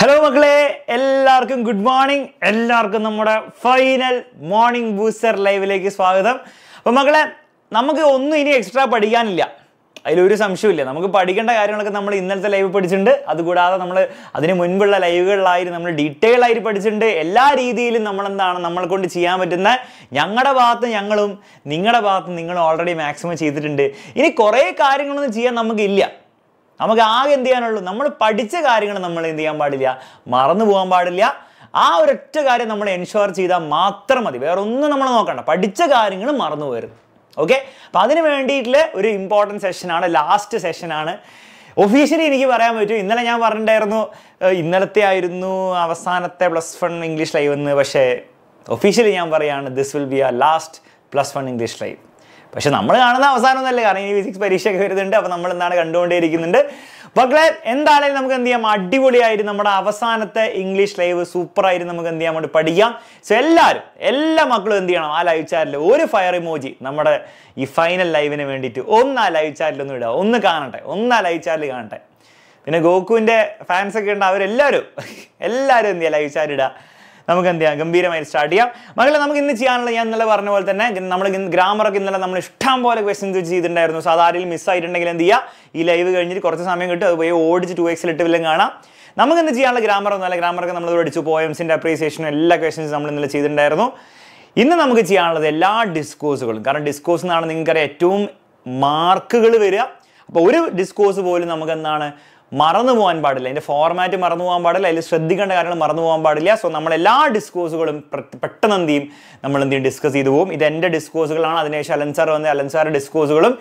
hello മക്കളെ എല്ലാവർക്കും good morning എല്ലാവർക്കും നമ്മുടെ ഫൈനൽ മോർണിംഗ് ബൂസ്റ്റർ ലൈവിലേക്ക് സ്വാഗതം അപ്പം മക്കളെ നമുക്ക് ഒന്നും ഇനി എക്സ്ട്രാ പഠിക്കാനില്ല അതിലൊരു സംശയമില്ല നമുക്ക് പഠിക്കേണ്ട കാര്യങ്ങളൊക്കെ നമ്മൾ ഇന്നലത്തെ ലൈവ് പഠിച്ചിട്ടുണ്ട് അതുകൂടാതെ നമ്മൾ അതിന് മുൻപുള്ള ലൈവുകളിലായിരുന്നു നമ്മൾ ഡീറ്റെയിൽ ആയിട്ട് പഠിച്ചിട്ടുണ്ട് എല്ലാ രീതിയിലും നമ്മൾ എന്താണ് നമ്മളെ കൊണ്ട് ചെയ്യാൻ പറ്റുന്ന ഞങ്ങളുടെ ഭാഗത്ത് ഞങ്ങളും നിങ്ങളുടെ ഭാഗത്ത് നിങ്ങളും ഓൾറെഡി മാക്സിമം ചെയ്തിട്ടുണ്ട് ഇനി കുറേ കാര്യങ്ങളൊന്നും ചെയ്യാൻ നമുക്കില്ല നമുക്ക് ആകെ എന്ത് ചെയ്യാനുള്ളൂ നമ്മൾ പഠിച്ച കാര്യങ്ങൾ നമ്മൾ എന്ത് ചെയ്യാൻ പാടില്ല മറന്നു പോകാൻ പാടില്ല ആ ഒരൊറ്റ കാര്യം നമ്മൾ എൻഷുവർ ചെയ്താൽ മാത്രം മതി വേറെ ഒന്നും നമ്മൾ നോക്കണ്ട പഠിച്ച കാര്യങ്ങൾ മറന്നു പോകരുത് ഓക്കെ അപ്പം അതിന് വേണ്ടിയിട്ടുള്ള ഒരു ഇമ്പോർട്ടൻറ്റ് സെഷനാണ് ലാസ്റ്റ് സെഷനാണ് ഒഫീഷ്യലി എനിക്ക് പറയാൻ പറ്റും ഇന്നലെ ഞാൻ പറഞ്ഞിട്ടുണ്ടായിരുന്നു ഇന്നലത്തെ ആയിരുന്നു അവസാനത്തെ പ്ലസ് വൺ ഇംഗ്ലീഷ് ലൈവ് എന്ന് പക്ഷേ ഒഫീഷ്യലി ഞാൻ പറയുകയാണ് this will be uh last plus one English live പക്ഷെ നമ്മൾ കാണുന്ന അവസാനമൊന്നുമല്ല കാരണം ഇനി ഫിസിക്സ് പരീക്ഷയൊക്കെ വരുന്നുണ്ട് അപ്പോൾ നമ്മൾ എന്താണ് കണ്ടുകൊണ്ടേയിരിക്കുന്നുണ്ട് മക്കളെ എന്തായാലും നമുക്ക് എന്ത് ചെയ്യാം അടിപൊളിയായിരുന്നു നമ്മുടെ അവസാനത്തെ ഇംഗ്ലീഷ് ലൈവ് സൂപ്പറായിരുന്നു നമുക്ക് എന്ത് ചെയ്യാൻ പഠിക്കാം സോ എല്ലാവരും എല്ലാ മക്കളും എന്ത് ചെയ്യണം ആ ലൈവ് ചാനലിൽ ഒരു ഫയർ ഇമോജി നമ്മുടെ ഈ ഫൈനൽ ലൈവിന് വേണ്ടിയിട്ട് ഒന്ന് ആ ലൈവ് ചാനലൊന്നും ഇടുക ഒന്ന് കാണട്ടെ ഒന്ന് ആ ലൈവ് ചാനൽ കാണട്ടെ പിന്നെ ഗോകുവിൻ്റെ ഫാൻസൊക്കെ ഉണ്ട് അവരെല്ലാവരും എല്ലാവരും എന്ത് ചെയ്യുക ലൈവ് ചാനൽ ഇടുക നമുക്ക് എന്ത് ചെയ്യാം ഗംഭീരമായി സ്റ്റാർട്ട് ചെയ്യാം മകളെ നമുക്ക് ഇന്ന് ചെയ്യാനുള്ള ഞാൻ ഇന്നലെ പറഞ്ഞ പോലെ തന്നെ നമ്മൾ ഗ്രാമറൊക്കെ ഇന്നലെ നമ്മൾ ഇഷ്ടം പോലെ ക്വസ്റ്റ്യൻസ് ചെയ്തിട്ടുണ്ടായിരുന്നു സാധാരണ മിസ് ആയിട്ടുണ്ടെങ്കിൽ എന്ത് ചെയ്യുക ഈ ലൈവ് കഴിഞ്ഞിട്ട് കുറച്ച് സമയം കിട്ടും അത് പോയി ഓടിച്ച് ടു എക്സിൽ ഇട്ട് വല്ലതും കാണാം നമുക്ക് ഇന്ന് ചെയ്യാനുള്ള ഗ്രാമർ ഒന്നുമല്ല ഗ്രാമറൊക്കെ നമ്മൾ പഠിച്ചു പോയംസിൻ്റെ അപ്രീസിയേഷനും എല്ലാ ക്വസ്റ്റ്യൻസും നമ്മൾ ഇന്നലെ ചെയ്തിട്ടുണ്ടായിരുന്നു ഇന്ന് നമുക്ക് ചെയ്യാനുള്ളത് എല്ലാ ഡിസ്കോഴ്സുകളും കാരണം ഡിസ്കോഴ്സ് എന്നാണ് നിങ്ങൾക്കറിയാം ഏറ്റവും മാർക്കുകൾ വരിക അപ്പോൾ ഒരു ഡിസ്കോഴ്സ് പോലും നമുക്ക് എന്താണ് മറന്നു പോകാൻ പാടില്ല അതിൻ്റെ ഫോർമാറ്റ് മറന്നു പോകാൻ പാടില്ല അതിൽ ശ്രദ്ധിക്കേണ്ട കാര്യങ്ങൾ മറന്നു പോകാൻ പാടില്ല സോ നമ്മൾ എല്ലാ ഡിസ്കോഴ്സുകളും പെട്ടെന്ന് എന്ത് ചെയ്യും നമ്മൾ എന്ത് ചെയ്യും ഡിസ്കസ് ചെയ്തു പോകും ഇത് എൻ്റെ ഡിസ്കോഴ്സുകളാണ് അതിനുശേഷം അലൻസാർ വന്ന അലൻസാർ ഡിസ്കോഴ്സുകളും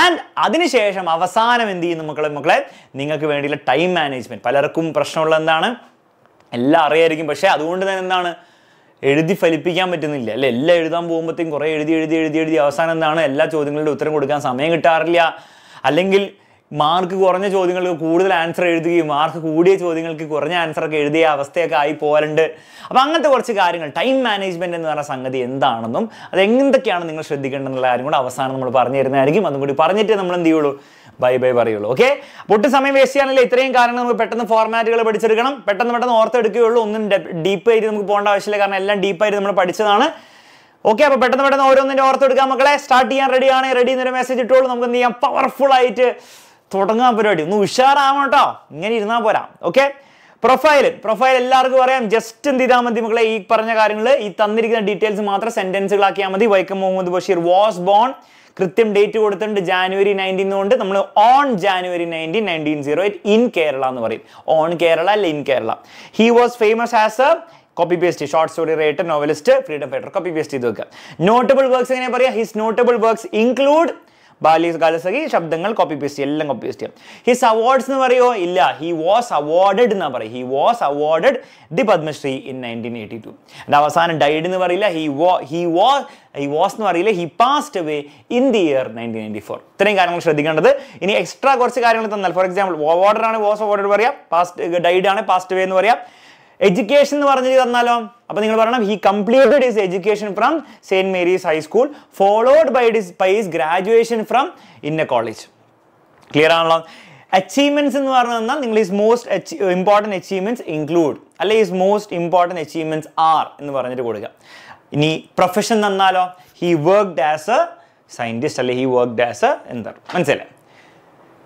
ആൻഡ് അതിനുശേഷം അവസാനം എന്ത് ചെയ്യും മക്കളെ മക്കളെ നിങ്ങൾക്ക് വേണ്ടിയുള്ള ടൈം മാനേജ്മെൻറ്റ് പലർക്കും പ്രശ്നമുള്ള എന്താണ് എല്ലാം അറിയായിരിക്കും പക്ഷേ അതുകൊണ്ട് തന്നെ എന്താണ് എഴുതി ഫലിപ്പിക്കാൻ പറ്റുന്നില്ല അല്ലെ എല്ലാം എഴുതാൻ പോകുമ്പോഴത്തേക്കും കുറേ എഴുതി എഴുതി എഴുതി എഴുതി അവസാനം എന്താണ് എല്ലാ ചോദ്യങ്ങളുടെ ഉത്തരം കൊടുക്കാൻ സമയം കിട്ടാറില്ല അല്ലെങ്കിൽ മാർക്ക് കുറഞ്ഞ ചോദ്യങ്ങൾക്ക് കൂടുതൽ ആൻസർ എഴുതുകയും മാർക്ക് കൂടിയ ചോദ്യങ്ങൾക്ക് കുറഞ്ഞ ആൻസറൊക്കെ എഴുതിയ അവസ്ഥയൊക്കെ ആയി പോലുണ്ട് അപ്പോൾ അങ്ങനത്തെ കുറച്ച് കാര്യങ്ങൾ ടൈം മാനേജ്മെൻ്റ് എന്ന് പറഞ്ഞ സംഗതി എന്താണെന്നും അത് എന്തൊക്കെയാണ് നിങ്ങൾ ശ്രദ്ധിക്കേണ്ടതെന്നുള്ള കാര്യം കൂടെ അവസാനം നമ്മൾ പറഞ്ഞു തരുന്നതായിരിക്കും അതും കൂടി പറഞ്ഞിട്ട് നമ്മൾ എന്ത് ചെയ്യുള്ളൂ ബൈ ബൈ പറയുള്ളൂ ഓക്കെ ഒട്ടും സമയം വേസ്റ്റ് ചെയ്യാനില്ല ഇത്രയും കാരണം നമുക്ക് പെട്ടെന്ന് ഫോർമാറ്റുകൾ പഠിച്ചെടുക്കണം പെട്ടെന്ന് പെട്ടെന്ന് ഓർത്തെടുക്കുകയുള്ളൂ ഒന്നും ഡീപ്പ് ആയിട്ട് നമുക്ക് പോകേണ്ട ആവശ്യമില്ല കാരണം എല്ലാം ഡീപ്പായിട്ട് നമ്മൾ പഠിച്ചതാണ് ഓക്കെ അപ്പോൾ പെട്ടെന്ന് പെട്ടെന്ന് ഓരോന്നിൻ്റെ ഓർത്തെടുക്കാം മക്കളെ സ്റ്റാർട്ട് ചെയ്യാൻ റെഡിയാണ് റെഡി എന്നൊരു മെസ്സേജ് ഇട്ടുള്ളൂ നമുക്ക് എന്ത് ചെയ്യാം പവർഫുൾ ആയിട്ട് തുടങ്ങാൻ പരിപാടി ഒന്ന് ഉഷാറാവണം കേട്ടോ ഇങ്ങനെ ഇരുന്നാൽ പോരാ ഓക്കെ പ്രൊഫൈൽ പ്രൊഫൈൽ എല്ലാവർക്കും പറയാം ജസ്റ്റ് എന്ത് ചെയ്താൽ മതി മക്കളെ ഈ പറഞ്ഞ കാര്യങ്ങൾ ഈ തന്നിരിക്കുന്ന ഡീറ്റെയിൽസ് മാത്രം സെന്റൻസുകളാക്കിയാൽ മതി വൈക്കം മുഹമ്മദ് ബഷീർ വാസ് ബോൺ കൃത്യം ഡേറ്റ് കൊടുത്തിട്ടുണ്ട് ജാനുവരി നയൻറ്റീൻ കൊണ്ട് നമ്മൾ on January nineteen nineteen zero eight in Kerala എന്ന് പറയും ഓൺ കേരള അല്ല in Kerala he was famous as a copy paste short story writer novelist freedom fighter copy paste ചെയ്ത് വെക്കുക നോട്ടബിൾ വർക്ക്സ് എങ്ങനെ പറയാ his notable works include Balyakalasakhi Shabdangal copy paste എല്ലാം copy paste ചെയ്യാം his awards എന്ന് പറയുമോ ഇല്ല ഹി വാസ് അവാർഡഡ് എന്നാ പറയും he was awarded the Padma Shri in nineteen eighty two അവസാനം ഡൈഡ് എന്ന് പറയില്ല ഹി വാ ഹി വാ ഹി വാസ് എന്ന് പറയില്ല he passed away in the year nineteen ninety four ഇത്രയും കാര്യങ്ങൾ ശ്രദ്ധിക്കേണ്ടത് ഇനി എക്സ്ട്രാ കുറച്ച് കാര്യങ്ങൾ തന്നാൽ ഫോർ എക്സാമ്പിൾ അവാർഡർ ആണ് വാസ് അവാർഡഡ് പറയാം പാസ്റ്റ് ഡൈഡ് ആണ് പാസ്റ്റ് അവേ എന്ന് പറയാം എഡ്യൂക്കേഷൻ എന്ന് പറഞ്ഞിട്ട് തന്നാലോ അപ്പോൾ നിങ്ങൾ പറയണം he completed his education from saint Mary's high school followed by this by his graduation from ഇന്ന കോളേജ് ക്ലിയർ ആണല്ലോ അച്ചീവ്മെന്റ്സ് എന്ന് പറഞ്ഞു തന്നാൽ നിങ്ങൾ his most achie important achievements include അല്ലെ his most important achievements are എന്ന് പറഞ്ഞിട്ട് കൊടുക്കുക ഇനി പ്രൊഫഷൻ തന്നാലോ he worked as a scientist അല്ലെ ഹി വർക്ക്ഡ് ആസ് എ എന്താണ് മനസ്സിലായി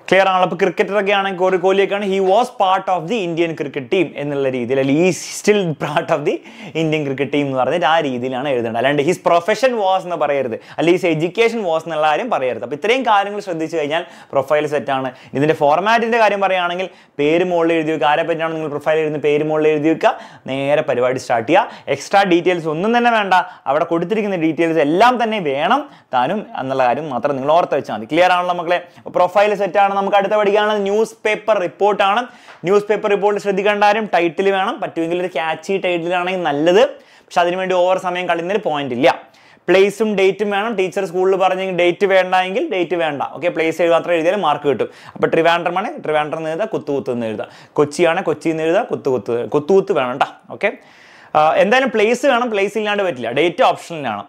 ക്ലിയർ ആണല്ലോ ഇപ്പോൾ ക്രിക്കറ്ററൊക്കെ ആണെങ്കിൽ കോഹ്ലി കോഹ്ലിയൊക്കെയാണ് he was part of the Indian cricket team എന്നുള്ള രീതിയിൽ അല്ലെങ്കിൽ ഈ still part of the Indian cricket team എന്ന് പറഞ്ഞിട്ട് ആ രീതിയിലാണ് എഴുതേണ്ടത് അല്ലാണ്ട് ഹിസ് പ്രൊഫഷൻ വാസ് എന്ന് പറയരുത് അല്ലെങ്കിൽ ഹിസ് എഡ്യൂക്കേഷൻ വാസ് എന്നുള്ള കാര്യം പറയരുത് അപ്പോൾ ഇത്രയും കാര്യങ്ങൾ ശ്രദ്ധിച്ചു കഴിഞ്ഞാൽ പ്രൊഫൈൽ സെറ്റാണ് ഇതിൻ്റെ ഫോർമാറ്റിൻ്റെ കാര്യം പറയുകയാണെങ്കിൽ പേര് മുകളിൽ എഴുതി വെക്കുക ആരെ പറ്റിയാണ് നിങ്ങൾ പ്രൊഫൈൽ എഴുതുന്ന പേര് മുകളിൽ എഴുതി വെക്കുക നേരെ പരിപാടി സ്റ്റാർട്ട് ചെയ്യുക എക്സ്ട്രാ ഡീറ്റെയിൽസ് ഒന്നും തന്നെ വേണ്ട അവിടെ കൊടുത്തിരിക്കുന്ന ഡീറ്റെയിൽസ് എല്ലാം തന്നെ വേണം താനും എന്നുള്ള കാര്യം മാത്രം നിങ്ങൾ ഓർത്ത് വെച്ചാൽ മതി ക്ലിയർ ആണല്ലോ മക്കളെ പ്രൊഫൈൽ സെറ്റാണ് നമുക്ക് അടുത്ത പഠിക്കാനുള്ളത് ന്യൂസ് പേപ്പർ റിപ്പോർട്ടാണ് ന്യൂസ് പേപ്പർ റിപ്പോർട്ട് ശ്രദ്ധിക്കേണ്ട കാര്യം ടൈറ്റിൽ വേണം പറ്റുമെങ്കിൽ ഒരു ക്യാച്ചി ടൈറ്റിലാണെങ്കിൽ നല്ലത് പക്ഷെ അതിനുവേണ്ടി ഓവർ സമയം കളയുന്നതിൽ പോയിന്റ് ഇല്ല പ്ലേസും ഡേറ്റും വേണം ടീച്ചർ സ്കൂളിൽ പറഞ്ഞെങ്കിൽ ഡേറ്റ് വേണ്ട എങ്കിൽ ഡേറ്റ് വേണ്ട ഓക്കെ പ്ലേസ് മാത്രം എഴുതിയാൽ മാർക്ക് കിട്ടും അപ്പോൾ ട്രിവാൻഡ്രമാണ് ട്രിവാൻഡ്രം എന്ന് എഴുതുക കുത്തുകുത്ത് എന്ന് എഴുതുക കൊച്ചിയാണ് കൊച്ചി എന്ന് എഴുതുക കുത്തുകുത്ത് കുത്തുകുത്ത് വേണം കേട്ടോ ഓക്കെ എന്തായാലും പ്ലേസ് വേണം പ്ലേസ് ഇല്ലാണ്ട് പറ്റില്ല ഡേറ്റ് ഓപ്ഷനിലാണ്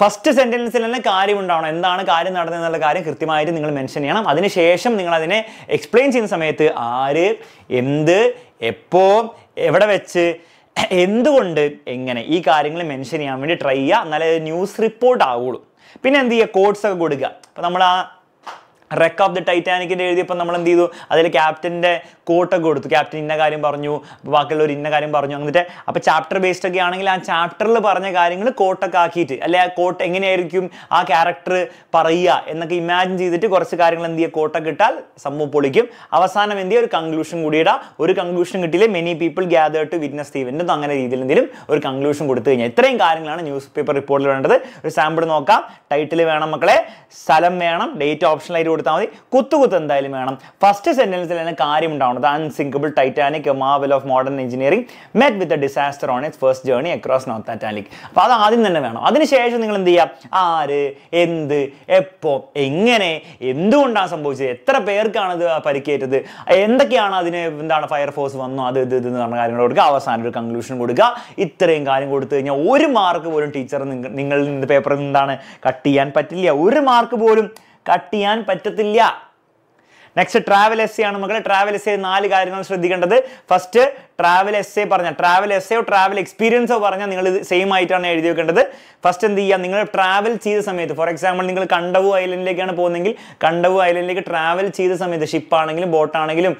ഫസ്റ്റ് സെൻറ്റൻസിൽ തന്നെ കാര്യം ഉണ്ടാവണം എന്താണ് കാര്യം നടന്നതെന്നുള്ള കാര്യം കൃത്യമായിട്ട് നിങ്ങൾ മെൻഷൻ ചെയ്യണം അതിനുശേഷം നിങ്ങൾ അതിനെ എക്സ്പ്ലെയിൻ ചെയ്യുന്ന സമയത്ത് ആര് എന്ത് എപ്പോൾ എവിടെ വെച്ച് എന്തുകൊണ്ട് എങ്ങനെ ഈ കാര്യങ്ങൾ മെൻഷൻ ചെയ്യാൻ വേണ്ടി ട്രൈ ചെയ്യുക എന്നാലേ ന്യൂസ് റിപ്പോർട്ട് ആവുള്ളൂ പിന്നെ എന്ത് ചെയ്യുക കോഡ്സ് ഒക്കെ കൊടുക്കുക അപ്പോൾ നമ്മൾ ആ റെക്ക് ഓഫ് ദി ടൈറ്റാനിക്കിൻ്റെ എഴുതിയപ്പോൾ നമ്മൾ എന്ത് ചെയ്തു അതിൽ ക്യാപ്റ്റൻ്റെ കോട്ടൊക്കെ കൊടുത്തു ക്യാപ്റ്റൻ ഇന്ന കാര്യം പറഞ്ഞു ബാക്കിയുള്ളവർ ഇന്ന കാര്യം പറഞ്ഞു എന്നിട്ട് അപ്പോൾ ചാപ്റ്റർ ബേസ്ഡ് ഒക്കെ ആണെങ്കിൽ ആ ചാപ്റ്ററിൽ പറഞ്ഞ കാര്യങ്ങൾ കോട്ടൊക്കെ ആക്കിയിട്ട് അല്ലെ ആ കോട്ട് എങ്ങനെയായിരിക്കും ആ ക്യാരക്ടർ പറയുക എന്നൊക്കെ ഇമാജിൻ ചെയ്തിട്ട് കുറച്ച് കാര്യങ്ങൾ എന്ത് ചെയ്യുക കോട്ടൊക്കെ ഇട്ടാൽ സംഭവം പൊളിക്കും അവസാനം എന്ത് ചെയ്യുക ഒരു കൺക്ലൂഷൻ കൂടി ഇടാം ഒരു കൺക്ലൂഷൻ കിട്ടിയില്ലേ many people gather to witness the event അങ്ങനെ രീതിയിൽ എന്തെങ്കിലും ഒരു കൺക്ലൂഷൻ കൊടുത്തു കഴിഞ്ഞാൽ ഇത്രയും കാര്യങ്ങളാണ് ന്യൂസ് പേപ്പർ റിപ്പോർട്ടിൽ വേണ്ടത് ഒരു സാമ്പിൾ നോക്കാം ടൈറ്റിൽ വേണം മക്കളെ സ്ഥലം വേണം ഡേറ്റ് ഓപ്ഷനിലായിട്ട് കൊടുത്താൽ മതി കുത്തുകുത്ത് എന്തായാലും വേണം ഫസ്റ്റ് സെന്റൻസിൽ തന്നെ കാര്യം ഉണ്ടാവുന്നത് the unsinkable Titanic marvel of modern engineering met with a disaster on it first journey across North Atlantic അപ്പോൾ അത് ആദ്യം തന്നെ വേണം അതിനുശേഷം നിങ്ങൾ എന്ത് ചെയ്യുക ആര് എന്ത് എപ്പോ എങ്ങനെ എന്തുകൊണ്ടാണ് സംഭവിച്ചത് എത്ര പേർക്കാണ് ഇത് പരിക്കേറ്റത് എന്തൊക്കെയാണ് അതിന് എന്താണ് ഫയർഫോഴ്സ് വന്നു അത് ഇത് ഇത് എന്ന് പറഞ്ഞ കാര്യങ്ങൾ കൊടുക്കുക അവസാനം ഒരു കൺക്ലൂഷൻ കൊടുക്കുക ഇത്രയും കാര്യം കൊടുത്തു കഴിഞ്ഞാൽ ഒരു മാർക്ക് പോലും ടീച്ചർ നിങ്ങളിൽ നിന്ന് പേപ്പറിൽ എന്താണ് കട്ട് ചെയ്യാൻ പറ്റില്ല ഒരു മാർക്ക് പോലും കട്ട് ചെയ്യാൻ പറ്റത്തില്ല നെക്സ്റ്റ് ട്രാവൽ എസ് ആണ് മക്കളെ ട്രാവൽ എസ് നാല് കാര്യങ്ങൾ ശ്രദ്ധിക്കേണ്ടത് ഫസ്റ്റ് ട്രാവൽ എസ് എ പറഞ്ഞ ട്രാവൽ എയോ ട്രാവൽ എക്സ്പീരിയൻസോ പറഞ്ഞാൽ നിങ്ങൾ ഇത് സെയിം ആയിട്ടാണ് എഴുതി വെക്കേണ്ടത് ഫസ്റ്റ് എന്ത് ചെയ്യുക നിങ്ങൾ ട്രാവൽ ചെയ്ത സമയത്ത് ഫോർ എക്സാമ്പിൾ നിങ്ങൾ കണ്ടവു ഐലൻഡിലേക്കാണ് പോകുന്നതെങ്കിൽ കണ്ടവു ഐലൻഡിലേക്ക് ട്രാവൽ ചെയ്ത സമയത്ത് ഷിപ്പാണെങ്കിലും ബോട്ടാണെങ്കിലും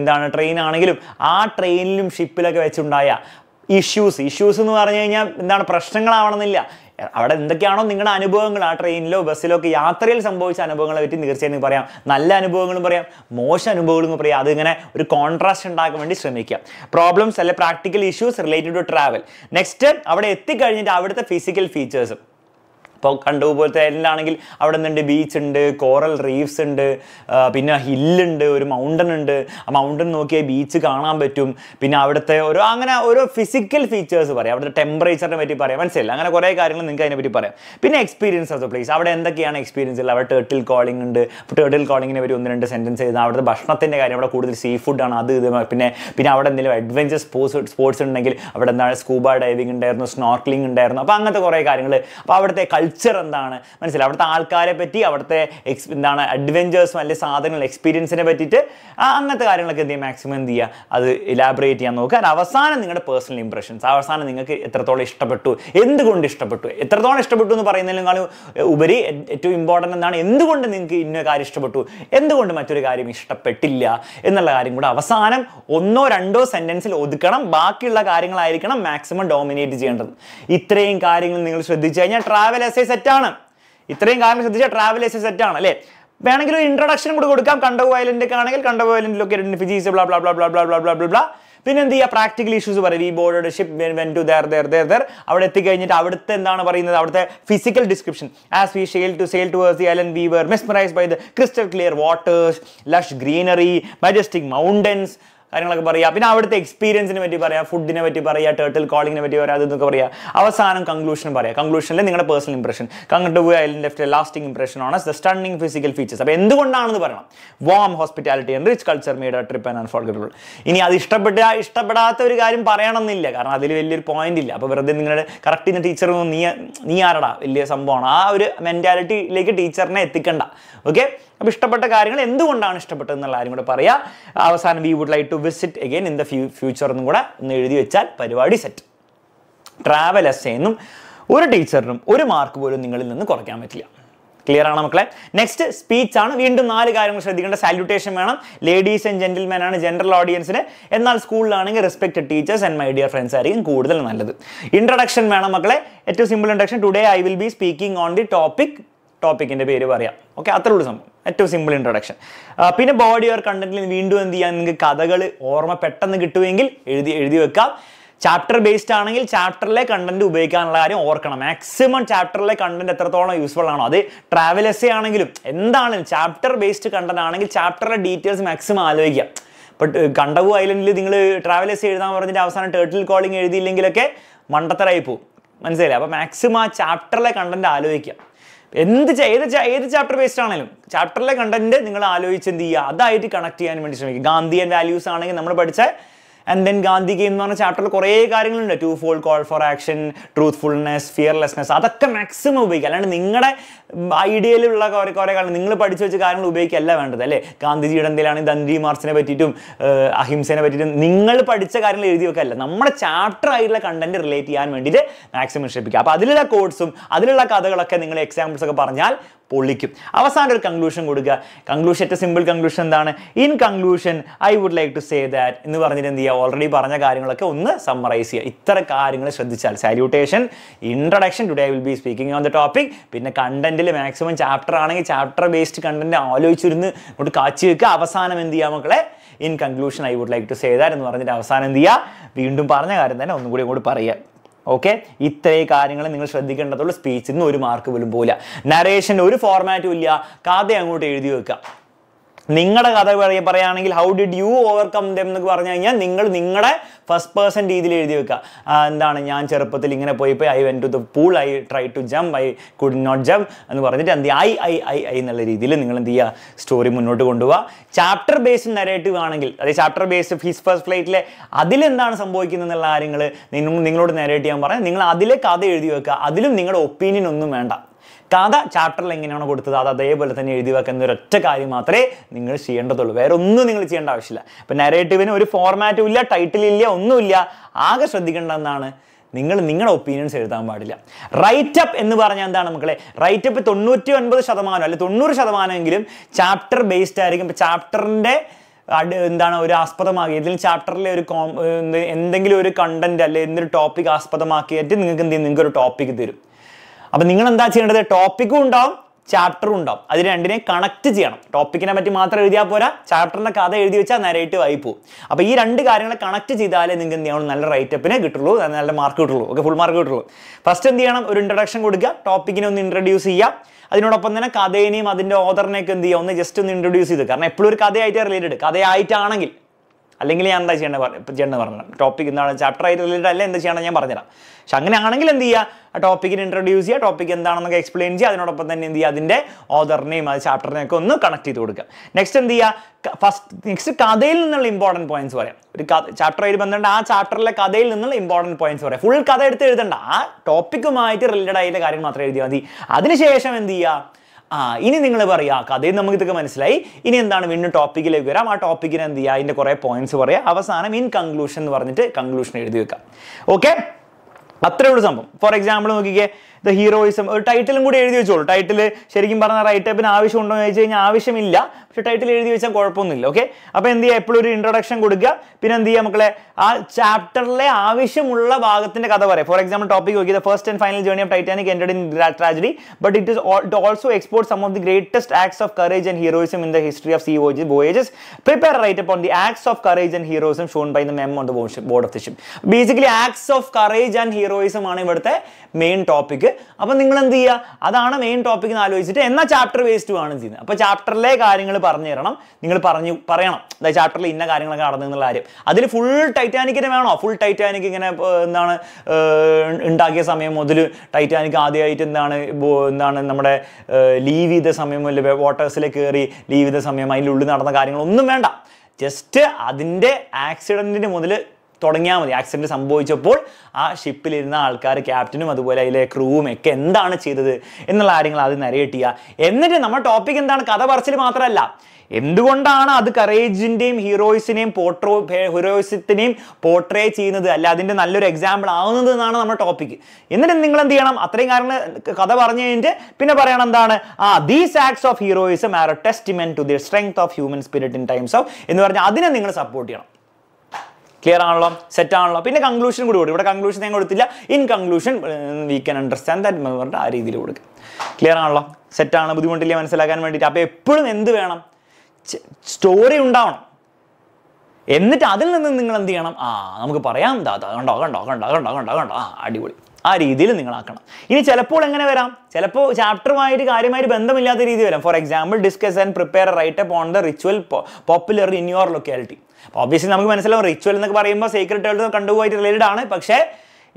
എന്താണ് ട്രെയിൻ ആണെങ്കിലും ആ ട്രെയിനിലും ഷിപ്പിലൊക്കെ വെച്ചുണ്ടായ ഇഷ്യൂസ് ഇഷ്യൂസ് എന്ന് പറഞ്ഞു കഴിഞ്ഞാൽ എന്താണ് പ്രശ്നങ്ങളാവണമെന്നില്ല അവിടെ എന്തൊക്കെയാണോ നിങ്ങളുടെ അനുഭവങ്ങൾ ആ ട്രെയിനിലോ ബസ്സിലോ ഒക്കെ യാത്രയിൽ സംഭവിച്ച അനുഭവങ്ങളെ പറ്റി തീർച്ചയായും പറയാം നല്ല അനുഭവങ്ങളും പറയാം മോശം അനുഭവങ്ങളും പറയാം അതിങ്ങനെ ഒരു കോൺട്രാസ്റ്റ് ഉണ്ടാക്കാൻ വേണ്ടി ശ്രമിക്കുക പ്രോബ്ലംസ് അല്ലെ practical issues related to travel next അവിടെ എത്തിക്കഴിഞ്ഞിട്ട് അവിടുത്തെ ഫിസിക്കൽ ഫീച്ചേഴ്സും ഇപ്പോൾ കണ്ടുപോലത്തെ ഐലൻഡിലാണെങ്കിൽ അവിടെ നിന്നുണ്ട് ബീച്ച് ഉണ്ട് കോറൽ റീഫ്സ് ഉണ്ട് പിന്നെ ഹില്ലുണ്ട് ഒരു മൗണ്ടൻ ഉണ്ട് ആ മൗണ്ടൻ നോക്കിയാൽ ബീച്ച് കാണാൻ പറ്റും പിന്നെ അവിടുത്തെ ഓരോ അങ്ങനെ ഓരോ ഫിസിക്കൽ ഫീച്ചേഴ്സ് പറയാം അവിടുത്തെ ടെമ്പറേച്ചറിനെ പറ്റി പറയാം മനസ്സിലായില്ല അങ്ങനെ കുറേ കാര്യങ്ങൾ നിങ്ങൾക്ക് അതിനെപ്പറ്റി പറയാം പിന്നെ എക്സ്പീരിയൻസ് ഓഫ് ദ പ്ലേസ് അവിടെ എന്തൊക്കെയാണ് എക്സ്പീരിയൻസ് ഉള്ളത് അവിടെ ടേർട്ടിൽ കോളിംഗ് ഉണ്ട് അപ്പോൾ ടേർട്ടിൽ കോളിങ്ങിനെ പറ്റി ഒന്ന് രണ്ട് സെൻറ്റൻസ് ചെയ്താൽ അവിടുത്തെ ഭക്ഷണത്തിൻ്റെ കാര്യം അവിടെ കൂടുതൽ സീ ഫുഡാണ് അത് ഇത് പിന്നെ പിന്നെ അവിടെ എന്തെങ്കിലും അഡ്വഞ്ചർ സ്പോർട്സ് സ്പോർട്സ് ഉണ്ടെങ്കിൽ അവിടെ എന്താണ് സ്കൂബ ഡൈവിംഗ് ഉണ്ടായിരുന്നു സ്നോർക്ലിംഗ് ഉണ്ടായിരുന്നു അപ്പോൾ അങ്ങനത്തെ കുറേ കാര്യങ്ങൾ അപ്പോൾ അവിടുത്തെ കൾച്ചർ കൾച്ചർ എന്താണ് മനസ്സിലായി അവിടുത്തെ ആൾക്കാരെ പറ്റി അവിടുത്തെ എക്സ് എന്താണ് അഡ്വഞ്ചേഴ്സും അല്ലെങ്കിൽ സാധനങ്ങൾ എക്സ്പീരിയൻസിനെ പറ്റിയിട്ട് അങ്ങനത്തെ കാര്യങ്ങളൊക്കെ എന്ത് ചെയ്യാം മാക്സിമം എന്ത് ചെയ്യുക അത് ഇലാബറേറ്റ് ചെയ്യാൻ നോക്കുക അത് അവസാനം നിങ്ങളുടെ പേഴ്സണൽ ഇംപ്രഷൻസ് അവസാനം നിങ്ങൾക്ക് എത്രത്തോളം ഇഷ്ടപ്പെട്ടു എന്തുകൊണ്ട് ഇഷ്ടപ്പെട്ടു എത്രത്തോളം ഇഷ്ടപ്പെട്ടു എന്ന് പറയുന്നതിനേക്കാളും ഉപരി ഏറ്റവും ഇമ്പോർട്ടൻ്റ് എന്താണ് എന്തുകൊണ്ട് നിങ്ങൾക്ക് ഇന്ന കാര്യം ഇഷ്ടപ്പെട്ടു എന്തുകൊണ്ട് മറ്റൊരു കാര്യം ഇഷ്ടപ്പെട്ടില്ല എന്നുള്ള കാര്യം കൂടെ അവസാനം ഒന്നോ രണ്ടോ സെൻറ്റൻസിൽ ഒതുക്കണം ബാക്കിയുള്ള കാര്യങ്ങളായിരിക്കണം മാക്സിമം ഡോമിനേറ്റ് ചെയ്യേണ്ടത് ഇത്രയും കാര്യങ്ങൾ നിങ്ങൾ ശ്രദ്ധിച്ചു കഴിഞ്ഞാൽ ട്രാവലേഴ്സ് എസ് ഐ സെറ്റാണ് ഇത്രയും കാര്യം ശ്രദ്ധിച്ചാൽ ട്രാവൽ എസ് ഐ സെറ്റാണ് അല്ലേ വേണമെങ്കിൽ ഒരു ഇൻട്രൊഡക്ഷൻ കൂടി കൊടുക്കാം കണ്ടവ് വയലൻ്റൊക്കെ ആണെങ്കിൽ Kandavu violent located blah blah blah blah blah blah blah blah പിന്നെ എന്ത് ചെയ്യുക പ്രാക്ടിക്കൽ ഇഷ്യൂസ് പറയും ഈ board ship went to the the the the അവിടെ എത്തിക്കഴിഞ്ഞിട്ട് അവിടുത്തെ എന്താണ് പറയുന്നത് അവിടുത്തെ physical description as we sail to sail towards the island we were mesmerise by the crystal clear waters lush greenery majestic mountains കാര്യങ്ങളൊക്കെ പറയുക പിന്നെ അവിടുത്തെ എക്സ്പീരിയൻസിനെ പറ്റി പറയാം ഫുഡിനെ പറ്റി പറയുക ടേർട്ടിൽ കോളിങ്ങിനെ പറ്റി പറയാം അതെന്നൊക്കെ പറയുക അവസാനം കൺക്ലൂഷൻ പറയാം കൺക്ലൂഷനിൽ നിങ്ങളുടെ പേഴ്സണൽ ഇംപ്രഷൻ കങ്ങട്ട് പോയി അതിൽ ലെഫ്റ്റ് ലാസ്റ്റിംഗ് ഇംപ്രഷൻ ആണ് ദ സ്റ്റണ്ണിങ് ഫിസിക്കൽ ഫീച്ചേഴ്സ് അപ്പോൾ എന്തുകൊണ്ടാണെന്ന് പറയണം warm hospitality and rich culture made trip and unforgettable ഇനി അത് ഇഷ്ടപ്പെട്ട ഇഷ്ടപ്പെടാത്ത ഒരു കാര്യം പറയണമെന്നില്ല കാരണം അതിൽ വലിയൊരു പോയിന്റ് ഇല്ല അപ്പോൾ വെറുതെ നിങ്ങളുടെ കറക്റ്റ് ഇന്ന് ടീച്ചർ നീ നീ ആരടാ വലിയ സംഭവമാണ് ആ ഒരു മെൻറ്റാലിറ്റിയിലേക്ക് ടീച്ചറിനെ എത്തിക്കണ്ട ഓക്കെ അപ്പോൾ ഇഷ്ടപ്പെട്ട കാര്യങ്ങൾ എന്തുകൊണ്ടാണ് ഇഷ്ടപ്പെട്ടത് എന്നുള്ള കാര്യം കൂടെ പറയാം അവസാനം we would like to visit again in the few future എന്നും കൂടെ ഒന്ന് എഴുതി വെച്ചാൽ പരിപാടി സെറ്റ് ട്രാവൽ എസ് എന്നും ഒരു ടീച്ചറിനും ഒരു മാർക്ക് പോലും നിങ്ങളിൽ നിന്ന് കുറയ്ക്കാൻ പറ്റില്ല ക്ലിയർ ആണ് മക്കളെ നെക്സ്റ്റ് സ്പീച്ച് ആണ് വീണ്ടും നാല് കാര്യങ്ങൾ ശ്രദ്ധിക്കേണ്ട സാല്യൂട്ടേഷൻ വേണം ലേഡീസ് ആൻഡ് ജെന്റിൽമാൻ ആണ് ജനറൽ ഓഡിയൻസിന് എന്നാൽ സ്കൂളിലാണെങ്കിൽ respected teachers and my dear friends ആയിരിക്കും കൂടുതൽ നല്ലത് ഇൻട്രഡക്ഷൻ വേണം മക്കളെ ഏറ്റവും simple introduction today I will be speaking on the topic ടോപ്പിക്കിൻ്റെ പേര് പറയാം ഓക്കെ അത്ര ഉള്ളൂ സംഭവം ഏറ്റവും സിമ്പിൾ ഇൻട്രൊഡക്ഷൻ പിന്നെ ബോഡി ഓർ കണ്ടന്റിൽ വീണ്ടും എന്ത് ചെയ്യാം നിങ്ങൾക്ക് കഥകൾ ഓർമ്മ പെട്ടെന്ന് കിട്ടുമെങ്കിൽ എഴുതി എഴുതി വെക്കാം ചാപ്റ്റർ ബേസ്ഡ് ആണെങ്കിൽ ചാപ്റ്ററിലെ കണ്ടന്റ് ഉപയോഗിക്കാനുള്ള കാര്യം ഓർക്കണം മാക്സിമം ചാപ്റ്ററിലെ കണ്ടന്റ് എത്രത്തോളം യൂസ്ഫുൾ ആണോ അത് ട്രാവൽ എസ് ആണെങ്കിലും എന്താണ് ചാപ്റ്റർ ബേസ്ഡ് കണ്ടന്റ് ആണെങ്കിൽ ചാപ്റ്ററിലെ ഡീറ്റെയിൽസ് മാക്സിമം ആലോചിക്കാം ബട്ട് കണ്ടവു ഐലൻഡിൽ നിങ്ങൾ ട്രാവൽ എസ് എഴുതാൻ പറഞ്ഞിട്ട് അവസാനം ടേർട്ടിൽ കോളിംഗ് എഴുതിയില്ലെങ്കിലൊക്കെ മണ്ടത്തരായി പോകും മനസ്സിലായില്ലേ അപ്പോൾ മാക്സിമം ആ ചാപ്റ്ററിലെ കണ്ടന്റ് ആലോചിക്കാം എന്ത് ഏത് ഏത് ചാപ്റ്റർ ബേസ്ഡ് ആണെങ്കിലും ചാപ്റ്ററിലെ കണ്ടന്റ് നിങ്ങൾ ആലോചിച്ച് എന്ത് ചെയ്യുക അതായിട്ട് കണക്ട് ചെയ്യാൻ വേണ്ടി ശ്രമിക്കുക ഗാന്ധിയൻ വാല്യൂസ് ആണെങ്കിൽ നമ്മൾ പഠിച്ച ആൻഡ് ദെൻ ഗാന്ധി ഗെയിം എന്ന് പറഞ്ഞ ചാപ്റ്ററിൽ കുറേ കാര്യങ്ങളുണ്ട് to fall call for action truthfulness fearlessness അതൊക്കെ മാക്സിമം ഉപയോഗിക്കുക അല്ലാണ്ട് നിങ്ങളുടെ ഐഡിയയിലുള്ള കുറേ കുറേ കാരണം നിങ്ങൾ പഠിച്ചു വെച്ച കാര്യങ്ങൾ ഉപയോഗിക്കല്ല വേണ്ടത് അല്ലേ ഗാന്ധിജിയുടെ എന്തെങ്കിലും ദണ്ഡി മാർച്ചിനെ പറ്റിയിട്ടും അഹിംസനെ പറ്റിയിട്ടും നിങ്ങൾ പഠിച്ച കാര്യങ്ങൾ എഴുതി വെക്കല്ല നമ്മുടെ ചാപ്റ്റർ ആയിട്ടുള്ള കണ്ടന്റ് റിലേറ്റ് ചെയ്യാൻ വേണ്ടിയിട്ട് മാക്സിമം ശ്രമിക്കുക അപ്പോൾ അതിലുള്ള കോഴ്സും അതിലുള്ള കഥകളൊക്കെ നിങ്ങൾ എക്സാമ്പിൾസ് ഒക്കെ പറഞ്ഞാൽ പൊള്ളിക്കും അവസാനം ഒരു കൺക്ലൂഷൻ കൊടുക്കുക കൺക്ലൂഷൻ ഏറ്റവും സിമ്പിൾ കൺക്ലൂഷൻ എന്താണ് in conclusion I would like to say that എന്ന് പറഞ്ഞിട്ട് എന്ത് ചെയ്യുക ഓൾറെഡി പറഞ്ഞ കാര്യങ്ങളൊക്കെ ഒന്ന് സമ്മറൈസ് ചെയ്യുക ഇത്ര കാര്യങ്ങൾ ശ്രദ്ധിച്ചാൽ salutation introduction today will be speaking on the topic പിന്നെ കണ്ടന്റ് കണ്ടന്റിൽ മാക്സിമം ചാപ്റ്റർ ആണെങ്കിൽ ചാപ്റ്റർ ബേസ്ഡ് കണ്ടന്റ് ആലോചിച്ചിരുന്ന് ഇങ്ങോട്ട് കാച്ചി വെക്കുക അവസാനം എന്ത് ചെയ്യാം മക്കളെ in conclusion I would like to say that എന്ന് പറഞ്ഞിട്ട് അവസാനം എന്ത് ചെയ്യുക വീണ്ടും പറഞ്ഞ കാര്യം തന്നെ ഒന്നും കൂടി ഇങ്ങോട്ട് പറയുക ഓക്കെ ഇത്രയും കാര്യങ്ങൾ നിങ്ങൾ ശ്രദ്ധിക്കേണ്ടതുള്ള സ്പീച്ചിൽ നിന്ന് ഒരു മാർക്ക് പോലും പോകില്ല നരേഷൻ ഒരു ഫോർമാറ്റും ഇല്ല കഥ അങ്ങോട്ട് എഴുതി വെക്കുക നിങ്ങളുടെ കഥ പറയുകയാണെങ്കിൽ how did you overcome them എന്നൊക്കെ പറഞ്ഞു കഴിഞ്ഞാൽ നിങ്ങൾ നിങ്ങളുടെ ഫസ്റ്റ് പേഴ്സൺ രീതിയിൽ എഴുതി വെക്കുക എന്താണ് ഞാൻ ചെറുപ്പത്തിൽ ഇങ്ങനെ പോയി പോയി I went to the pool I try to jump I could not jump എന്ന് പറഞ്ഞിട്ട് എന്ത് ഐ ഐ ഐ ഐ എന്നുള്ള രീതിയിൽ നിങ്ങൾ എന്ത് ചെയ്യുക സ്റ്റോറി മുന്നോട്ട് കൊണ്ടുപോകുക ചാപ്റ്റർ ബേസ്ഡ് നരേറ്റീവ് ആണെങ്കിൽ അതായത് ചാപ്റ്റർ ബേസ്ഡ് ഫീസ് ഫസ്റ്റ് ഫ്ലൈറ്റിലെ അതിലെന്താണ് സംഭവിക്കുന്നത് എന്നുള്ള കാര്യങ്ങൾ നിങ്ങളോട് നരേറ്റ് ചെയ്യാൻ പറഞ്ഞാൽ നിങ്ങൾ അതിലെ കഥ എഴുതി വെക്കുക അതിലും നിങ്ങളുടെ ഒപ്പീനിയൻ ഒന്നും വേണ്ട കഥ ചാപ്റ്ററിൽ എങ്ങനെയാണ് കൊടുത്തത് അത് അതേപോലെ തന്നെ എഴുതി വെക്കുന്ന ഒരൊറ്റ കാര്യം മാത്രമേ നിങ്ങൾ ചെയ്യേണ്ടതുള്ളൂ വേറെ ഒന്നും നിങ്ങൾ ചെയ്യേണ്ട ആവശ്യമില്ല ഇപ്പം നരേറ്റീവിന് ഒരു ഫോർമാറ്റും ഇല്ല ടൈറ്റിൽ ഇല്ല ഒന്നുമില്ല ആകെ ശ്രദ്ധിക്കേണ്ടതെന്നാണ് നിങ്ങൾ നിങ്ങളുടെ ഒപ്പീനിയൻസ് എഴുതാൻ പാടില്ല റൈറ്റ് അപ്പ് എന്ന് പറഞ്ഞാൽ എന്താണ് മക്കളെ റൈറ്റ് അപ്പ് തൊണ്ണൂറ്റി ഒൻപത് ശതമാനം അല്ലെങ്കിൽ തൊണ്ണൂറ് ശതമാനമെങ്കിലും ചാപ്റ്റർ ബേസ്ഡ് ആയിരിക്കും ഇപ്പോൾ ചാപ്റ്ററിൻ്റെ എന്താണ് ഒരു ആസ്പദമാക്കി ഇതിൽ ചാപ്റ്ററിലെ ഒരു കോം എന്തെങ്കിലും ഒരു കണ്ടന്റ് അല്ലെങ്കിൽ എന്തൊരു ടോപ്പിക് ആസ്പദമാക്കിയിട്ട് നിങ്ങൾക്ക് എന്ത് ചെയ്യും നിങ്ങൾക്ക് ഒരു ടോപ്പിക് തരും അപ്പോൾ നിങ്ങൾ എന്താ ചെയ്യേണ്ടത് ടോപ്പിക്കും ഉണ്ടാവും ചാപ്റ്ററും ഉണ്ടാവും അത് രണ്ടിനെ കണക്ട് ചെയ്യണം ടോപ്പിക്കിനെ പറ്റി മാത്രം എഴുതിയാൽ പോരാ ചാപ്റ്ററിൻ്റെ കഥ എഴുതി വെച്ചാൽ നെറേറ്റീവ് ആയി പോകും അപ്പോൾ ഈ രണ്ട് കാര്യങ്ങളെ കണക്ട് ചെയ്താലേ നിങ്ങൾക്ക് എന്ത് ചെയ്യണം നല്ല റൈറ്റപ്പിന് കിട്ടുള്ളൂ നല്ല മാർക്ക് കിട്ടുള്ളൂ ഓക്കെ ഫുൾ മാർക്ക് കിട്ടുള്ളൂ ഫസ്റ്റ് എന്ത് ചെയ്യണം ഒരു ഇൻട്രഡക്ഷൻ കൊടുക്കുക ടോപ്പിക്കിനെ ഒന്ന് ഇൻട്രൊഡ്യൂസ് ചെയ്യുക അതിനോടൊപ്പം തന്നെ കഥേനെയും അതിൻ്റെ ഓദറിനെയൊക്കെ എന്ത് ചെയ്യുക ഒന്ന് ജസ്റ്റ് ഒന്ന് ഇൻട്രൊഡ്യൂസ് ചെയ്ത് കാരണം എപ്പോഴും ഒരു കഥയായിട്ട് റിലേറ്റഡ് കഥയായിട്ടാണെങ്കിൽ അല്ലെങ്കിൽ ഞാൻ എന്താ ചെയ്യേണ്ടത് ചെയ്യേണ്ടത് പറഞ്ഞു ടോപ്പിക് എന്താണ് ചാപ്റ്റർ ആയി റിലേറ്റഡ് അല്ലേ എന്ത് ചെയ്യണം ഞാൻ പറഞ്ഞുതരാം പക്ഷേ അങ്ങനെ ആണെങ്കിൽ എന്ത് ചെയ്യുക ആ ടോപ്പിക്കിന് ഇൻട്രൊഡ്യൂസ് ചെയ്യുക ടോപ്പിക് എന്താണെന്നൊക്കെ എക്സ്പ്ലെയിൻ ചെയ്യുക അതിനോടൊപ്പം തന്നെ എന്ത് ചെയ്യുക അതിൻ്റെ ഓദറിനെയും അത് ചാപ്റ്ററിനെയൊക്കെ ഒന്ന് കണക്ട് ചെയ്ത് കൊടുക്കുക നെക്സ്റ്റ് എന്ത് ചെയ്യുക ഫസ്റ്റ് നെക്സ്റ്റ് കഥയിൽ നിന്നുള്ള ഇമ്പോർട്ടൻറ്റ് പോയിന്റ്സ് പറയാം ഒരു ആയിട്ട് ബന്ധമുണ്ട് ആ ചാപ്റ്ററിലെ കഥയിൽ നിന്നുള്ള ഇമ്പോർട്ടൻറ്റ് പോയിന്റ്സ് പറയാം ഫുൾ കഥ എടുത്ത് എഴുതണ്ട ആ ടോപ്പിക്കുമായിട്ട് റിലേറ്റഡ് ആയിട്ടുള്ള കാര്യങ്ങൾ മാത്രം എഴുതിയാൽ മതി അതിനുശേഷം എന്ത് ചെയ്യുക ആ ഇനി നിങ്ങൾ പറയുക കഥയിൽ നമുക്ക് ഇതൊക്കെ മനസ്സിലായി ഇനി എന്താണ് വീണ്ടും ടോപ്പിക്കിലേക്ക് വരാം ആ ടോപ്പിക്കിന് എന്ത് ചെയ്യുക അതിൻ്റെ കുറേ പോയിന്റ്സ് പറയുക അവസാനം ഇൻ കൺക്ലൂഷൻ എന്ന് പറഞ്ഞിട്ട് കൺക്ലൂഷൻ എഴുതി വെക്കാം ഓക്കെ അത്രേ ഉള്ളൂ സംഭവം ഫോർ എക്സാമ്പിൾ നോക്കിക്കേ ദ ഹീറോയിസം ഒരു ടൈറ്റിലും കൂടി എഴുതി വെച്ചോളൂ ടൈറ്റിൽ ശരിക്കും പറഞ്ഞ റൈറ്റ് ആവശ്യം ആവശ്യമുണ്ടോ എന്ന് ചോദിച്ചു ആവശ്യമില്ല പക്ഷെ ടൈറ്റിൽ എഴുതി വെച്ചാൽ കുഴപ്പമൊന്നുമില്ല ഓക്കെ അപ്പോൾ എന്ത് ചെയ്യുക എപ്പോഴും ഒരു ഇൻട്രൊഡക്ഷൻ കൊടുക്കുക പിന്നെ എന്ത് ചെയ്യുക മക്കളെ ആ ചാപ്റ്ററിലെ ആവശ്യമുള്ള ഭാഗത്തിൻ്റെ കഥ പറയാം ഫോർ എക്സാമ്പിൾ ടോപ്പിക് നോക്കി the first and final journey of Titanic ended in tragedy but it is it also export some of the greatest acts of courage and heroism in the history of sea voyages prepare write upon the acts of courage and heroism shown by the men on the board of the ship basically acts of courage and heroism ആണ് ഇവിടുത്തെ main topic അപ്പോൾ നിങ്ങൾ എന്ത് ചെയ്യുക അതാണ് main topic എന്ന് ആലോചിച്ചിട്ട് എന്നാൽ ചാപ്റ്റർ വേസ്റ്റ് ആണ് ചെയ്യുന്നത് അപ്പോൾ ചാപ്റ്ററിലെ കാര്യങ്ങൾ പറഞ്ഞു തരണം നിങ്ങൾ പറഞ്ഞു പറയണം അതായത് ചാപ്റ്ററിൽ ഇന്ന കാര്യങ്ങളൊക്കെ നടന്നെന്നുള്ള കാര്യം അതിൽ ഫുൾ ടൈറ്റാനിക്കിനെ വേണോ ഫുൾ ടൈറ്റാനിക് ഇങ്ങനെ എന്താണ് ഉണ്ടാക്കിയ സമയം മുതൽ ടൈറ്റാനിക് ആദ്യമായിട്ട് എന്താണ് എന്താണ് നമ്മുടെ ലീവ് ചെയ്ത സമയം മുതൽ വാട്ടേഴ്സിൽ കയറി ലീവ് ചെയ്ത സമയം അതിൻ്റെ ഉള്ളിൽ നടന്ന കാര്യങ്ങളൊന്നും വേണ്ട ജസ്റ്റ് അതിൻ്റെ ആക്സിഡൻറ്റിന് മുതൽ തുടങ്ങിയാൽ മതി ആക്സിഡൻറ്റ് സംഭവിച്ചപ്പോൾ ആ ഷിപ്പിലിരുന്ന ആൾക്കാർ ക്യാപ്റ്റനും അതുപോലെ അതിലെ ക്രൂവും ഒക്കെ എന്താണ് ചെയ്തത് എന്നുള്ള കാര്യങ്ങൾ അത് നരേറ്റ് ചെയ്യുക എന്നിട്ട് നമ്മുടെ ടോപ്പിക് എന്താണ് കഥ പറച്ചിൽ മാത്രമല്ല എന്തുകൊണ്ടാണ് അത് കറേജിൻ്റെയും ഹീറോയിസിനെയും പോർട്രോ ഹീറോയിസത്തിനെയും പോർട്രേ ചെയ്യുന്നത് അല്ല അതിൻ്റെ നല്ലൊരു എക്സാമ്പിൾ ആവുന്നത് എന്നാണ് നമ്മുടെ ടോപ്പിക് എന്നിട്ട് നിങ്ങൾ എന്ത് ചെയ്യണം അത്രയും കാര്യങ്ങൾ കഥ പറഞ്ഞു കഴിഞ്ഞിട്ട് പിന്നെ പറയണം എന്താണ് uh these acts of heroism are a testament to the strength of human spirit in times of എന്ന് പറഞ്ഞാൽ അതിനെ നിങ്ങൾ സപ്പോർട്ട് ചെയ്യണം ക്ലിയർ ആണല്ലോ സെറ്റ് ആണല്ലോ പിന്നെ കൺക്ലൂഷൻ കൂടി കൊടുക്കും ഇവിടെ കൺക്ലൂഷൻ ഞാൻ കൊടുത്തില്ല in conclusion we can understand that എന്ന് പറഞ്ഞിട്ട് ആ രീതിയിൽ കൊടുക്കുക ക്ലിയർ ആണല്ലോ സെറ്റാണ് ബുദ്ധിമുട്ടില്ല മനസ്സിലാക്കാൻ വേണ്ടിയിട്ട് അപ്പോൾ എപ്പോഴും എന്ത് വേണം സ്റ്റോറി ഉണ്ടാവണം എന്നിട്ട് അതിൽ നിന്ന് നിങ്ങൾ എന്ത് ചെയ്യണം ആ നമുക്ക് പറയാം ദാദാ കണ്ടോ കണ്ടോ കണ്ടോ കണ്ടോ കണ്ടോ കണ്ടോ ആ അടിപൊളി ആ രീതിയിൽ നിങ്ങളാക്കണം ഇനി ചിലപ്പോൾ എങ്ങനെ വരാം ചിലപ്പോൾ ചാപ്റ്ററുമായിട്ട് കാര്യമായിട്ട് ബന്ധമില്ലാത്ത രീതി വരാം for example discuss and prepare write up on the ritual popular in your locality അപ്പോൾ ഒബ്വിയസ്ലി നമുക്ക് മനസ്സിലാവും റിച്വൽ എന്നൊക്കെ പറയുമ്പോൾ സീക്രട്ട് ആയിട്ട് കണ്ടുപോയിട്ട് റിലേറ്റഡ് ആണ് പക്ഷേ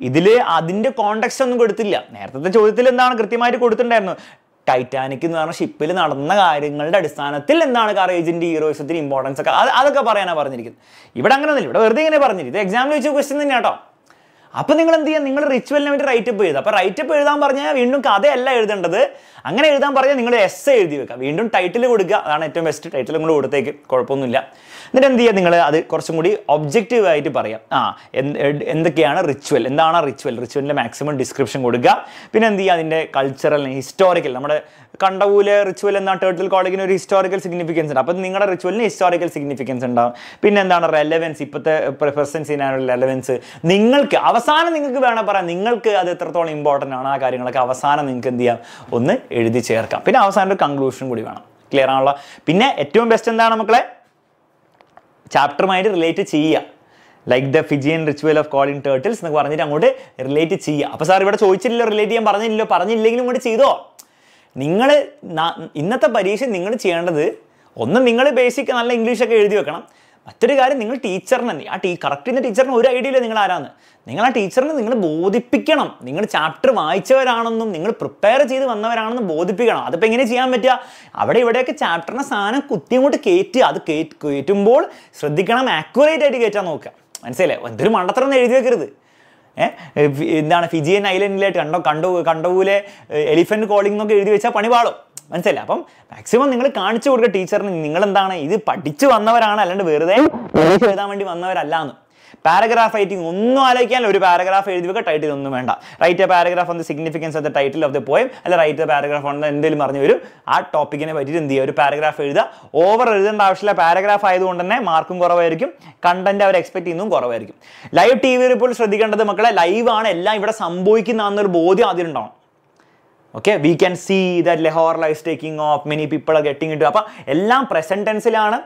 ഇതിൽ അതിൻ്റെ കോണ്ടക്സ്റ്റ് ഒന്നും കൊടുത്തില്ല നേരത്തെ ചോദ്യത്തിൽ എന്താണ് കൃത്യമായിട്ട് കൊടുത്തിട്ടുണ്ടായിരുന്നു ടൈറ്റാനിക് എന്ന് പറഞ്ഞ ഷിപ്പിൽ നടന്ന കാര്യങ്ങളുടെ അടിസ്ഥാനത്തിൽ എന്താണ് കറേജിൻ്റെ ഹീറോയിസത്തിന് ഇമ്പോർട്ടൻസ് ഒക്കെ അത് അതൊക്കെ പറയാനാണ് പറഞ്ഞിരിക്കുന്നത് ഇവിടെ അങ്ങനെ ഒന്നുമില്ല ഇവിടെ വെറുതെ ഇങ്ങനെ പറഞ്ഞിരിക്കും ഇത് എക്സാമിൽ വെച്ച ക്വസ്റ്റ്യൻ തന്നെ കേട്ടോ അപ്പോൾ നിങ്ങൾ എന്ത് ചെയ്യുക നിങ്ങൾ റിച്വലിനെ വേണ്ടി റൈറ്റപ്പ് ചെയ്തു അപ്പോൾ റൈറ്റപ്പ് എഴുതാൻ പറഞ്ഞാൽ വീണ്ടും കഥയല്ല എഴുതേണ്ടത് അങ്ങനെ എഴുതാൻ പറഞ്ഞാൽ നിങ്ങൾ എസ് എ എഴുതി വെക്കുക വീണ്ടും ടൈറ്റിൽ കൊടുക്കുക അതാണ് ഏറ്റവും ബെസ്റ്റ് ടൈറ്റിൽ കൂടെ കൊടുത്തേക്ക് കുഴപ്പമൊന്നുമില്ല എന്നിട്ട് എന്ത് ചെയ്യുക നിങ്ങൾ അത് കുറച്ചും കൂടി ഒബ്ജക്റ്റീവായിട്ട് പറയാം ആ എന്തൊക്കെയാണ് റിച്വൽ എന്താണ് റിച്വൽ റിച്വലിൻ്റെ മാക്സിമം ഡിസ്ക്രിപ്ഷൻ കൊടുക്കുക പിന്നെ എന്ത് ചെയ്യുക അതിൻ്റെ കൾച്ചറൽ ഹിസ്റ്റോറിക്കൽ നമ്മുടെ കണ്ടവൂലെ റിച്വൽ എന്ന ടേർട്ടിൽ കോളേജിന് ഒരു ഹിസ്റ്റോറിക്കൽ സിഗ്നിഫിക്കൻസ് ഉണ്ട് അപ്പം നിങ്ങളുടെ റിച്വലിന് ഹിസ്റ്റോറിക്കൽ സിഗ്നിഫിക്കൻസ് ഉണ്ടാവും പിന്നെ എന്താണ് റെലവൻസ് ഇപ്പോഴത്തെ ചെയ്യാനുള്ള റെലവൻസ് നിങ്ങൾക്ക് അവസാനം നിങ്ങൾക്ക് വേണം പറയാം നിങ്ങൾക്ക് അത് എത്രത്തോളം ഇമ്പോർട്ടൻ്റ് ആണ് ആ കാര്യങ്ങളൊക്കെ അവസാനം നിങ്ങൾക്ക് എന്ത് ചെയ്യാം ഒന്ന് എഴുതി ചേർക്കാം പിന്നെ അവസാനം ഒരു കൺക്ലൂഷൻ കൂടി വേണം ക്ലിയർ ആണല്ലോ പിന്നെ ഏറ്റവും ബെസ്റ്റ് എന്താണ് മക്കളെ ചാപ്റ്ററുമായിട്ട് റിലേറ്റ് ചെയ്യുക like the Fijian ritual of calling turtles എന്നൊക്കെ പറഞ്ഞിട്ട് അങ്ങോട്ട് റിലേറ്റ് ചെയ്യുക അപ്പോൾ സാർ ഇവിടെ ചോദിച്ചില്ലല്ലോ റിലേറ്റ് ചെയ്യാൻ പറഞ്ഞില്ലല്ലോ പറഞ്ഞില്ലെങ്കിലും കൂടി ചെയ്തോ നിങ്ങൾ ഇന്നത്തെ പരീക്ഷ നിങ്ങൾ ചെയ്യേണ്ടത് ഒന്ന് നിങ്ങൾ ബേസിക് നല്ല ഇംഗ്ലീഷൊക്കെ എഴുതി വെക്കണം മറ്റൊരു കാര്യം നിങ്ങൾ ടീച്ചറിനെ ആ ടീ കറക്റ്റ് ചെയ്യുന്ന ടീച്ചറിന് ഒരു ഐഡിയ ഇല്ല നിങ്ങൾ ആരാന്ന് നിങ്ങൾ ആ ടീച്ചറിനെ നിങ്ങൾ ബോധിപ്പിക്കണം നിങ്ങൾ ചാപ്റ്റർ വായിച്ചവരാണെന്നും നിങ്ങൾ പ്രിപ്പയർ ചെയ്ത് വന്നവരാണെന്നും ബോധിപ്പിക്കണം അതിപ്പോൾ എങ്ങനെ ചെയ്യാൻ പറ്റുക അവിടെ ഇവിടെയൊക്കെ ചാപ്റ്ററിനെ സാധനം കുത്തി അങ്ങോട്ട് കയറ്റുക അത് കയറ്റുമ്പോൾ ശ്രദ്ധിക്കണം ആക്യുറേറ്റ് ആയിട്ട് കയറ്റാൻ നോക്കുക മനസ്സിലല്ലേ എന്തൊരു മണ്ടത്തരം എഴുതി വെക്കരുത് എന്താണ് ഫിജിയൻ ഐലൻഡിലെ കണ്ടോ കണ്ടോ കണ്ടപോലെ എലിഫൻറ്റ് കോളിംഗ് എന്നൊക്കെ എഴുതി വെച്ചാൽ പണി പാളും മനസ്സിലായി അപ്പം മാക്സിമം നിങ്ങൾ കാണിച്ചു കൊടുക്കുക ടീച്ചറിന് നിങ്ങൾ എന്താണ് ഇത് പഠിച്ചു വന്നവരാണ് അല്ലാണ്ട് വെറുതെ എഴുതാൻ വേണ്ടി വന്നവരല്ലാന്ന് പാരഗ്രാഫ് റൈറ്റിംഗ് ഒന്നും ആലോചിക്കാനില്ല ഒരു പാരഗ്രാഫ് എഴുതി വെക്കുക ടൈറ്റിൽ ഒന്നും വേണ്ട write a paragraph on the significance of the title of the poem അല്ല റൈറ്റ് എ പാരഗ്രാഫ് ഓൺ എന്തെങ്കിലും പറഞ്ഞു വരും ആ ടോപ്പിക്കിനെ പറ്റിയിട്ട് എന്ത് ചെയ്യുക ഒരു പാരഗ്രാഫ് എഴുതുക ഓവർ എഴുതേണ്ട ആവശ്യമില്ല പാരഗ്രാഫ് ആയതുകൊണ്ട് തന്നെ മാർക്കും കുറവായിരിക്കും കണ്ടന്റ് അവർ എക്സ്പെക്ട് ചെയ്യുന്നതും കുറവായിരിക്കും ലൈവ് ടി വിയിൽ ഇപ്പോൾ ശ്രദ്ധിക്കേണ്ടത് മക്കളെ ആണ് എല്ലാം ഇവിടെ സംഭവിക്കുന്ന ഒരു ബോധ്യം ആദ്യം ഉണ്ടാവണം okay we can see the horror life taking of many people getting ഇട്ടു അപ്പം എല്ലാം പ്രസൻറ്റൻസിലാണ് ടെൻസിലാണ്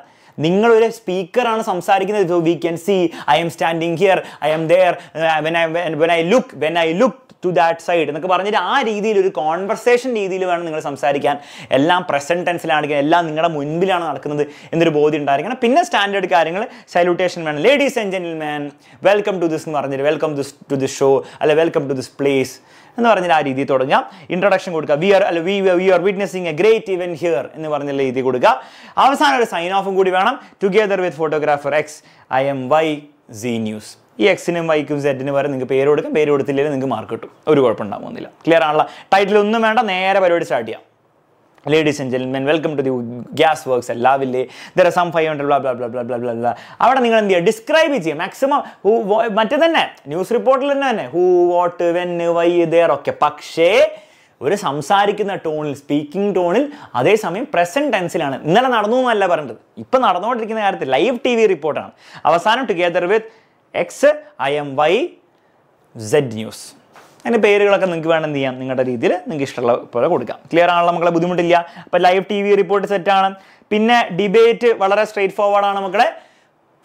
നിങ്ങളൊരു സ്പീക്കറാണ് സംസാരിക്കുന്നത് we can see I'm standing here I'm there when I when I look when I look to that side എന്നൊക്കെ പറഞ്ഞിട്ട് ആ രീതിയിൽ ഒരു കോൺവെർസേഷൻ രീതിയിൽ വേണം നിങ്ങൾ സംസാരിക്കാൻ എല്ലാം പ്രസൻറ്റ് ടെൻസിലാണെങ്കിൽ എല്ലാം നിങ്ങളുടെ മുൻപിലാണ് നടക്കുന്നത് എന്നൊരു ബോധ്യം ഉണ്ടായിരിക്കണം പിന്നെ സ്റ്റാൻഡേർഡ് കാര്യങ്ങൾ സല്യൂട്ടേഷൻ വേണം ladies and gentleman welcome to this എന്ന് പറഞ്ഞിട്ട് welcome this to this show അല്ലെ വെൽക്കം ടു ദിസ് പ്ലേസ് എന്ന് പറഞ്ഞാൽ ആ രീതിയിൽ തുടങ്ങാം ഇൻട്രൊഡക്ഷൻ കൊടുക്കുക വി ആർ അല്ല we we are witnessing a great event here എന്ന് പറഞ്ഞ രീതി കൊടുക്കുക അവസാന ഒരു സൈൻ ഓഫും കൂടി വേണം together with photographer X I M Y C news ഈ എക്സിനും വൈക്കും സെറ്റിനും വരെ നിങ്ങൾക്ക് പേര് കൊടുക്കും പേര് കൊടുത്തില്ലെങ്കിൽ നിങ്ങൾക്ക് മാർക്ക് കിട്ടും ഒരു കുഴപ്പമുണ്ടാകുന്നില്ല ക്ലിയർ ടൈറ്റിൽ ഒന്നും വേണ്ട നേരെ പരിപാടി സ്റ്റാർട്ട് ചെയ്യാം ലേഡീസ് ആൻഡ് ജെൻമെൻ welcome to the gas works എല്ലാവില്ലേ there are some five hundred blah blah blah blah blah blah അവിടെ നിങ്ങൾ എന്ത് ചെയ്യുക ഡിസ്ക്രൈബ് ചെയ്യുക മാക്സിമം ഹൂ മറ്റേ തന്നെ ന്യൂസ് റിപ്പോർട്ടിൽ തന്നെ തന്നെ who what when why there ഒക്കെ പക്ഷേ ഒരു സംസാരിക്കുന്ന ടോണിൽ സ്പീക്കിംഗ് ടോണിൽ അതേസമയം പ്രസന്റ് ടെൻസിലാണ് ഇന്നലെ നടന്നു എന്നല്ല പറഞ്ഞത് ഇപ്പം നടന്നുകൊണ്ടിരിക്കുന്ന കാര്യത്തിൽ ലൈവ് ടി വി റിപ്പോർട്ടാണ് അവസാനം together with X I M Y Z news അതിൻ്റെ പേരുകളൊക്കെ നിങ്ങൾക്ക് വേണം എന്ത് ചെയ്യാം നിങ്ങളുടെ രീതിയിൽ നിങ്ങൾക്ക് ഇഷ്ടമുള്ള പോലെ കൊടുക്കാം ക്ലിയർ ആണല്ലോ മക്കളെ ബുദ്ധിമുട്ടില്ല അപ്പോൾ ലൈവ് ടി വി റിപ്പോർട്ട് സെറ്റാണ് പിന്നെ ഡിബേറ്റ് വളരെ സ്ട്രേറ്റ് ആണ് മക്കളെ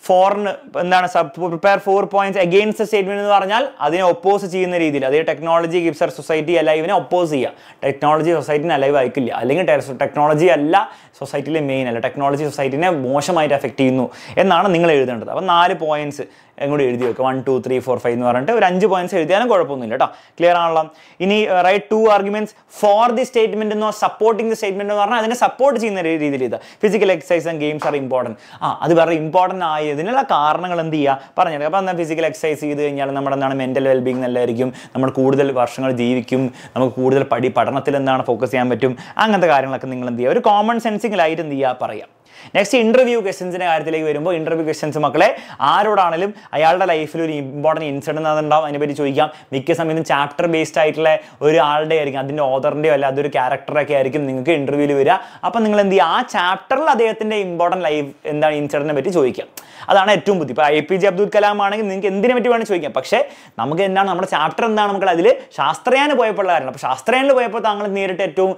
ഫോറിന് എന്താണ് സബ് prepare four points against statement എന്ന് പറഞ്ഞാൽ അതിനെ ഒപ്പോസ് ചെയ്യുന്ന രീതിയിൽ അതായത് ടെക്നോളജി ഗിബ്സർ സൊസൈറ്റി അലൈവിനെ ഒപ്പോസ് ചെയ്യുക ടെക്നോളജി സൊസൈറ്റിനെ അലൈവ് ആയിക്കില്ല അല്ലെങ്കിൽ ടെക്നോളജി അല്ല സൊസൈറ്റിയിലെ മെയിൻ അല്ല ടെക്നോളജി സൊസൈറ്റിനെ മോശമായിട്ട് എഫക്റ്റ് ചെയ്യുന്നു എന്നാണ് നിങ്ങൾ എഴുതേണ്ടത് അപ്പോൾ നാല് പോയിന്റ്സ് കൂടി എഴുതി വെക്കുക one two three four five എന്ന് പറഞ്ഞിട്ട് ഒരു അഞ്ച് പോയിന്റ്സ് എഴുതിയാലും കുഴപ്പമൊന്നുമില്ല കേട്ടോ ക്ലിയർ ആണല്ലോ ഇനി write two arguments for the statement എന്നോ സപ്പോർട്ടിംഗ് ദി സ്റ്റേറ്റ്മെന്റ് എന്ന് പറഞ്ഞാൽ അതിനെ സപ്പോർട്ട് ചെയ്യുന്ന രീതിയിൽ ഇത് physical exercise and games are important ആ അത് വേറെ ഇമ്പോർട്ടൻ്റ് ആയതിനുള്ള കാരണങ്ങൾ എന്ത് ചെയ്യുക പറഞ്ഞത് അപ്പോൾ എന്നാൽ ഫിസിക്കൽ എക്സസൈസ് ചെയ്ത് കഴിഞ്ഞാൽ നമ്മുടെ എന്താണ് മെൻ്റൽ വെൽബീങ് നല്ലതായിരിക്കും നമ്മൾ കൂടുതൽ വർഷങ്ങൾ ജീവിക്കും നമുക്ക് കൂടുതൽ പഠി പഠനത്തിൽ എന്താണ് ഫോക്കസ് ചെയ്യാൻ പറ്റും അങ്ങനത്തെ കാര്യങ്ങളൊക്കെ നിങ്ങൾ എന്ത് ചെയ്യുക ഒരു കോമൺ സെൻസിംഗിലായിട്ട് എന്ത് ചെയ്യുക പറയാം നെക്സ്റ്റ് ഇന്റർവ്യൂ ക്വസ്റ്റൻസിൻ്റെ കാര്യത്തിലേക്ക് വരുമ്പോൾ ഇന്റർവ്യൂ ക്വസ്റ്റൻസ് മക്കളെ ആരോടാണെങ്കിലും അയാളുടെ ലൈഫിൽ ഒരു ഇമ്പോർട്ടൻറ്റ് ഇൻസിഡൻറ്റ് അതുണ്ടാവും അതിനെപ്പറ്റി ചോദിക്കാം മിക്ക സമയത്തും ചാപ്റ്റർ ബേസ്ഡ് ആയിട്ടുള്ള ഒരു ആളുടെ ആയിരിക്കും അതിൻ്റെ ഓതറിൻ്റെയോ അല്ല അതൊരു ക്യാരക്ടറൊക്കെ ആയിരിക്കും നിങ്ങൾക്ക് ഇൻ്റർവ്യൂവിൽ വരിക അപ്പോൾ നിങ്ങൾ എന്ത് ചെയ്യുക ആ ചാപ്റ്ററിൽ അദ്ദേഹത്തിൻ്റെ ഇമ്പോർട്ടൻറ്റ് ലൈഫ് എന്താണ് ഇൻസിഡൻറ്റിനെ പറ്റി ചോദിക്കാം അതാണ് ഏറ്റവും ബുദ്ധി ഇപ്പോൾ A P J Abdul Kalam ആണെങ്കിൽ നിങ്ങൾക്ക് എന്തിനെ പറ്റി വേണമെങ്കിൽ ചോദിക്കാം പക്ഷേ നമുക്ക് എന്താണ് നമ്മുടെ ചാപ്റ്റർ എന്താണ് നമുക്ക് അതിൽ ശാസ്ത്രയാന് പോയപ്പോഴുള്ള കാരണം അപ്പോൾ ശാസ്ത്രയാനിൽ പോയപ്പോൾ താങ്കൾ നേരിട്ട് ഏറ്റവും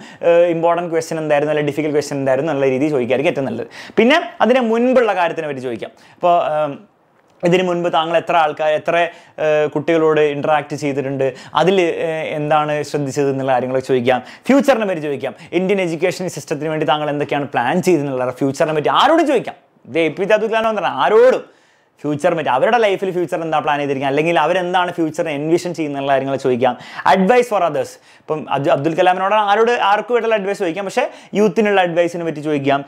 ഇമ്പോർട്ടൻറ്റ് ക്വസ്റ്റൻ എന്തായിരുന്നു അല്ലെങ്കിൽ ഡിഫിക്കൽ ക്വസ്റ്റൻ എന്തായിരുന്നു എന്നുള്ള രീതിയിൽ ചോദിക്കായിരിക്കും ഏറ്റവും നല്ലത് പിന്നെ അതിന് മുൻപുള്ള കാര്യത്തിനെ പറ്റി ചോദിക്കാം ഇപ്പോൾ ഇതിനു മുൻപ് താങ്കൾ എത്ര ആൾക്കാർ എത്ര കുട്ടികളോട് ഇൻട്രാക്ട് ചെയ്തിട്ടുണ്ട് അതിൽ എന്താണ് ശ്രദ്ധിച്ചത് എന്നുള്ള കാര്യങ്ങളൊക്കെ ചോദിക്കാം ഫ്യൂച്ചറിനെ പറ്റി ചോദിക്കാം ഇന്ത്യൻ എഡ്യൂക്കേഷൻ സിസ്റ്റത്തിന് വേണ്ടി താങ്കൾ എന്തൊക്കെയാണ് പ്ലാൻ ചെയ്തിട്ടുള്ളത് ഫ്യൂച്ചറിനെ പറ്റി ആരോടും ചോദിക്കാം ഇത് എ പി അബ്ദുൽ എന്ന് പറഞ്ഞാൽ ആരോടും ഫ്യൂച്ചർ പറ്റും അവരുടെ ലൈഫിൽ ഫ്യൂച്ചർ എന്താ പ്ലാൻ ചെയ്തിരിക്കുക അല്ലെങ്കിൽ അവരെന്താണ് ഫ്യൂച്ചർ എൻവിഷൻ ചെയ്യുന്നുള്ള കാര്യങ്ങൾ ചോദിക്കാം അഡ്വൈസ് ഫോർ അതേഴ്സ് ഇപ്പം അബ്ദുൽ കലാമിനോട് ആരോട് ആർക്കും ആയിട്ടുള്ള അഡ്വൈസ് ചോദിക്കാം പക്ഷേ യൂത്തിനുള്ള അഡ്വൈസിനെ പറ്റി ചോദിക്കാം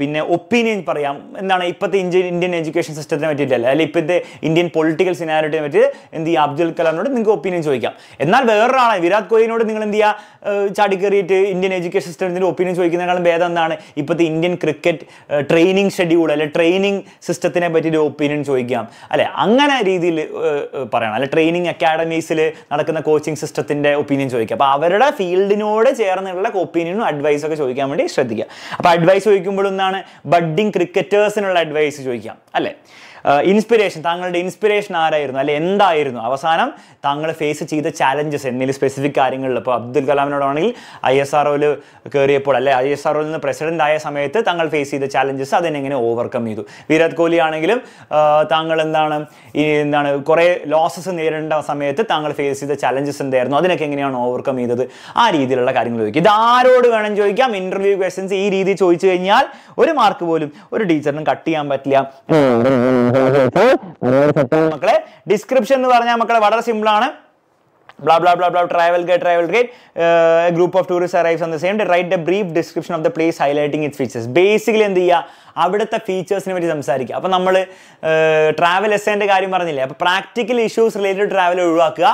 പിന്നെ ഒപ്പീനിയൻ പറയാം എന്താണ് ഇപ്പോഴത്തെ ഇന്ത്യൻ ഇന്ത്യൻ എഡ്യൂക്കേഷൻ സിസ്റ്റത്തിനെ പറ്റിയിട്ടല്ല അല്ലെങ്കിൽ ഇപ്പോഴത്തെ ഇന്ത്യൻ പൊളിറ്റിക്കൽ സിനാരിറ്റിയെ പറ്റി എന്ത് ചെയ്യുക അബ്ദുൽ കലാമിനോട് നിങ്ങൾക്ക് ഒപ്പീനിയൻ ചോദിക്കാം എന്നാൽ വേറൊരാളെ വിരാട് കോഹ്ലിനോട് നിങ്ങൾ എന്ത് ചെയ്യുക ചാടിക്കേറിയിട്ട് ഇന്ത്യൻ എഡ്യൂക്കേഷൻ സിസ്റ്റത്തിൻ്റെ ഒപ്പീനിയൻ ചോദിക്കുന്നതിനേക്കാളും ഭേദം എന്താണ് ഇപ്പോഴത്തെ ഇന്ത്യൻ ക്രിക്കറ്റ് ട്രെയിനിങ് ഷെഡ്യൂൾ അല്ലെങ്കിൽ ട്രെയിനിങ് സിസ്റ്റത്തിനെ പറ്റിയിട്ട് ഒപ്പീനിയൻ ട്രെയിൻ ചോദിക്കാം അല്ലെ അങ്ങനെ രീതിയിൽ പറയണം അല്ലെ ട്രെയിനിങ് അക്കാഡമീസിൽ നടക്കുന്ന കോച്ചിങ് സിസ്റ്റത്തിൻ്റെ ഒപ്പീനിയൻ ചോദിക്കാം അപ്പോൾ അവരുടെ ഫീൽഡിനോട് ചേർന്നുള്ള ഒപ്പീനിയനും അഡ്വൈസൊക്കെ ചോദിക്കാൻ വേണ്ടി ശ്രദ്ധിക്കുക അപ്പോൾ അഡ്വൈസ് ചോദിക്കുമ്പോഴൊന്നാണ് ബഡ്ഡിങ് ക്രിക്കറ്റേഴ്സിനുള്ള അഡ്വൈസ് ചോദിക്കാം അല്ലേ ഇൻസ്പിറേഷൻ താങ്കളുടെ ഇൻസ്പിറേഷൻ ആരായിരുന്നു അല്ലെ എന്തായിരുന്നു അവസാനം താങ്കൾ ഫേസ് ചെയ്ത ചാലഞ്ചസ് എന്തെങ്കിലും സ്പെസിഫിക് കാര്യങ്ങളിൽ ഇപ്പോൾ അബ്ദുൽ കലാമിനോടാണെങ്കിൽ ഐ എസ് ആർ ഒയിൽ കയറിയപ്പോൾ അല്ലെ ഐ എസ് ആർ ഒയിൽ നിന്ന് പ്രസിഡന്റ് ആയ സമയത്ത് താങ്കൾ ഫേസ് ചെയ്ത ചാലഞ്ചസ് അതിനെങ്ങനെ ഓവർകം ചെയ്തു വിരാട് കോഹ്ലി ആണെങ്കിലും താങ്കൾ എന്താണ് ഈ എന്താണ് കുറേ ലോസസ് നേരിടേണ്ട സമയത്ത് താങ്കൾ ഫേസ് ചെയ്ത ചാലഞ്ചസ് എന്തായിരുന്നു അതിനൊക്കെ എങ്ങനെയാണ് ഓവർകം ചെയ്തത് ആ രീതിയിലുള്ള കാര്യങ്ങൾ ചോദിക്കും ഇത് ആരോട് വേണം ചോദിക്കാം ഇന്റർവ്യൂ ക്വസ്റ്റ്യൻസ് ഈ രീതിയിൽ ചോദിച്ചു കഴിഞ്ഞാൽ ഒരു മാർക്ക് പോലും ഒരു ടീച്ചറിനും കട്ട് ചെയ്യാൻ പറ്റില്ല മക്കളെ ഡിസ്ക്രിപ്ഷൻ എന്ന് പറഞ്ഞാൽ മക്കളെ വളരെ സിമ്പിൾ ആണ് blah blah blah blah travel ഗേ travel gate group of tourist arrives on the same write a brief description of the place highlighting it features basically എന്ത് ചെയ്യുക അവിടുത്തെ ഫീച്ചേഴ്സിനെ പറ്റി സംസാരിക്കുക അപ്പോൾ നമ്മൾ ട്രാവൽ എസ്സേൻ്റെ കാര്യം പറഞ്ഞില്ലേ അപ്പോൾ പ്രാക്ടിക്കൽ ഇഷ്യൂസ് റിലേറ്റഡ് ട്രാവൽ ഒഴിവാക്കുക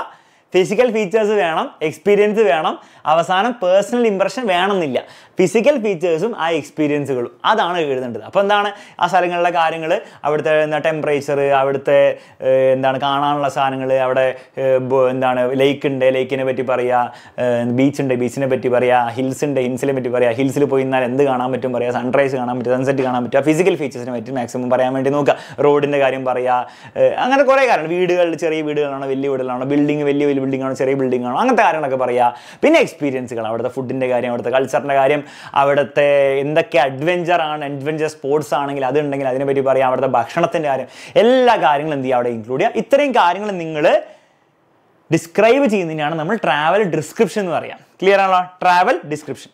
ഫിസിക്കൽ ഫീച്ചേഴ്സ് വേണം എക്സ്പീരിയൻസ് വേണം അവസാനം പേഴ്സണൽ ഇമ്പ്രഷൻ വേണമെന്നില്ല ഫിസിക്കൽ ഫീച്ചേഴ്സും ആ എക്സ്പീരിയൻസുകളും അതാണ് എഴുതേണ്ടത് അപ്പോൾ എന്താണ് ആ സ്ഥലങ്ങളിലെ കാര്യങ്ങൾ അവിടുത്തെ എന്താ ടെമ്പറേച്ചർ അവിടുത്തെ എന്താണ് കാണാനുള്ള സാധനങ്ങൾ അവിടെ എന്താണ് ലേക്ക് ഉണ്ട് ലേക്കിനെ പറ്റി പറയുക ബീച്ച് ഉണ്ട് ബീച്ചിനെ പറ്റി പറയുക ഹിൽസ് ഉണ്ട് ഹിൽസിനെ പറ്റി പറയുക ഹിൽസിൽ പോയി നിന്നാൽ എന്ത് കാണാൻ പറ്റും പറയുക സൺറൈസ് കാണാൻ പറ്റും സൺസെറ്റ് കാണാൻ പറ്റുക ഫിസിക്കൽ ഫീച്ചേഴ്സിനെ പറ്റി മാക്സിമം പറയാൻ വേണ്ടി നോക്കുക റോഡിൻ്റെ കാര്യം പറയുക അങ്ങനെ കുറേ കാര്യങ്ങൾ വീടുകളിൽ ചെറിയ വീടുകളാണോ വലിയ വീടുകളാണോ ബിൽഡിംഗ് വലിയ വലിയ ബിൽഡിംഗ് ആണോ ചെറിയ ബിൽഡിംഗ് ആണോ അങ്ങനത്തെ കാര്യങ്ങളൊക്കെ പറയുക പിന്നെ എക്സ്പീരിയൻസുകൾ അവിടുത്തെ ഫുഡിൻ്റെ കാര്യം അവിടുത്തെ കൾച്ചറിൻ്റെ കാര്യം അവിടുത്തെ എന്തൊക്കെ അഡ്വഞ്ചർ ആണ് അഡ്വഞ്ചർ സ്പോർട്സ് ആണെങ്കിൽ അതുണ്ടെങ്കിൽ അതിനെപ്പറ്റി പറയാം അവിടുത്തെ ഭക്ഷണത്തിൻ്റെ കാര്യം എല്ലാ കാര്യങ്ങളും എന്ത് ചെയ്യുക അവിടെ ഇൻക്ലൂഡ് ചെയ്യുക ഇത്രയും കാര്യങ്ങൾ നിങ്ങൾ ഡിസ്ക്രൈബ് ചെയ്യുന്നതിനാണ് നമ്മൾ ട്രാവൽ ഡിസ്ക്രിപ്ഷൻ എന്ന് പറയാം ക്ലിയർ ആണല്ലോ ട്രാവൽ ഡിസ്ക്രിപ്ഷൻ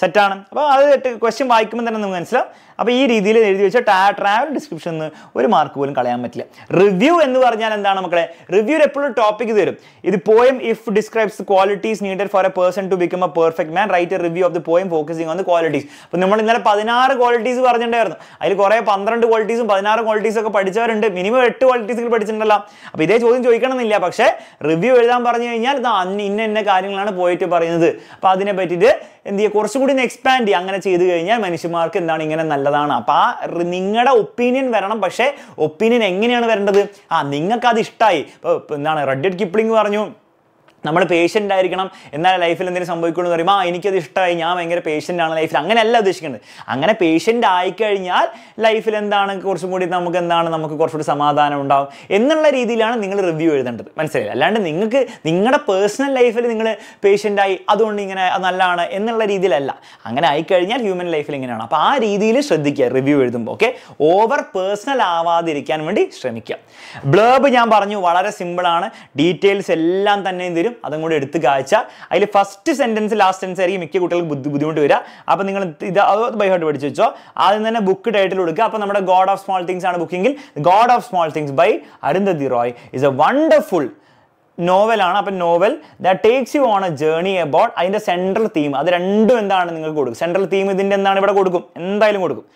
സെറ്റാണ് അപ്പോൾ അത് ക്വസ്റ്റ്യൻ വായിക്കുമ്പോൾ തന്നെ നമുക്ക് മനസ്സിലാവും അപ്പോൾ ഈ രീതിയിൽ എഴുതി വെച്ച ട്രാവൽ ഡിസ്ക്രിപ്ഷൻ ഒരു മാർക്ക് പോലും കളയാൻ പറ്റില്ല റിവ്യൂ എന്ന് പറഞ്ഞാൽ എന്താണ് മക്കളെ റിവ്യൂ എപ്പോഴും ടോപ്പിക് തരും ഇത് poem If describes qualities needed for a person to become a perfect man write a review of the poem focusing on the qualities അപ്പോൾ നമ്മൾ ഇന്നലെ പതിനാറ് ക്വാളിറ്റീസ് പറഞ്ഞിട്ടുണ്ടായിരുന്നു അതിൽ കുറേ പന്ത്രണ്ട് ക്വാളിറ്റീസും പതിനാറ് ക്വാളിറ്റീസും ഒക്കെ പഠിച്ചവരുണ്ട് മിനിമം എട്ട് ക്വാളിറ്റീസുകൾ പഠിച്ചിട്ടുണ്ടല്ലോ അപ്പോൾ ഇതേ ചോദ്യം ചോദിക്കണമെന്നില്ല പക്ഷേ റിവ്യൂ എഴുതാൻ പറഞ്ഞു കഴിഞ്ഞാൽ ഇത് ഇന്ന ഇന്ന കാര്യങ്ങളാണ് പോയിട്ട് പറയുന്നത് അപ്പോൾ അതിനെ പറ്റിയിട്ട് എന്ത് ചെയ്യുക കുറച്ചുകൂടി ഒന്ന് എക്സ്പാൻഡ് ചെയ്യുക അങ്ങനെ ചെയ്ത് കഴിഞ്ഞാൽ മനുഷ്യന്മാർക്ക് എന്താണ് ഇങ്ങനെ നല്ല നല്ലതാണ് അപ്പൊ ആ നിങ്ങളുടെ ഒപ്പീനിയൻ വരണം പക്ഷെ ഒപ്പീനിയൻ എങ്ങനെയാണ് വരേണ്ടത് ആ നിങ്ങൾക്ക് അത് ഇഷ്ടമായി ഇപ്പോൾ എന്താണ് റെഡ് കിപ്ലിംഗ് പറഞ്ഞു നമ്മൾ പേഷ്യൻ്റ് ആയിരിക്കണം എന്നാൽ ലൈഫിൽ എന്തെങ്കിലും സംഭവിക്കുള്ളൂ എന്ന് പറയുമ്പോൾ ആ എനിക്കത് ഇഷ്ടമായി ഞാൻ ഭയങ്കര പേഷ്യൻ്റാണ് ആണ് ലൈഫിൽ അങ്ങനെയല്ല ഉദ്ദേശിക്കുന്നത് അങ്ങനെ പേഷ്യൻ്റ് ആയിക്കഴിഞ്ഞാൽ ലൈഫിൽ എന്താണ് കുറച്ചും കൂടി നമുക്ക് എന്താണ് നമുക്ക് കുറച്ചുകൂടി സമാധാനം ഉണ്ടാവും എന്നുള്ള രീതിയിലാണ് നിങ്ങൾ റിവ്യൂ എഴുതേണ്ടത് മനസ്സിലായി അല്ലാണ്ട് നിങ്ങൾക്ക് നിങ്ങളുടെ പേഴ്സണൽ ലൈഫിൽ നിങ്ങൾ പേഷ്യൻ്റായി അതുകൊണ്ട് ഇങ്ങനെ നല്ലതാണ് എന്നുള്ള രീതിയിലല്ല അങ്ങനെ ആയിക്കഴിഞ്ഞാൽ ഹ്യൂമൻ ലൈഫിൽ ഇങ്ങനെയാണ് അപ്പോൾ ആ രീതിയിൽ ശ്രദ്ധിക്കുക റിവ്യൂ എഴുതുമ്പോൾ ഓക്കെ ഓവർ പേഴ്സണൽ ആവാതിരിക്കാൻ വേണ്ടി ശ്രമിക്കുക ബ്ലേബ് ഞാൻ പറഞ്ഞു വളരെ സിമ്പിളാണ് ഡീറ്റെയിൽസ് എല്ലാം തന്നെ തരും തരും അതും കൂടി എടുത്ത് കാഴ്ച അതിൽ ഫസ്റ്റ് സെൻറ്റൻസ് ലാസ്റ്റ് സെൻസ് ആയിരിക്കും മിക്ക കുട്ടികൾക്ക് ബുദ്ധിമുട്ട് വരിക അപ്പോൾ നിങ്ങൾ ഇത് അത് ബൈഹോട്ട് പഠിച്ചു വെച്ചോ ആദ്യം തന്നെ ബുക്ക് ടൈറ്റിൽ കൊടുക്കുക അപ്പോൾ നമ്മുടെ ഗോഡ് ഓഫ് സ്മോൾ തിങ്സ് ആണ് ബുക്കിങ്ങിൽ God of small things by Arundhati Roy is a wonderful നോവലാണ് അപ്പം novel that takes you on a journey about അതിൻ്റെ സെൻട്രൽ തീം അത് രണ്ടും എന്താണ് നിങ്ങൾക്ക് കൊടുക്കും സെൻട്രൽ തീം ഇതിൻ്റെ എന്താണ് ഇവിടെ കൊടുക്കും എന്തായാലും കൊടുക്കും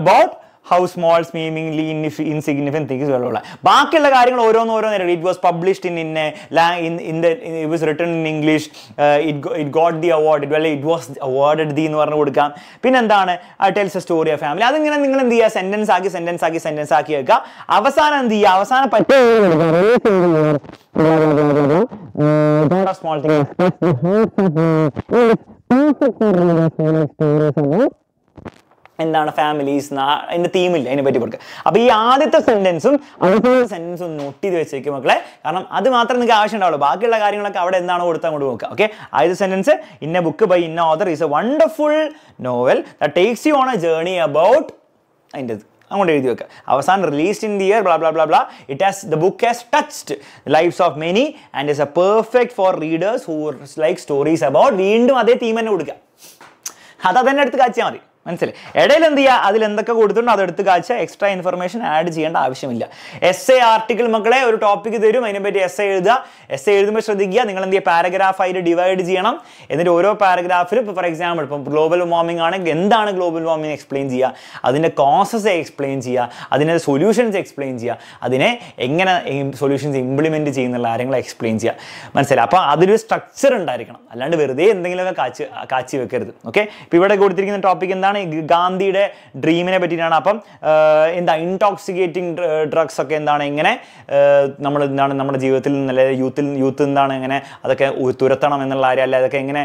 about uh, how small seemingly in insignificant things വെള്ളമുള്ള ബാക്കിയുള്ള കാര്യങ്ങൾ ഓരോന്നും ഓരോ നേരം ഇറ്റ് വാസ് പബ്ലിഷ്ഡ് ഇൻ ഇന്നെ in the it was written in English it it got the award it അല്ലെങ്കിൽ ഇറ്റ് വാസ് അവാർഡ് ദി എന്ന് പറഞ്ഞു കൊടുക്കാം പിന്നെ എന്താണ് tells a story of family അതിങ്ങനെ നിങ്ങൾ എന്ത് ചെയ്യുക സെന്റൻസ് ആക്കി സെന്റൻസ് ആക്കി സെന്റൻസ് ആക്കി വെക്കുക അവസാനം എന്ത് ചെയ്യുക അവസാനം പറ്റിയ എന്താണ് ഫാമിലീസ് അതിൻ്റെ തീമില്ല അതിനെ പറ്റി കൊടുക്കുക അപ്പോൾ ഈ ആദ്യത്തെ സെൻറ്റൻസും അടുത്തുള്ള സെൻറ്റൻസും നോട്ട് ചെയ്ത് വെച്ചേക്കും മക്കളെ കാരണം അത് മാത്രമേ നിങ്ങൾക്ക് ആവശ്യം ഉണ്ടാവുള്ളൂ ബാക്കിയുള്ള കാര്യങ്ങളൊക്കെ അവിടെ എന്താണോ കൊടുത്താൽ കൊണ്ട് നോക്കുക ഓക്കെ ആദ്യത്തെ സെൻറ്റൻസ് ഇന്ന ബുക്ക് ബൈ ഇന്ന author is a wonderful novel that takes you on a journey about അതിൻ്റെ അങ്ങോട്ട് എഴുതി വെക്കുക അവസാനം released in the year blah blah blah blah it has the book has touched lives of many and is a perfect for readers who like stories about വീണ്ടും അതേ theme തന്നെ കൊടുക്കുക അത് തന്നെ അടുത്ത് കാച്ചാൽ മതി മനസ്സിലായി ഇടയിൽ എന്ത് ചെയ്യുക അതിൽ എന്തൊക്കെ കൊടുത്തിട്ടുണ്ടോ അതെടുത്ത് കാഴ്ച എക്സ്ട്രാ ഇൻഫർമേഷൻ ആഡ് ചെയ്യേണ്ട ആവശ്യമില്ല എസ് എ ആർട്ടിക്കിൾ മക്കളെ ഒരു ടോപ്പിക് തരും അതിനെപ്പറ്റി എസ് എ എഴുതുക എസ് എ എഴുതുമ്പോൾ ശ്രദ്ധിക്കുക നിങ്ങൾ എന്ത് ചെയ്യുക പാരഗ്രാഫ് ആയിട്ട് ഡിവൈഡ് ചെയ്യണം എന്നിട്ട് ഓരോ പാരഗ്രാഫിലും ഇപ്പോൾ ഫോർ എക്സാമ്പിൾ ഇപ്പം ഗ്ലോബൽ വാർമിംഗ് ആണെങ്കിൽ എന്താണ് ഗ്ലോബൽ വാർമിംഗ് എക്സ്പ്ലെയിൻ ചെയ്യുക അതിൻ്റെ കോസസ് എക്സ്പ്ലെയിൻ ചെയ്യുക അതിൻ്റെ സൊല്യൂഷൻസ് എക്സ്പ്ലെയിൻ ചെയ്യുക അതിനെ എങ്ങനെ സൊല്യൂഷൻസ് ഇംപ്ലിമെൻറ്റ് ചെയ്യുന്നുള്ള കാര്യങ്ങൾ എക്സ്പ്ലെയിൻ ചെയ്യുക മനസ്സിലായി അപ്പോൾ അതിലൊരു സ്ട്രക്ചർ ഉണ്ടായിരിക്കണം അല്ലാണ്ട് വെറുതെ എന്തെങ്കിലുമൊക്കെ കാച്ചി കാച്ചി വെക്കരുത് ഓക്കെ ഇപ്പോൾ ഇവിടെ കൊടുത്തിരിക്കുന്ന ടോപ്പിക് എന്താണ് ഇതാണ് ഗാന്ധിയുടെ ഡ്രീമിനെ പറ്റിയിട്ടാണ് അപ്പം എന്താ ഇൻടോക്സിക്കേറ്റിംഗ് ഡ്രഗ്സ് ഒക്കെ എന്താണ് ഇങ്ങനെ നമ്മൾ എന്താണ് നമ്മുടെ ജീവിതത്തിൽ നിന്ന് അല്ലെങ്കിൽ യൂത്തിൽ യൂത്ത് എന്താണ് ഇങ്ങനെ അതൊക്കെ തുരത്തണം എന്നുള്ള കാര്യം അല്ലെ അതൊക്കെ എങ്ങനെ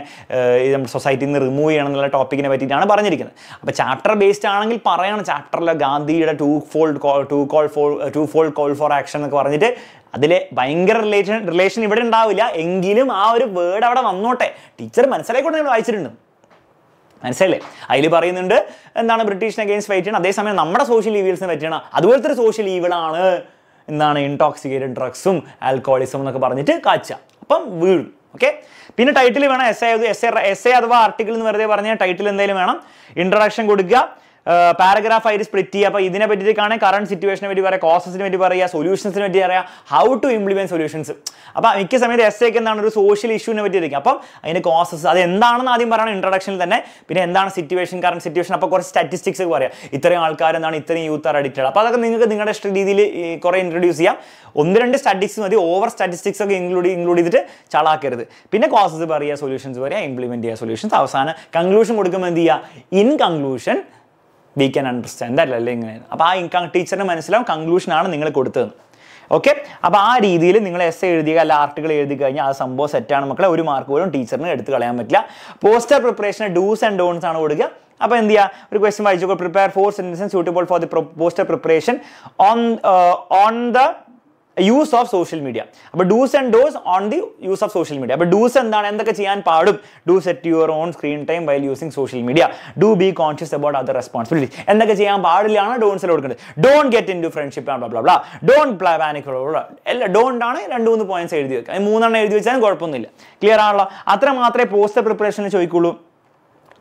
നമ്മുടെ സൊസൈറ്റിയിൽ നിന്ന് റിമൂവ് ചെയ്യണം എന്നുള്ള ടോപ്പിക്കിനെ പറ്റിയിട്ടാണ് പറഞ്ഞിരിക്കുന്നത് അപ്പോൾ ചാപ്റ്റർ ബേസ്ഡ് ആണെങ്കിൽ പറയണം ചാപ്റ്ററിലെ ഗാന്ധിയുടെ two fold two call fold two fold call for action എന്നൊക്കെ പറഞ്ഞിട്ട് അതിൽ ഭയങ്കര റിലേഷൻ റിലേഷൻ ഇവിടെ ഉണ്ടാവില്ല എങ്കിലും ആ ഒരു വേർഡ് അവിടെ വന്നോട്ടെ ടീച്ചർ മനസ്സിലായിക്കൊണ്ട് നിങ്ങൾ വായിച്ചിട്ടുണ്ട് മനസ്സിലല്ലേ അതിൽ പറയുന്നുണ്ട് എന്താണ് ബ്രിട്ടീഷിനെ അഗെയിൻസ്റ്റ് ഫൈറ്റ് ചെയ്യണം അതേസമയം നമ്മുടെ സോഷ്യൽ ഈവിൽസിനെ പറ്റിയാണ് അതുപോലത്തെ ഒരു സോഷ്യൽ ഈവിളാണ് എന്താണ് ഇൻടോക്സിക്കേറ്റഡ് ഡ്രഗ്സും ആൽക്കോളിസം എന്നൊക്കെ പറഞ്ഞിട്ട് കാച്ച അപ്പം വീഴും ഓക്കെ പിന്നെ ടൈറ്റിൽ വേണം essay essay essay അഥവാ ആർട്ടിക്കിൾ എന്ന് വെറുതെ പറഞ്ഞ ടൈറ്റിൽ എന്തെങ്കിലും വേണം ഇൻട്രഡക്ഷൻ കൊടുക്കുക പാരഗ്രാഫ് ആയിട്ട് സ്പ്ലിറ്റ് ചെയ്യുക അപ്പോൾ ഇതിനെ പറ്റിയിട്ടാണ് കറണ്ട് സിറ്റുവേഷനെ പറ്റി പറയുക കോസസിനെ പറ്റി പറയുക സൊല്യൂഷൻസിനെ പറ്റി പറയുക ഹൗ ടു ഇംപ്ലിമെൻറ്റ് സൊല്യൂഷൻസ് അപ്പോൾ മിക്ക സമയത്ത് എസ് എക്ക് എന്താണ് ഒരു സോഷ്യൽ ഇഷ്യൂവിനെ പറ്റിയിരിക്കും അപ്പം അതിൻ്റെ കോസസ് അത് എന്താണെന്ന് ആദ്യം പറയണം ഇൻട്രൊഡക്ഷനിൽ തന്നെ പിന്നെ എന്താണ് സിറ്റുവേഷൻ കറണ്ട് സിറ്റുവേഷൻ അപ്പോൾ കുറച്ച് സ്റ്റാറ്റിസ്റ്റിക്സ് ഒക്കെ പറയാം ഇത്രയും ആൾക്കാർ എന്താണ് ഇത്രയും യൂത്ത് ആർ അഡിക്റ്റഡ് അപ്പോൾ അതൊക്കെ നിങ്ങൾക്ക് നിങ്ങളുടെ രീതിയിൽ കുറേ ഇൻട്രൊഡ്യൂസ് ചെയ്യാം ഒന്ന് രണ്ട് സ്റ്റാറ്റിസ്റ്റിക്സ് മതി ഓവർ സ്റ്റാറ്റിസ്റ്റിക്സ് ഒക്കെ ഇൻക്ലൂഡ് ഇൻക്ലൂഡ് ചെയ്തിട്ട് ചളാക്കരുത് പിന്നെ കോസസ് പറയുക സൊല്യൂഷൻസ് പറയുക ഇംപ്ലിമെൻറ്റ് ചെയ്യുക സൊല്യൂഷൻസ് അവസാനം കൺക്ലൂഷൻ കൊടുക്കുമ്പോൾ എന്ത് ചെയ്യുക in conclusion we can understand അല്ലല്ലേ ഇങ്ങനെ അപ്പോൾ ആ ഇൻകം ടീച്ചറിന് മനസ്സിലാവും കൺക്ലൂഷനാണ് നിങ്ങൾ കൊടുത്തതെന്ന് ഓക്കെ അപ്പോൾ ആ രീതിയിൽ നിങ്ങൾ എസ് എഴുതുക അല്ല ആർട്ടിക്കൾ എഴുതി കഴിഞ്ഞാൽ ആ സംഭവം സെറ്റാണ് മക്കളെ ഒരു മാർക്ക് പോലും ടീച്ചറിന് എടുത്ത് കളയാൻ പറ്റില്ല poster preparation do's and don'ts ആണ് കൊടുക്കുക അപ്പോൾ എന്ത് ചെയ്യുക ഒരു ക്വസ്റ്റ്യൻ വായിച്ചു prepare four sentence suitable for the poster preparation on on the use of social media അപ്പോൾ do's and don'ts on the use of social media അപ്പോൾ ഡൂസ് എന്താണ് എന്തൊക്കെ ചെയ്യാൻ പാടും do set your own screen time while using social media do be conscious about other responsibility എന്തൊക്കെ ചെയ്യാൻ പാടില്ലാണ് ഡോൺസിൽ കൊടുക്കുന്നത് Don get in to friendship ആണ് ഡോൺ പാനിക് എല്ലാ ഡോണ്ടാണ് രണ്ട് മൂന്ന് പോയിന്റ്സ് എഴുതി വെക്കുക മൂന്നെണ്ണം എഴുതി വെച്ചാലും കുഴപ്പമൊന്നുമില്ല ക്ലിയർ ആണല്ലോ അത്ര മാത്രമേ പോസ്റ്റർ പ്രിപ്പറേഷനിൽ ചോദിക്കുള്ളൂ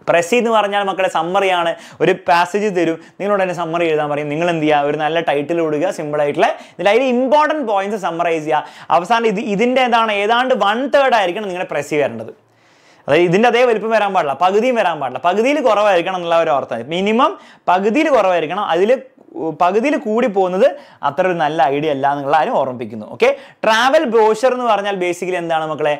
പ്രസി എന്ന് പറഞ്ഞാൽ മക്കളെ സമ്മറിയാണ് ഒരു പാസേജ് തരും നിങ്ങളോട് തന്നെ സമ്മറി എഴുതാൻ പറയും നിങ്ങൾ എന്ത് ചെയ്യുക ഒരു നല്ല ടൈറ്റിൽ ഇടുക സിമ്പിളായിട്ടുള്ള ഇതിൽ അതിൽ ഇമ്പോർട്ടൻറ്റ് പോയിന്റ്സ് സമ്മറൈസ് ചെയ്യുക അവസാനം ഇത് ഇതിൻ്റെ എന്താണ് ഏതാണ്ട് വൺ തേർഡ് ആയിരിക്കണം നിങ്ങളുടെ പ്രസി വരേണ്ടത് അതായത് ഇതിൻ്റെ അതേ വലിപ്പം വരാൻ പാടില്ല പകുതിയും വരാൻ പാടില്ല പകുതിയിൽ കുറവായിരിക്കണം എന്നുള്ള ഒരു ഓർത്തം മിനിമം പകുതിയിൽ കുറവായിരിക്കണം അതിൽ പകുതിയിൽ കൂടി പോകുന്നത് അത്ര ഒരു നല്ല ഐഡിയ അല്ല എന്നുള്ള ആരും ഓർമ്മിപ്പിക്കുന്നു ഓക്കെ ട്രാവൽ ബ്രോഷർ എന്ന് പറഞ്ഞാൽ ബേസിക്കലി എന്താണ് മക്കളെ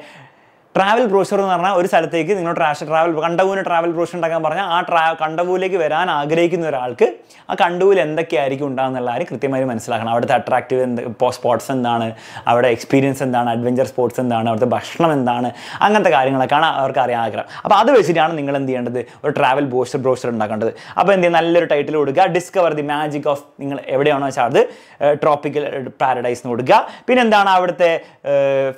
ട്രാവൽ ബ്രോഷർ എന്ന് പറഞ്ഞാൽ ഒരു സ്ഥലത്തേക്ക് നിങ്ങൾ ട്രാഷ് ട്രാവൽ കണ്ടവൂന് ട്രാവൽ ബ്രോഷർ ഉണ്ടാക്കാൻ പറഞ്ഞാൽ ആ ട്രാ കണ്ടവൂലേക്ക് വരാൻ ആഗ്രഹിക്കുന്ന ഒരാൾക്ക് ആ കണ്ടവൂൽ എന്തൊക്കെയായിരിക്കും ഉണ്ടാകുന്നുള്ള കാര്യം കൃത്യമായി മനസ്സിലാക്കണം അവിടുത്തെ അട്രാക്റ്റീവ് എന്ത് സ്പോർട്സ് എന്താണ് അവിടെ എക്സ്പീരിയൻസ് എന്താണ് അഡ്വഞ്ചർ സ്പോർട്സ് എന്താണ് അവിടുത്തെ ഭക്ഷണം എന്താണ് അങ്ങനത്തെ കാര്യങ്ങളൊക്കെയാണ് അവർക്ക് അറിയാൻ ആഗ്രഹം അപ്പോൾ അത് വെച്ചിട്ടാണ് നിങ്ങൾ എന്ത് ചെയ്യേണ്ടത് ഒരു ട്രാവൽ ബ്രോഷർ ബ്രോഷർ ഉണ്ടാക്കേണ്ടത് അപ്പോൾ എന്ത് ചെയ്യുക നല്ലൊരു ടൈറ്റിൽ കൊടുക്കുക ഡിസ്കവർ ദി മാജിക് ഓഫ് നിങ്ങൾ എവിടെയാണോ വെച്ചാൽ അത് ട്രോപ്പിക്കൽ പാരഡൈസ് എന്ന് കൊടുക്കുക പിന്നെ എന്താണ് അവിടുത്തെ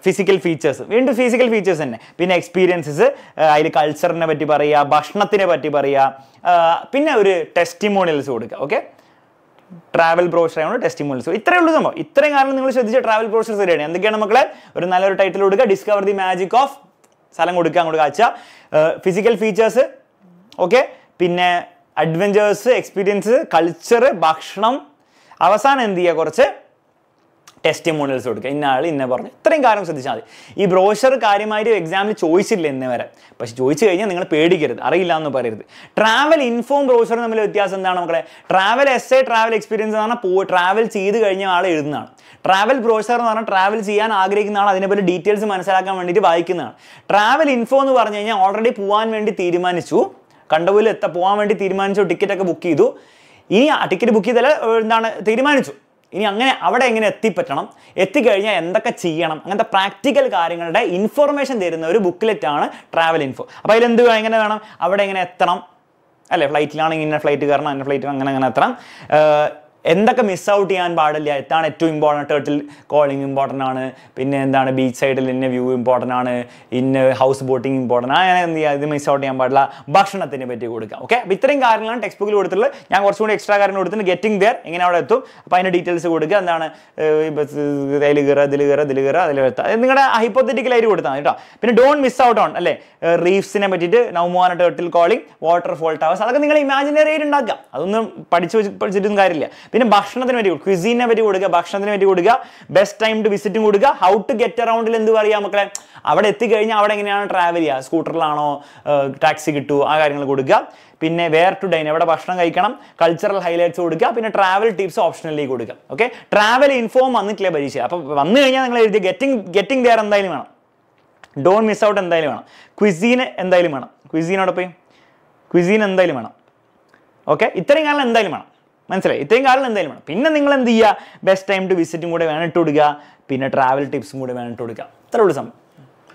ഫിസിക്കൽ ഫീച്ചേഴ്സ് വീണ്ടും ഫിസിക്കൽ ഫീച്ചേഴ്സ് തന്നെ പിന്നെ എക്സ്പീരിയൻസസ് അതിൽ കൾച്ചറിനെ പറ്റി പറയുക ഭക്ഷണത്തിനെ പറ്റി പറയുക പിന്നെ ഒരു ടെസ്റ്റിമോണിയൽസ് കൊടുക്കുക ഓക്കെ ട്രാവൽ ബ്രോഷർ ടെസ്റ്റിമോണിയൽസ് ഇത്രയേ ഉള്ളൂ സംഭവം ഇത്രയും കാരണം നിങ്ങൾ ശ്രദ്ധിച്ച ട്രാവൽ ബ്രോഷർ ശരിയാണ് എന്തൊക്കെയാണ് മക്കളെ ഒരു നല്ലൊരു ടൈറ്റിൽ കൊടുക്കുക ഡിസ്കവർ ദി മാജിക് ഓഫ് സ്ഥലം കൊടുക്കുക അങ്ങോട്ട് കാച്ച ഫിസിക്കൽ ഫീച്ചേഴ്സ് ഓക്കെ പിന്നെ അഡ്വഞ്ചേഴ്സ് എക്സ്പീരിയൻസ് കൾച്ചർ ഭക്ഷണം അവസാനം എന്ത് ചെയ്യുക കുറച്ച് ടെസ്റ്റിമോണിയൽസ് കൊടുക്കുക ഇന്ന ആൾ ഇന്ന പറഞ്ഞു ഇത്രയും കാര്യം ശ്രദ്ധിച്ചാൽ മതി ഈ ബ്രോഷർ കാര്യമായിട്ട് എക്സാമിൽ ചോദിച്ചില്ല ഇന്ന് വരെ പക്ഷെ ചോദിച്ചു കഴിഞ്ഞാൽ നിങ്ങൾ പേടിക്കരുത് അറിയില്ല എന്ന് പറയരുത് ട്രാവൽ ഇൻഫോം ബ്രോഷർ തമ്മിൽ വ്യത്യാസം എന്താണ് മക്കളെ travel essay travel experience എന്ന് പറഞ്ഞാൽ പോ ട്രാവൽ ചെയ്ത് കഴിഞ്ഞ ആൾ എഴുതുന്നതാണ് ട്രാവൽ ബ്രോഷർ എന്ന് പറഞ്ഞാൽ ട്രാവൽ ചെയ്യാൻ ആഗ്രഹിക്കുന്ന ആൾ അതിനെപ്പറ്റി ഡീറ്റെയിൽസ് മനസ്സിലാക്കാൻ വേണ്ടിയിട്ട് വായിക്കുന്നതാണ് ട്രാവൽ ഇൻഫോ എന്ന് പറഞ്ഞു കഴിഞ്ഞാൽ ഓൾറെഡി പോകാൻ വേണ്ടി തീരുമാനിച്ചു കണ്ടപോലെ എത്താൻ പോകാൻ വേണ്ടി തീരുമാനിച്ചു ടിക്കറ്റൊക്കെ ബുക്ക് ചെയ്തു ഇനി ആ ടിക്കറ്റ് ബുക്ക് ചെയ്തല്ല എന്താണ് തീരുമാനിച്ചു ഇനി അങ്ങനെ അവിടെ എങ്ങനെ എത്തിപ്പറ്റണം എത്തിക്കഴിഞ്ഞാൽ എന്തൊക്കെ ചെയ്യണം അങ്ങനത്തെ പ്രാക്ടിക്കൽ കാര്യങ്ങളുടെ ഇൻഫോർമേഷൻ തരുന്ന ഒരു ബുക്ക്ലെറ്റ് ആണ് ട്രാവൽ ഇൻഫോ അപ്പോൾ അതിലെന്ത് എങ്ങനെ വേണം അവിടെ എങ്ങനെ എത്തണം അല്ലേ ഫ്ലൈറ്റിലാണെങ്കിൽ ഇന്ന ഫ്ലൈറ്റ് കയറണം ഇന്ന ഫ്ലൈറ്റ് അങ്ങനെ അങ്ങനെ എത്തണം എന്തൊക്കെ മിസ് ഔട്ട് ചെയ്യാൻ പാടില്ല എത്താണ് ഏറ്റവും ഇമ്പോർട്ടൻ്റ് ടേർട്ടിൽ കോളിംഗ് ഇമ്പോർട്ടൻ്റ് ആണ് പിന്നെ എന്താണ് ബീച്ച് സൈഡിൽ ഇന്ന വ്യൂ ഇമ്പോർട്ടൻ്റ് ആണ് ഇന്ന ഹൗസ് ബോട്ടിംഗ് ഇമ്പോർട്ടൻ്റ് അങ്ങനെ എന്ത് ചെയ്യാം ഇത് മിസ് ഔട്ട് ചെയ്യാൻ പാടില്ല ഭക്ഷണത്തിനെ പറ്റി കൊടുക്കുക ഓക്കെ അപ്പോൾ ഇത്രയും കാര്യങ്ങളാണ് ടെക്സ്റ്റ് ബുക്കിൽ കൊടുത്തിട്ടുള്ളത് ഞാൻ കുറച്ചും കൂടി എക്സ്ട്രാ കാര്യങ്ങൾ കൊടുത്തിട്ട് ഗെറ്റിംഗ് ദെയർ എങ്ങനെ അവിടെ എത്തും അപ്പോൾ അതിൻ്റെ ഡീറ്റെയിൽസ് കൊടുക്കുക എന്താണ് ഇതിൽ കയറുക ഇതിൽ കയറുക ഇതിൽ കയറുക അതിൽ എത്താം നിങ്ങളുടെ ഹൈപ്പോത്തറ്റിക്കൽ ആയിട്ട് കൊടുത്താൽ കേട്ടോ പിന്നെ ഡോണ്ട് മിസ് ഔട്ട് ഓൺ അല്ലേ റീഫ്സിനെ പറ്റിയിട്ട് നൗമോന turtle calling waterfall towers അതൊക്കെ നിങ്ങൾ ഇമാജിനറി ആയിട്ട് ഉണ്ടാക്കുക അതൊന്നും പഠിച്ച് പഠിച്ചിട്ടൊന്നും കാര്യമില്ല പിന്നെ ഭക്ഷണത്തിന് വേണ്ടി ക്വിസീനെ പറ്റി കൊടുക്കുക ഭക്ഷണത്തിന് വേണ്ടി കൊടുക്കുക ബെസ്റ്റ് ടൈം ടു വിസിറ്റും കൊടുക്കുക ഹൗ ടു ഗെറ്റ് അറൗണ്ടിൽ എന്ത് പറയുക മക്കളെ അവിടെ എത്തിക്കഴിഞ്ഞാൽ അവിടെ എങ്ങനെയാണ് ട്രാവൽ ചെയ്യുക സ്കൂട്ടറിലാണോ ടാക്സി കിട്ടുമോ ആ കാര്യങ്ങൾ കൊടുക്കുക പിന്നെ വേർ ടു ഡൈൻ എവിടെ ഭക്ഷണം കഴിക്കണം കൾച്ചറൽ ഹൈലൈറ്റ്സ് കൊടുക്കുക പിന്നെ ട്രാവൽ ടിപ്സ് ഓപ്ഷനലി കൊടുക്കുക ഓക്കെ ട്രാവൽ ഇൻഫോം വന്നിട്ടില്ല പരീക്ഷ അപ്പോൾ വന്നു കഴിഞ്ഞാൽ നിങ്ങൾ എഴുതി ഗെറ്റിംഗ് ഗെറ്റിംഗ് വേർ എന്തായാലും വേണം ഡോൺ മിസ് ഔട്ട് എന്തായാലും വേണം ക്വിസീന് എന്തായാലും വേണം ക്വിസീനോടൊപ്പം ക്വിസീൻ എന്തായാലും വേണം ഓക്കെ ഇത്രയും കാലം എന്തായാലും വേണം മനസ്സിലായി ഇത്രയും കാലം എന്തായാലും വേണം പിന്നെ നിങ്ങൾ എന്ത് ചെയ്യുക ബെസ്റ്റ് ടൈം ടു വിസിറ്റും കൂടെ വേണിട്ട് കൊടുക്കുക പിന്നെ ട്രാവൽ ടിപ്സും കൂടെ വേണിട്ട് കൊടുക്കുക ഇത്രേ ഉള്ളൂ സമയം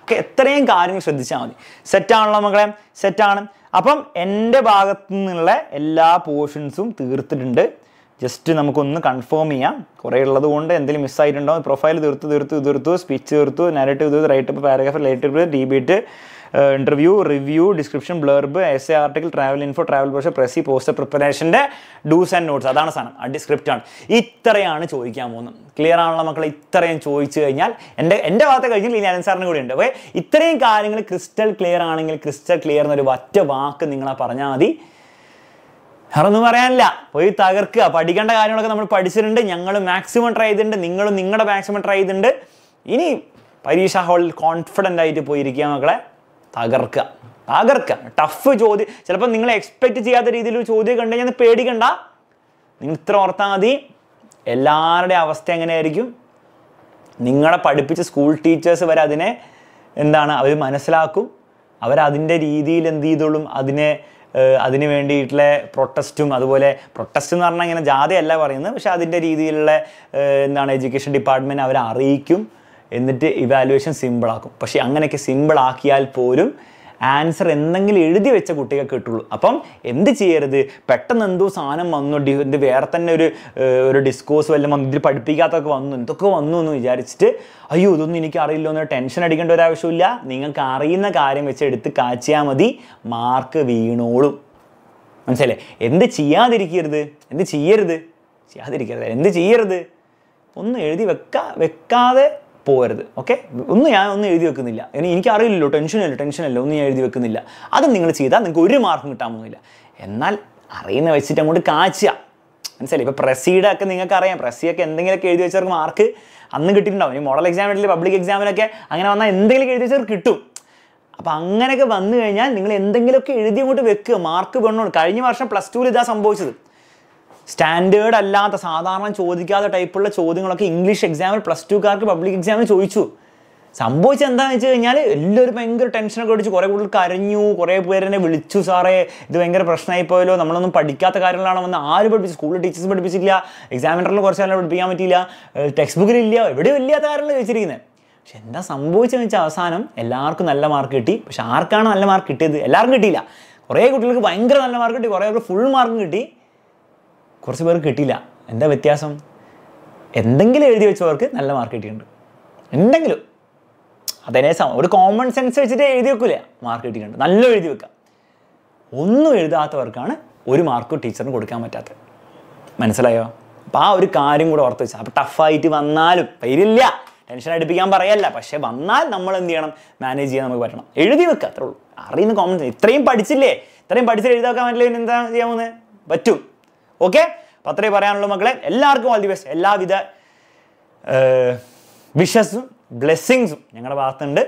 ഓക്കെ എത്രയും കാര്യങ്ങൾ ശ്രദ്ധിച്ചാൽ മതി സെറ്റാണല്ലോ മക്കളെ സെറ്റാണ് അപ്പം എൻ്റെ ഭാഗത്തു നിന്നുള്ള എല്ലാ പോർഷൻസും തീർത്തിട്ടുണ്ട് ജസ്റ്റ് നമുക്കൊന്ന് കൺഫേം ചെയ്യാം കുറേ ഉള്ളത് കൊണ്ട് എന്തെങ്കിലും മിസ്സായിട്ടുണ്ടോ പ്രൊഫൈൽ തീർത്തു തീർത്തു തീർത്തു സ്പീച്ച് തീർത്തു നാരറ്റീവ് തീർത്തു write paragraph debate interview review description blurb essay article travel info travel brochure precis poster പ്രിപ്പറേഷൻ്റെ ഡൂസ് ആൻഡ് നോട്ട്സ് അതാണ് സാധനം അടി ആണ് ഇത്രയാണ് ചോദിക്കാൻ പോകുന്നത് ക്ലിയർ ആണുള്ള മക്കളെ ഇത്രയും ചോദിച്ചു കഴിഞ്ഞാൽ എൻ്റെ എൻ്റെ ഭാഗത്തെ കഴിഞ്ഞാൽ ഇനി അലൻ സാറിന് കൂടി ഉണ്ട് അപ്പോൾ ഇത്രയും കാര്യങ്ങൾ ക്രിസ്റ്റൽ ക്ലിയർ ആണെങ്കിൽ ക്രിസ്റ്റൽ ക്ലിയർ എന്നൊരു ഒറ്റ വാക്ക് നിങ്ങളെ പറഞ്ഞാൽ മതി വേറൊന്നും പറയാനില്ല പോയി തകർക്കുക പഠിക്കേണ്ട കാര്യങ്ങളൊക്കെ നമ്മൾ പഠിച്ചിട്ടുണ്ട് ഞങ്ങൾ മാക്സിമം ട്രൈ ചെയ്തിട്ടുണ്ട് നിങ്ങളും നിങ്ങളുടെ മാക്സിമം ട്രൈ ചെയ്തിട്ടുണ്ട് ഇനി പരീക്ഷ ഹാളിൽ കോൺഫിഡൻ്റ് ആയിട്ട് പോയിരിക്കുക മക്കളെ തകർക്കുക തകർക്കുക ടഫ് ചോദ്യം ചിലപ്പോൾ നിങ്ങൾ എക്സ്പെക്ട് ചെയ്യാത്ത രീതിയിൽ ഒരു ചോദ്യം കണ്ടു കഴിഞ്ഞാൽ പേടിക്കണ്ട നിങ്ങൾ ഇത്ര ഓർത്താൽ മതി എല്ലാവരുടെ അവസ്ഥ എങ്ങനെയായിരിക്കും നിങ്ങളെ പഠിപ്പിച്ച സ്കൂൾ ടീച്ചേഴ്സ് വരെ അതിനെ എന്താണ് അവർ മനസ്സിലാക്കും അവരതിൻ്റെ രീതിയിൽ എന്ത് ചെയ്തോളും അതിനെ അതിന് വേണ്ടിയിട്ടുള്ള പ്രൊട്ടസ്റ്റും അതുപോലെ പ്രൊട്ടസ്റ്റ് എന്ന് പറഞ്ഞാൽ ഇങ്ങനെ ജാതയല്ല പറയുന്നത് പക്ഷെ അതിൻ്റെ രീതിയിലുള്ള എന്താണ് എഡ്യൂക്കേഷൻ ഡിപ്പാർട്ട്മെൻറ്റ് അവരെ അറിയിക്കും എന്നിട്ട് ഇവാലുവേഷൻ സിമ്പിളാക്കും പക്ഷേ അങ്ങനെയൊക്കെ സിമ്പിളാക്കിയാൽ പോലും ആൻസർ എന്തെങ്കിലും എഴുതി വെച്ച കുട്ടികൾക്ക് കിട്ടുള്ളൂ അപ്പം എന്ത് ചെയ്യരുത് പെട്ടെന്ന് എന്തോ സാധനം വന്നു എന്ത് വേറെ തന്നെ ഒരു ഒരു ഡിസ്കോഴ്സ് വല്ല വന്നു ഇതിൽ പഠിപ്പിക്കാത്തൊക്കെ വന്നു എന്തൊക്കെ വന്നു എന്ന് വിചാരിച്ചിട്ട് അയ്യോ ഇതൊന്നും എനിക്ക് അറിയില്ലോ എന്ന് ടെൻഷൻ അടിക്കേണ്ട ഒരു ആവശ്യമില്ല നിങ്ങൾക്ക് അറിയുന്ന കാര്യം വെച്ച് എടുത്ത് കാച്ചിയാൽ മതി മാർക്ക് വീണോളും മനസ്സിലെ എന്ത് ചെയ്യാതിരിക്കരുത് എന്ത് ചെയ്യരുത് ചെയ്യാതിരിക്കരുത് എന്ത് ചെയ്യരുത് ഒന്ന് എഴുതി വെക്കാ വെക്കാതെ പോകരുത് ഓക്കെ ഒന്നും ഞാൻ ഒന്നും എഴുതി വെക്കുന്നില്ല ഇനി എനിക്കറിയില്ലല്ലോ ടെൻഷനല്ലോ ടെൻഷനല്ലോ ഒന്നും ഞാൻ എഴുതി വെക്കുന്നില്ല അത് നിങ്ങൾ ചെയ്താൽ നിങ്ങൾക്ക് ഒരു മാർക്കും കിട്ടാൻ പോകുന്നില്ല എന്നാൽ അറിയുന്ന വെച്ചിട്ട് അങ്ങോട്ട് കാച്ചുക മനസ്സിലായി ഇപ്പോൾ പ്രസീഡ് ഒക്കെ നിങ്ങൾക്ക് അറിയാം പ്രസീഡൊക്കെ എന്തെങ്കിലുമൊക്കെ എഴുതി വെച്ചവർക്ക് മാർക്ക് അന്ന് കിട്ടിയിട്ടുണ്ടാവും മോഡൽ എക്സാമിനിൽ പബ്ലിക് എക്സാമിനൊക്കെ അങ്ങനെ വന്നാൽ എന്തെങ്കിലും എഴുതി വെച്ചവർക്ക് കിട്ടും അപ്പോൾ അങ്ങനെയൊക്കെ വന്നു കഴിഞ്ഞാൽ നിങ്ങൾ എന്തെങ്കിലുമൊക്കെ എഴുതി അങ്ങോട്ട് വെക്കുക മാർക്ക് വേണം കഴിഞ്ഞ വർഷം പ്ലസ് ടുവിൽ ഇതാണ് സംഭവിച്ചത് സ്റ്റാൻഡേർഡ് അല്ലാത്ത സാധാരണ ചോദിക്കാത്ത ടൈപ്പുള്ള ചോദ്യങ്ങളൊക്കെ ഇംഗ്ലീഷ് എക്സാമിൽ പ്ലസ് ടുക്കാർക്ക് പബ്ലിക് എക്സാമിൽ ചോദിച്ചു സംഭവിച്ചത് എന്താണെന്ന് വെച്ച് കഴിഞ്ഞാൽ എല്ലാവരും ഭയങ്കര ടെൻഷനൊക്കെ അടിച്ച് കുറേ കൂടുതൽ കരഞ്ഞു കുറേ പേരെന്നെ വിളിച്ചു സാറേ ഇത് ഭയങ്കര പ്രശ്നമായി പോയല്ലോ നമ്മളൊന്നും പഠിക്കാത്ത കാര്യങ്ങളാണ് വന്ന് ആരും പഠിപ്പിച്ചു സ്കൂളിൽ ടീച്ചേഴ്സ് പഠിപ്പിച്ചില്ല എക്സാമിനറിൽ കുറച്ച് കാലം പഠിപ്പിക്കാൻ പറ്റിയില്ല ടെക്സ്റ്റ് ബുക്കിൽ ഇല്ല എവിടെയും ഇല്ലാത്ത കാര്യങ്ങൾ ചോദിച്ചിരിക്കുന്നത് പക്ഷെ എന്താ സംഭവിച്ചതെന്ന് വെച്ചാൽ അവസാനം എല്ലാവർക്കും നല്ല മാർക്ക് കിട്ടി പക്ഷെ ആർക്കാണ് നല്ല മാർക്ക് കിട്ടിയത് എല്ലാവർക്കും കിട്ടിയില്ല കുറേ കുട്ടികൾക്ക് ഭയങ്കര നല്ല മാർക്ക് കിട്ടി കുറേ ഫുൾ മാർക്കും കിട്ടി കുറച്ച് പേർക്ക് കിട്ടിയില്ല എന്താ വ്യത്യാസം എന്തെങ്കിലും എഴുതി വെച്ചവർക്ക് നല്ല മാർക്ക് കിട്ടിയിട്ടുണ്ട് എന്തെങ്കിലും അതിനെ സമയം ഒരു കോമൺ സെൻസ് വെച്ചിട്ട് എഴുതി വെക്കില്ല മാർക്ക് കിട്ടിയിട്ടുണ്ട് നല്ല എഴുതി വെക്കാം ഒന്നും എഴുതാത്തവർക്കാണ് ഒരു മാർക്കും ടീച്ചറിന് കൊടുക്കാൻ പറ്റാത്തത് മനസ്സിലായോ അപ്പം ആ ഒരു കാര്യം കൂടെ ഓർത്ത് വെച്ചാൽ അപ്പോൾ ടഫായിട്ട് വന്നാലും പേരില്ല ടെൻഷൻ അടിപ്പിക്കാൻ പറയല്ല പക്ഷേ വന്നാൽ നമ്മൾ എന്ത് ചെയ്യണം മാനേജ് ചെയ്യാൻ നമുക്ക് പറ്റണം എഴുതി വെക്കുക അത്രേ ഉള്ളൂ അറിയുന്ന കോമൺ സെൻസ് ഇത്രയും പഠിച്ചില്ലേ ഇത്രയും പഠിച്ചിട്ട് എഴുതാക്കാൻ പറ്റില്ല എന്താ ചെയ്യാൻ പോകുന്നത് പറ്റും ഓക്കെ അപ്പം അത്രേ പറയാനുള്ളൂ മക്കളെ എല്ലാവർക്കും ഓൾ ദി ബെസ്റ്റ് എല്ലാവിധ വിഷസും ബ്ലെസ്സിങ്സും ഞങ്ങളുടെ ഭാഗത്തുണ്ട്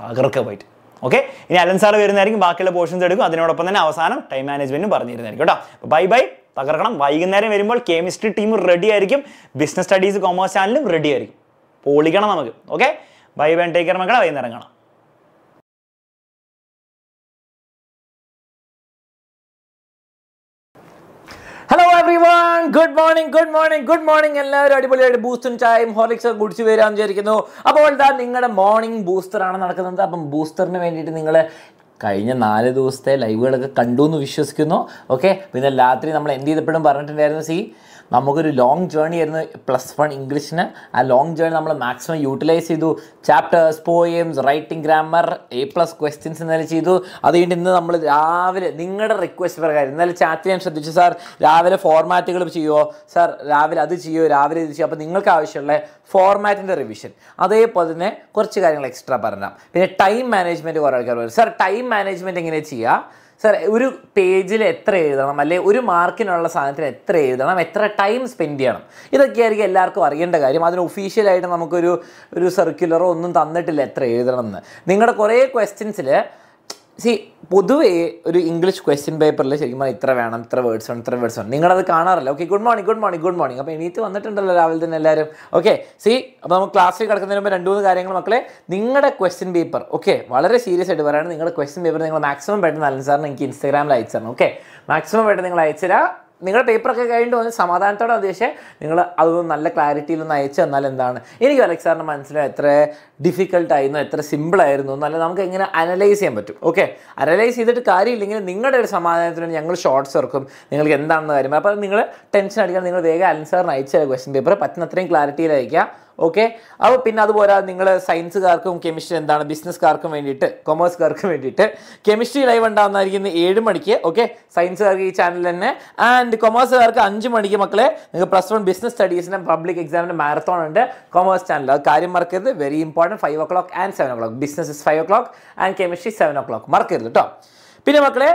തകർക്ക പോയിട്ട് ഓക്കെ ഇനി അലൻ സാർ വരുന്നതായിരിക്കും ബാക്കിയുള്ള പോർഷൻസ് എടുക്കും അതിനോടൊപ്പം തന്നെ അവസാനം ടൈം മാനേജ്മെൻറ്റും പറഞ്ഞിരുന്നായിരിക്കും കേട്ടോ ബൈ ബൈ തകർക്കണം വൈകുന്നേരം വരുമ്പോൾ കെമിസ്ട്രി ടീം റെഡി ആയിരിക്കും ബിസിനസ് സ്റ്റഡീസ് കൊമേഴ്സ് ചാനലും റെഡി ആയിരിക്കും പൊളിക്കണം നമുക്ക് okay bye bye take care മക്കളെ വൈകുന്നേരം കാണാം everyone good morning good morning good morning എല്ലാവരും അടിപൊളിയായിട്ട് ബൂസ്റ്റും ചായയും ഹോർലിക്സ് കുടിച്ചു വരാൻ വിചാരിക്കുന്നു അപ്പോൾ ഇതാ നിങ്ങളുടെ മോർണിംഗ് ബൂസ്റ്ററാണ് നടക്കുന്നത് അപ്പം ബൂസ്റ്ററിന് വേണ്ടിയിട്ട് നിങ്ങൾ കഴിഞ്ഞ നാല് ദിവസത്തെ ലൈവുകളൊക്കെ കണ്ടു എന്ന് വിശ്വസിക്കുന്നു ഓക്കെ പിന്നെ രാത്രി നമ്മൾ എന്ത് ചെയ്തപ്പോഴും പറഞ്ഞിട്ടുണ്ടായിരുന്നു സി നമുക്കൊരു ലോങ് ജേർണി ആയിരുന്നു പ്ലസ് വൺ ഇംഗ്ലീഷിന് ആ ലോങ് ജേർണി നമ്മൾ മാക്സിമം യൂട്ടിലൈസ് ചെയ്തു chapters poems writing grammar A plus questions എന്നാലും ചെയ്തു അതുകൊണ്ട് ഇന്ന് നമ്മൾ രാവിലെ നിങ്ങളുടെ റിക്വസ്റ്റ് പ്രകാരം എന്നാലും ചാറ്റ് ഞാൻ ശ്രദ്ധിച്ചു സാർ രാവിലെ ഫോർമാറ്റുകൾ ചെയ്യുമോ സാർ രാവിലെ അത് ചെയ്യുമോ രാവിലെ ഇത് ചെയ്യുമോ അപ്പോൾ നിങ്ങൾക്ക് ആവശ്യമുള്ള ഫോർമാറ്റിൻ്റെ റിവിഷൻ അതേപോലെ തന്നെ കുറച്ച് കാര്യങ്ങൾ എക്സ്ട്രാ പറഞ്ഞാൽ പിന്നെ ടൈം മാനേജ്മെൻറ്റ് കുറേ ആൾക്കാർ പറയും സാർ ടൈം മാനേജ്മെൻറ്റ് എങ്ങനെ ചെയ്യുക സാർ ഒരു പേജിൽ എത്ര എഴുതണം അല്ലെ ഒരു മാർക്കിനുള്ള സാധനത്തിന് എത്ര എഴുതണം എത്ര ടൈം സ്പെൻഡ് ചെയ്യണം ഇതൊക്കെയായിരിക്കും എല്ലാവർക്കും അറിയേണ്ട കാര്യം അതിന് ഒഫീഷ്യലായിട്ട് നമുക്കൊരു ഒരു സർക്കുലറോ ഒന്നും തന്നിട്ടില്ല എത്ര എഴുതണം എന്ന് നിങ്ങളുടെ കുറേ ക്വസ്റ്റ്യൻസിൽ സി പൊതുവേ ഒരു ഇംഗ്ലീഷ് ക്വസ്റ്റ്യൻ പേപ്പറിൽ ശരിക്കും പറഞ്ഞാൽ ഇത്ര വേണം ഇത്ര വേർഡ്സ് വേണം ഇത്ര വേർഡ്സ് വേണം നിങ്ങളത് കാണാറില്ല okay good morning good morning good morning അപ്പോൾ എനിക്ക് വന്നിട്ടുണ്ടല്ലോ രാവിലെ തന്നെ എല്ലാവരും ഓക്കെ സി അപ്പോൾ നമുക്ക് ക്ലാസ്സിൽ കിടക്കുന്നതിന് മുമ്പ് രണ്ട് മൂന്ന് കാര്യങ്ങൾ മക്കളെ നിങ്ങളുടെ ക്വസ്റ്റ്യൻ പേപ്പർ ഓക്കെ വളരെ സീരിയസ് ആയിട്ട് പറയുകയാണ് നിങ്ങളുടെ ക്വസ്റ്റ്യൻ പേപ്പർ നിങ്ങൾ മാക്സിമം പെട്ടെന്ന് അലൻ സാറിന് എനിക്ക് ഇൻസ്റ്റാഗ്രാമിൽ അയച്ചു തരണം ഓക്കെ മാക്സിമം പെട്ടെന്ന് നിങ്ങൾ അയച്ചു തരാം നിങ്ങളുടെ പേപ്പറൊക്കെ കഴിഞ്ഞിട്ട് വന്ന് സമാധാനത്തോടെ ഉദ്ദേശിച്ച് നിങ്ങൾ അതൊന്നും നല്ല ക്ലാരിറ്റിയിലൊന്ന് അയച്ചു തന്നാൽ എന്താണ് എനിക്ക് അലക്സ് സാറിൻ്റെ മനസ്സിലായി എത്ര ഡിഫിക്കൽട്ടായിരുന്നു എത്ര സിമ്പിളായിരുന്നു എന്നല്ല നമുക്ക് എങ്ങനെ അനലൈസ് ചെയ്യാൻ പറ്റും ഓക്കെ അനലൈസ് ചെയ്തിട്ട് കാര്യമില്ലെങ്കിൽ നിങ്ങളുടെ ഒരു സമാധാനത്തിന് ഞങ്ങൾ ഷോർട്ട്സ് ഇറക്കും നിങ്ങൾക്ക് എന്താണെന്ന് കാര്യം അപ്പോൾ നിങ്ങൾ ടെൻഷൻ അടിക്കാൻ നിങ്ങൾ വേഗം അലൻ സാറിന് തരാം ക്വസ്റ്റ്യൻ പേപ്പർ പറ്റുന്നത്രയും ക്ലാരിറ്റിയിലയക്കുക ഓക്കെ അപ്പോൾ പിന്നെ അതുപോലെ നിങ്ങൾ സയൻസുകാർക്കും കെമിസ്ട്രി എന്താണ് ബിസിനസ്സുകാർക്കും വേണ്ടിയിട്ട് കൊമേഴ്സുകാർക്കും വേണ്ടിയിട്ട് കെമിസ്ട്രി ലൈവ് ഉണ്ടാകുന്നതായിരിക്കുന്ന ഏഴ് മണിക്ക് ഓക്കെ സയൻസുകാർക്ക് ഈ ചാനൽ തന്നെ ആൻഡ് കൊമേഴ്സുകാർക്ക് അഞ്ച് മണിക്ക് മക്കളെ നിങ്ങൾക്ക് പ്ലസ് വൺ ബിസിനസ് സ്റ്റഡീസിൻ്റെ പബ്ലിക് എക്സാമിൻ്റെ മാരത്തോൺ ഉണ്ട് കൊമേഴ്സ് ചാനൽ അത് കാര്യം മറക്കരുത് very important five o'clock and seven o'clock business is five o'clock and chemistry seven o'clock മറക്കരുത് കേട്ടോ പിന്നെ മക്കളെ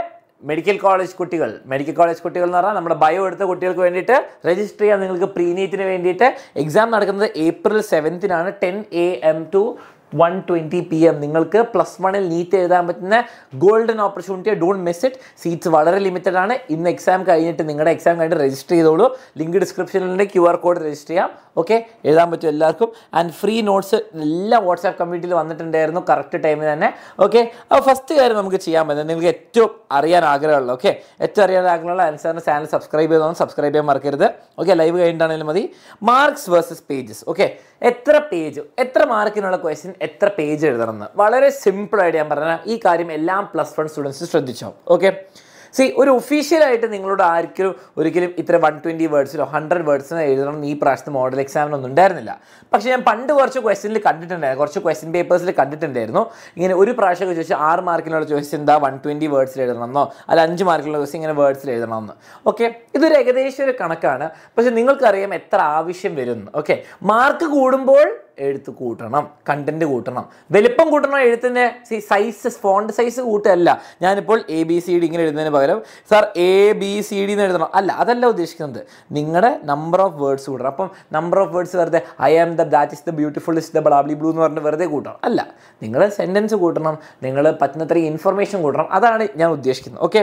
മെഡിക്കൽ കോളേജ് കുട്ടികൾ മെഡിക്കൽ കോളേജ് കുട്ടികൾ എന്ന് പറഞ്ഞാൽ നമ്മുടെ ബയോ എടുത്ത കുട്ടികൾക്ക് വേണ്ടിയിട്ട് രജിസ്റ്റർ ചെയ്യാൻ നിങ്ങൾക്ക് പ്രീനീറ്റിന് വേണ്ടിയിട്ട് എക്സാം നടക്കുന്നത് ഏപ്രിൽ സെവൻത്തിനാണ് ten A M to one twenty P M നിങ്ങൾക്ക് പ്ലസ് വണ്ണിൽ നീറ്റ് എഴുതാൻ പറ്റുന്ന golden opportunity don't miss it seats വളരെ ലിമിറ്റഡ് ആണ് ഇന്ന് എക്സാം കഴിഞ്ഞിട്ട് നിങ്ങളുടെ എക്സാം കഴിഞ്ഞിട്ട് രജിസ്റ്റർ ചെയ്തോളൂ ലിങ്ക് ഡിസ്ക്രിപ്ഷനിലുണ്ട് ക്യു ആർ കോഡ് രജിസ്റ്റർ ചെയ്യാം ഓക്കെ എഴുതാൻ പറ്റും എല്ലാവർക്കും ആൻഡ് ഫ്രീ നോട്ട്സ് എല്ലാ വാട്സാപ്പ് കമ്മ്യൂണിറ്റിയിൽ വന്നിട്ടുണ്ടായിരുന്നു കറക്റ്റ് ടൈമിൽ തന്നെ ഓക്കെ അപ്പോൾ ഫസ്റ്റ് കാര്യം നമുക്ക് ചെയ്യാൻ പറ്റും നിങ്ങൾക്ക് ഏറ്റവും അറിയാൻ ആഗ്രഹമുള്ള ഓക്കെ ഏറ്റവും അറിയാൻ ആഗ്രഹമുള്ള ആൻസറിൻ്റെ ചാനൽ സബ്സ്ക്രൈബ് ചെയ്തോ സബ്സ്ക്രൈബ് ചെയ്യാൻ മറക്കരുത് ഓക്കെ ലൈവ് കഴിഞ്ഞിട്ടാണെങ്കിലും മതി മാർക്സ് വേഴ്സസ് പേജസ് ഓക്കെ എത്ര പേജ് എത്ര മാർക്കിനുള്ള ക്വസ്റ്റ്യൻ എത്ര പേജ് എഴുതണം എന്ന് വളരെ സിമ്പിളായിട്ട് ഞാൻ പറഞ്ഞാൽ ഈ കാര്യം എല്ലാം പ്ലസ് വൺ സ്റ്റുഡൻസ് ശ്രദ്ധിച്ചോ ഓക്കെ സി ഒരു ഒഫീഷ്യലായിട്ട് നിങ്ങളോട് ആർക്കും ഒരിക്കലും ഇത്ര വൺ ട്വൻറ്റി വേർഡ്സിലോ ഹൺഡ്രഡ് വേർഡ്സിനോ എഴുതണം ഈ പ്രാവശ്യത്തെ മോഡൽ എക്സാമിനൊന്നും ഉണ്ടായിരുന്നില്ല പക്ഷേ ഞാൻ പണ്ട് കുറച്ച് ക്വസ്റ്റിനിൽ കണ്ടിട്ടുണ്ടായിരുന്നു കുറച്ച് ക്വസ്റ്റ്യൻ പേപ്പേഴ്സിൽ കണ്ടിട്ടുണ്ടായിരുന്നു ഇങ്ങനെ ഒരു പ്രാവശ്യമൊക്കെ ചോദിച്ചാൽ ആറ് മാർക്കിനുള്ള ചോദിച്ചാൽ എന്താ വൺ ട്വൻറ്റി വേർഡ്സിൽ എഴുതണമെന്നോ അല്ല അഞ്ച് മാർക്കിനുള്ള ചോദിച്ചാൽ ഇങ്ങനെ വേർഡ്സിൽ എഴുതണമെന്ന് ഓക്കെ ഇതൊരു ഏകദേശം ഒരു കണക്കാണ് പക്ഷേ നിങ്ങൾക്കറിയാം എത്ര ആവശ്യം വരുന്നു ഓക്കെ മാർക്ക് കൂടുമ്പോൾ എഴുത്ത് കൂട്ടണം കണ്ടന്റ് കൂട്ടണം വലിപ്പം കൂട്ടണം എഴുത്തിൻ്റെ സൈസ് ഫോണ്ട് സൈസ് കൂട്ടുകയല്ല ഞാനിപ്പോൾ എ ബി സി ഡി ഇങ്ങനെ എഴുതുന്നതിന് പകരം sir A B C D എന്ന് എഴുതണം അല്ല അതല്ല ഉദ്ദേശിക്കുന്നത് നിങ്ങളുടെ നമ്പർ ഓഫ് വേർഡ്സ് കൂട്ടണം അപ്പം നമ്പർ ഓഫ് വേർഡ്സ് വെറുതെ I am the that is the beautiful is the blah blah blah എന്ന് പറഞ്ഞ് വെറുതെ കൂട്ടണം അല്ല നിങ്ങൾ സെൻറ്റൻസ് കൂട്ടണം നിങ്ങൾ പറ്റുന്നത്രയും ഇൻഫർമേഷൻ കൂട്ടണം അതാണ് ഞാൻ ഉദ്ദേശിക്കുന്നത് ഓക്കെ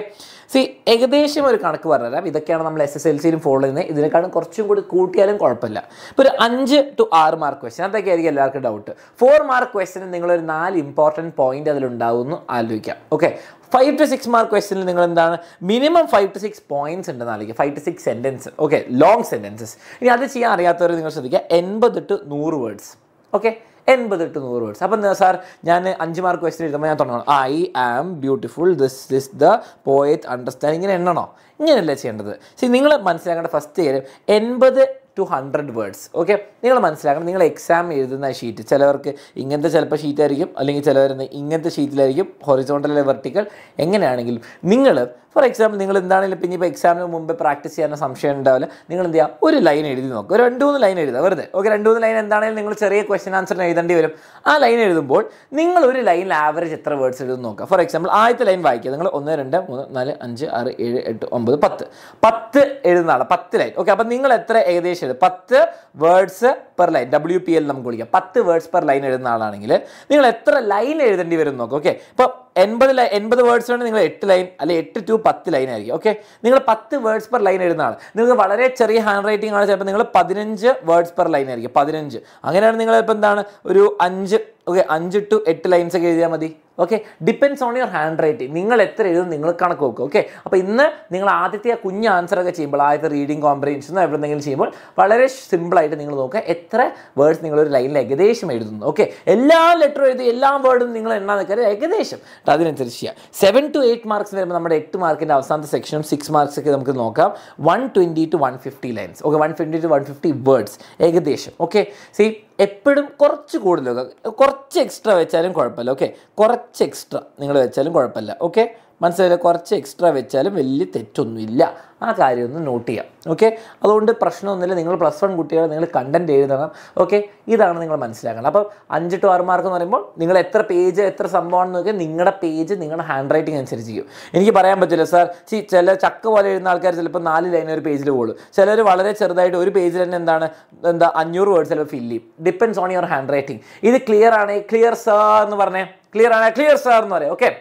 സി ഏകദേശം ഒരു കണക്ക് പറഞ്ഞുതരാം ഇതൊക്കെയാണ് നമ്മൾ എസ് എസ് എൽ സിയിലും ഫോളോ ചെയ്യുന്നത് ഇതിനേക്കാളും കുറച്ചും കൂടി കൂട്ടിയാലും കുഴപ്പമില്ല ഇപ്പോൾ ഒരു അഞ്ച് ടു ആറ് മാർക്ക് ക്വസ്റ്റ്യൻ അതൊക്കെ എന്നൊക്കെ ആയിരിക്കും എല്ലാവർക്കും ഡൗട്ട് ഫോർ മാർക്ക് ക്വസ്റ്റിന് നിങ്ങളൊരു നാല് ഇമ്പോർട്ടൻറ്റ് പോയിന്റ് അതിലുണ്ടാവുമെന്ന് ആലോചിക്കാം okay five to six mark ക്വസ്റ്റിന് നിങ്ങൾ എന്താണ് minimum five to six points ഉണ്ടെന്ന് ആലോചിക്കുക five to six sentence okay long sentences ഇനി അത് ചെയ്യാൻ അറിയാത്തവർ നിങ്ങൾ ശ്രദ്ധിക്കുക എൺപത് ടു നൂറ് വേർഡ്സ് ഓക്കെ എൺപത് ടു നൂറ് വേർഡ്സ് അപ്പം സാർ ഞാൻ അഞ്ച് മാർക്ക് ക്വസ്റ്റ്യൻ എഴുതുമ്പോൾ ഞാൻ തുടങ്ങണം I am beautiful this is the poet understand ഇങ്ങനെ എണ്ണണോ ഇങ്ങനെയല്ലേ ചെയ്യേണ്ടത് ശരി നിങ്ങൾ മനസ്സിലാക്കേണ്ട ഫസ്റ്റ് കാര്യം എൺപത് ടു ഹൺഡ്രഡ് വേർഡ്സ് ഓക്കെ നിങ്ങൾ മനസ്സിലാക്കണം നിങ്ങൾ എക്സാം എഴുതുന്ന ഷീറ്റ് ചിലവർക്ക് ഇങ്ങനത്തെ ചിലപ്പോൾ ഷീറ്റായിരിക്കും അല്ലെങ്കിൽ ചിലവർ ഇങ്ങനത്തെ ഷീറ്റിലായിരിക്കും ഹൊറിസോണ്ടൽ വെർട്ടിക്കൽ എങ്ങനെയാണെങ്കിലും നിങ്ങൾ ഫോർ എക്സാമ്പിൾ നിങ്ങൾ എന്താണെങ്കിലും പിന്നെ ഇപ്പോൾ എക്സാമിന് മുമ്പ് പ്രാക്ടീസ് ചെയ്യാൻ സംശയം ഉണ്ടാവില്ല നിങ്ങൾ എന്ത് ചെയ്യുക ഒരു ലൈൻ എഴുതി നോക്കുക ഒരു രണ്ട് മൂന്ന് ലൈൻ എഴുതുക വെറുതെ ഓക്കെ രണ്ട് മൂന്ന് ലൈൻ എന്താണെങ്കിലും നിങ്ങൾ ചെറിയ ക്വസ്റ്റൻ ആൻസറിന് എഴുതേണ്ടി വരും ആ ലൈൻ എഴുതുമ്പോൾ നിങ്ങൾ ഒരു ലൈനിൽ ആവറേജ് എത്ര വേർഡ്സ് എഴുതും നോക്കുക ഫോർ എക്സാമ്പിൾ ആദ്യത്തെ ലൈൻ വായിക്കുക നിങ്ങൾ ഒന്ന് രണ്ട് മൂന്ന് നാല് അഞ്ച് ആറ് ഏഴ് എട്ട് ഒമ്പത് പത്ത് പത്ത് എഴുതുന്ന പത്ത് ലൈൻ ഓക്കെ അപ്പം നിങ്ങൾ എത്ര ഏകദേശം എഴുതും പത്ത് words per line W P L നമുക്ക് വിളിക്കാം പത്ത് വേർഡ്സ് പെർ ലൈൻ എഴുതുന്ന ആളാണെങ്കിൽ നിങ്ങൾ എത്ര ലൈൻ എഴുതേണ്ടി വരും നോക്കുക ഓക്കെ ഇപ്പം എൺപത് ലൈ എൺപത് വേർഡ്സ് വേണമെങ്കിൽ നിങ്ങൾ എട്ട് ലൈൻ അല്ലെ എട്ട് ടു പത്ത് ലൈൻ ആയിരിക്കും ഓക്കെ നിങ്ങൾ പത്ത് വേർഡ്സ് പെർ ലൈൻ എഴുതുന്നതാണ് നിങ്ങൾക്ക് വളരെ ചെറിയ ഹാൻഡ് റൈറ്റിംഗ് ആണ് ചിലപ്പോൾ നിങ്ങൾ പതിനഞ്ച് വേർഡ്സ് പെർ ലൈൻ ആയിരിക്കും പതിനഞ്ച് അങ്ങനെയാണ് നിങ്ങൾ ഇപ്പോൾ എന്താണ് ഒരു അഞ്ച് ഓക്കെ അഞ്ച് ടു എട്ട് ലൈൻസ് ഒക്കെ എഴുതിയാൽ മതി okay depends on your handwriting നിങ്ങൾ എത്ര എഴുതും നിങ്ങൾ കണക്ക് നോക്കുക ഓക്കെ അപ്പോൾ ഇന്ന് നിങ്ങൾ ആദ്യത്തെ ആ കുഞ്ഞ് ഒക്കെ ചെയ്യുമ്പോൾ ആദ്യത്തെ റീഡിംഗ് എവിടെ എവിടെന്നെങ്കിലും ചെയ്യുമ്പോൾ വളരെ സിമ്പിളായിട്ട് നിങ്ങൾ നോക്കുക എത്ര വേർഡ്സ് നിങ്ങളൊരു ലൈനിൽ ഏകദേശം എഴുതുന്നു ഓക്കെ എല്ലാ ലെറ്ററും എഴുതി എല്ലാ വേർഡും നിങ്ങൾ എണ്ണാൻ നിൽക്കരുത് ഏകദേശം അതിനനുസരിച്ച് ചെയ്യുക സെവൻ ടു എയ്റ്റ് മാർക്സ് വരുമ്പോൾ നമ്മുടെ എട്ട് മാർക്കിൻ്റെ അവസാനത്തെ സെക്ഷനും സിക്സ് മാർക്സ് ഒക്കെ നമുക്ക് നോക്കാം one twenty to one fifty lines okay one twenty to one fifty words ഏകദേശം ഓക്കെ സീ എപ്പോഴും കുറച്ച് കൂടുതൽ കുറച്ച് എക്സ്ട്രാ വെച്ചാലും കുഴപ്പമില്ല ഓക്കെ കുറച്ച് എക്സ്ട്രാ നിങ്ങൾ വെച്ചാലും കുഴപ്പമില്ല ഓക്കെ മനസ്സിലായില്ല കുറച്ച് എക്സ്ട്രാ വെച്ചാലും വലിയ തെറ്റൊന്നുമില്ല ആ കാര്യം ഒന്ന് നോട്ട് ചെയ്യാം ഓക്കെ അതുകൊണ്ട് പ്രശ്നമൊന്നുമില്ല നിങ്ങൾ പ്ലസ് വൺ കുട്ടികൾ നിങ്ങൾ കണ്ടൻറ്റ് എഴുതണം ഓക്കെ ഇതാണ് നിങ്ങൾ മനസ്സിലാക്കണം അപ്പോൾ അഞ്ച് ടു ആറ് മാർക്ക് എന്ന് പറയുമ്പോൾ നിങ്ങൾ എത്ര പേജ് എത്ര സംഭവമാണെന്ന് നോക്കിയാൽ നിങ്ങളുടെ പേജ് നിങ്ങളുടെ ഹാൻഡ് റൈറ്റിംഗ് അനുസരിച്ച് ചെയ്യും എനിക്ക് പറയാൻ പറ്റില്ല സാർ ചി ചില ചക്ക പോലെ എഴുതുന്ന ആൾക്കാർ ചിലപ്പോൾ നാല് ലൈൻ ഒരു പേജിൽ പോകുള്ളൂ ചിലർ വളരെ ചെറുതായിട്ട് ഒരു പേജിൽ തന്നെ എന്താണ് എന്താ അഞ്ഞൂറ് വേർഡ്സ് ചിലപ്പോൾ ഫില്ല് ചെയ്യും depends on your handwriting ഇത് ക്ലിയർ ആണ് ക്ലിയർ സാർ എന്ന് പറഞ്ഞേ ക്ലിയർ ആണ് ക്ലിയർ സാർ എന്ന് പറയാം ഓക്കെ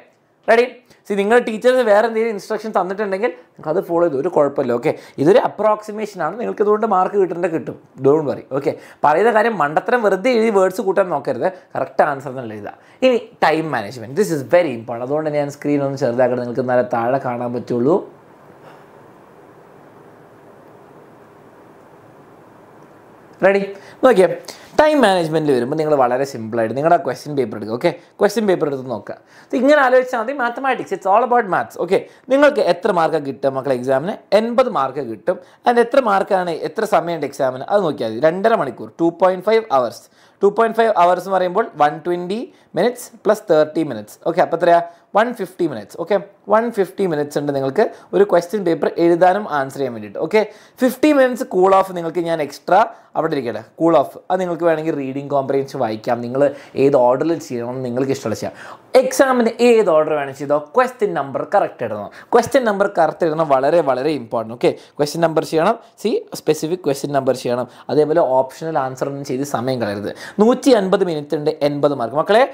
റെഡി സി നിങ്ങൾ ടീച്ചേഴ്സ് വേറെ എന്തെങ്കിലും ഇൻസ്ട്രക്ഷൻ തന്നിട്ടുണ്ടെങ്കിൽ നിങ്ങൾക്ക് അത് ഫോളോ ചെയ്തു ഒരു കുഴപ്പമില്ല ഓക്കെ ഇതൊരു ആണ് നിങ്ങൾക്ക് ഇതുകൊണ്ട് മാർക്ക് കിട്ടേണ്ട കിട്ടും ഡോണ്ട് വറി ഓക്കെ പറയുന്ന കാര്യം മണ്ടത്തരം വെറുതെ എഴുതി വേർഡ്സ് കൂട്ടാൻ നോക്കരുത് കറക്റ്റ് ആൻസർ തന്നെ എഴുതുക ഇനി time management this is very important അതുകൊണ്ട് ഞാൻ സ്ക്രീൻ ഒന്ന് ചെറുതാക്കണം നിങ്ങൾക്ക് നല്ല താഴെ കാണാൻ പറ്റുള്ളൂ റെഡി നോക്കിയാൽ ടൈം മാനേജ്മെൻറ്റിൽ വരുമ്പോൾ നിങ്ങൾ വളരെ സിമ്പിളായിട്ട് നിങ്ങളുടെ ക്വസ്റ്റ്യൻ പേപ്പർ എടുക്കുക ഓക്കെ ക്വസ്റ്റ്യൻ പേപ്പർ എടുത്ത് നോക്കുക അപ്പോൾ ഇങ്ങനെ ആലോചിച്ചാൽ മതി mathematics it's all about maths okay നിങ്ങൾക്ക് എത്ര മാർക്ക് കിട്ടും മക്കളെ എക്സാമിന് എൺപത് മാർക്ക് കിട്ടും അതിന് എത്ര മാർക്കാണ് എത്ര സമയമുണ്ട് എക്സാമിന് അത് നോക്കിയാൽ മതി രണ്ടര മണിക്കൂർ two point five hours two point five hours എന്ന് പറയുമ്പോൾ one twenty minutes plus thirty minutes okay അപ്പോൾ എത്രയാണ് one fifty minutes okay one fifty minutes ഉണ്ട് നിങ്ങൾക്ക് ഒരു ക്വസ്റ്റ്യൻ പേപ്പർ എഴുതാനും ആൻസർ ചെയ്യാൻ വേണ്ടിയിട്ട് okay fifty minutes cool off നിങ്ങൾക്ക് ഞാൻ എക്സ്ട്രാ അവിടെ ഇരിക്കട്ടെ കൂൾ ഓഫ് അത് നിങ്ങൾക്ക് വേണമെങ്കിൽ റീഡിംഗ് കോംപ്രിഹൻഷൻ വായിക്കാം നിങ്ങൾ ഏത് ഓർഡറിൽ ചെയ്യണമെന്ന് നിങ്ങൾക്ക് ഇഷ്ടമുള്ള ചെയ്യാം എക്സാമിന് ഏത് ഓർഡർ വേണമെങ്കിൽ ചെയ്തോ ക്വസ്റ്റ്യൻ നമ്പർ കറക്റ്റ് ഇടണം ക്വസ്റ്റ്യൻ നമ്പർ കറക്റ്റ് ഇടണം വളരെ വളരെ ഇമ്പോർട്ടൻറ്റ് ഓക്കെ ക്വസ്റ്റ്യൻ നമ്പർ ചെയ്യണം സി സ്പെസിഫിക് ക്വസ്റ്റ്യൻ നമ്പർ ചെയ്യണം അതേപോലെ ഓപ്ഷണൽ ആൻസർ ഒന്നും ചെയ്ത് സമയം കളയരുത് നൂറ്റി അൻപത് മിനിറ്റ് ഉണ്ട് എൺപത് മാർക്ക് മക്കളെ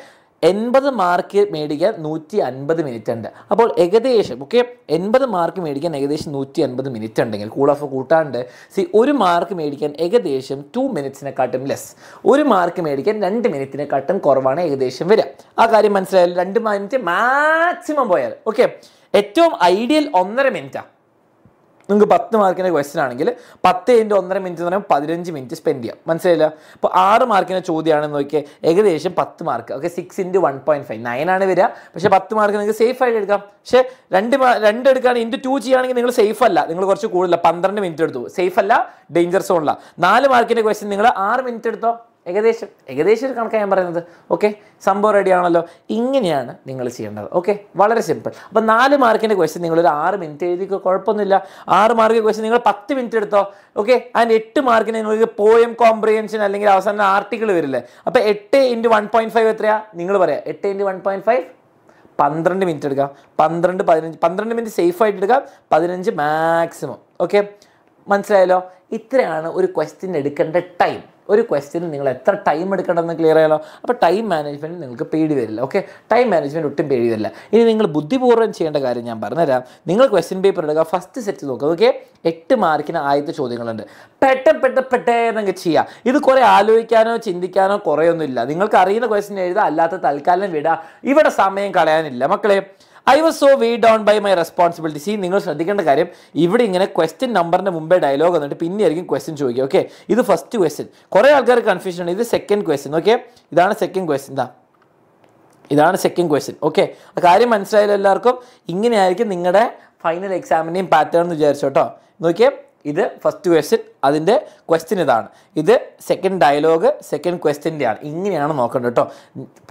എൺപത് മാർക്ക് മേടിക്കാൻ നൂറ്റി അൻപത് മിനിറ്റ് ഉണ്ട് അപ്പോൾ ഏകദേശം ഓക്കെ എൺപത് മാർക്ക് മേടിക്കാൻ ഏകദേശം നൂറ്റി അൻപത് മിനിറ്റ് ഉണ്ടെങ്കിൽ കൂൾ ഓഫ് കൂട്ടാണ്ട് സി ഒരു മാർക്ക് മേടിക്കാൻ ഏകദേശം ടു മിനിറ്റ്സിനെക്കാട്ടും ലെസ് ഒരു മാർക്ക് മേടിക്കാൻ രണ്ട് മിനിറ്റിനെക്കാട്ടും കുറവാണ് ഏകദേശം വരിക ആ കാര്യം മനസ്സിലായാലും രണ്ട് മിനിറ്റ് മാക്സിമം പോയാൽ ഓക്കെ ഏറ്റവും ഐഡിയൽ ഒന്നര മിനിറ്റാണ് നിങ്ങൾക്ക് പത്ത് മാർക്കിൻ്റെ ക്വസ്റ്റൻ ആണെങ്കിൽ പത്ത് ഇൻറ്റു ഒന്നര മിനിറ്റ് എന്ന് പറയുമ്പോൾ പതിനഞ്ച് മിനിറ്റ് സ്പെൻഡ് ചെയ്യാം മനസ്സിലായില്ല അപ്പോൾ ആറ് മാർക്കിൻ്റെ ചോദ്യമാണെന്ന് നോക്കിയാൽ ഏകദേശം പത്ത് mark okay six into one point five നയനാണ് വരിക പക്ഷേ പത്ത് മാർക്ക് നിങ്ങൾക്ക് സേഫ് ആയിട്ട് എടുക്കാം പക്ഷേ രണ്ട് രണ്ട് എടുക്കുകയാണെങ്കിൽ ഇൻറ്റു ടു ചെയ്യുകയാണെങ്കിൽ നിങ്ങൾ സേഫ് അല്ല നിങ്ങൾ കുറച്ച് കൂടുതൽ പന്ത്രണ്ട് മിനിറ്റ് എടുത്തു സേഫ് അല്ല ഡേഞ്ചർ സോണിലാണ് നാല് മാർക്കിൻ്റെ ക്വസ്റ്റൻ നിങ്ങൾ ആറ് മിനിറ്റ് എടുത്തോ ഏകദേശം ഏകദേശം ഒരു കണക്കാണ് ഞാൻ പറയുന്നത് ഓക്കെ സംഭവം റെഡിയാണല്ലോ ഇങ്ങനെയാണ് നിങ്ങൾ ചെയ്യേണ്ടത് ഓക്കെ വളരെ സിമ്പിൾ അപ്പോൾ നാല് മാർക്കിൻ്റെ ക്വസ്റ്റ്യൻ നിങ്ങളൊരു ആറ് മിനിറ്റ് എഴുതിക്കോ കുഴപ്പമൊന്നുമില്ല ആറ് മാർക്ക് ക്വസ്റ്റ്യൻ നിങ്ങൾ പത്ത് മിനിറ്റ് എടുത്തോ ഓക്കെ അതിൻ്റെ എട്ട് മാർക്കിന് നിങ്ങൾക്ക് പോയം കോംപ്രിഹെൻഷൻ അല്ലെങ്കിൽ അവസാനം ആർട്ടിക്കിൾ വരില്ലേ അപ്പോൾ എട്ട് ഇൻറ്റു വൺ പോയിൻറ്റ് ഫൈവ് എത്രയാണ് നിങ്ങൾ പറയാം എട്ട് ഇൻറ്റു വൺ പോയിൻറ്റ് ഫൈവ് പന്ത്രണ്ട് മിനിറ്റ് എടുക്കാം പന്ത്രണ്ട് പതിനഞ്ച് പന്ത്രണ്ട് മിനിറ്റ് സേഫ് ആയിട്ട് എടുക്കാം പതിനഞ്ച് മാക്സിമം ഓക്കെ മനസ്സിലായല്ലോ ഇത്രയാണ് ഒരു ക്വസ്റ്റ്യൻ എടുക്കേണ്ട ടൈം ഒരു ക്വസ്റ്റ്യൻ നിങ്ങൾ എത്ര ടൈം എടുക്കണമെന്ന് ക്ലിയർ ആയാലോ അപ്പോൾ ടൈം മാനേജ്മെൻറ്റ് നിങ്ങൾക്ക് പേടി വരില്ല ഓക്കെ ടൈം മാനേജ്മെൻറ്റ് ഒട്ടും പേടി വരില്ല ഇനി നിങ്ങൾ ബുദ്ധിപൂർവ്വം ചെയ്യേണ്ട കാര്യം ഞാൻ പറഞ്ഞുതരാം നിങ്ങൾ ക്വസ്റ്റ്യൻ പേപ്പർ എടുക്കുക ഫസ്റ്റ് സെറ്റ് നോക്കുക ഓക്കെ എട്ട് മാർക്കിന് ആദ്യത്തെ ചോദ്യങ്ങളുണ്ട് പെട്ട പെട്ട പെട്ടേ എന്നൊക്കെ ചെയ്യുക ഇത് കുറേ ആലോചിക്കാനോ ചിന്തിക്കാനോ കുറേയൊന്നുമില്ല നിങ്ങൾക്ക് അറിയുന്ന ക്വസ്റ്റ്യൻ എഴുതുക അല്ലാത്ത തൽക്കാലം വിടുക ഇവിടെ സമയം കളയാനില്ല മക്കളെ I was so weighed down by my responsibility see നിങ്ങൾ ശ്രദ്ധിക്കേണ്ട കാര്യം ഇവിടെ ഇങ്ങനെ ക്വസ്റ്റ്യൻ നമ്പറിന്റെ മുമ്പേ ഡയലോഗ് വന്നിട്ട് പിന്നെ ആയിരിക്കും ക്വസ്റ്റ്യൻ ചോദിക്കുക ഓക്കെ ഇത് ഫസ്റ്റ് ക്വസ്റ്റ്യൻ കുറേ ആൾക്കാർ കൺഫ്യൂഷൻ ആണ് ഇത് സെക്കൻഡ് ക്വസ്റ്റ്യൻ ഓക്കെ ഇതാണ് സെക്കൻഡ് ക്വസ്റ്റ്യൻ ദാ ഇതാണ് സെക്കൻഡ് ക്വസ്റ്റ്യൻ ഓക്കെ കാര്യം മനസ്സിലായാലും എല്ലാവർക്കും ഇങ്ങനെയായിരിക്കും നിങ്ങളുടെ ഫൈനൽ എക്സാമിൻ്റെയും പാറ്റേൺ എന്ന് വിചാരിച്ചോട്ടോ നോക്കിയേ ഇത് ഫസ്റ്റ് ക്വസ്റ്റ്യൻ അതിൻ്റെ ക്വസ്റ്റ്യൻ ഇതാണ് ഇത് സെക്കൻഡ് ഡയലോഗ് സെക്കൻഡ് ക്വസ്റ്റ്യൻ്റെ ഇങ്ങനെയാണ് നോക്കേണ്ടത് കേട്ടോ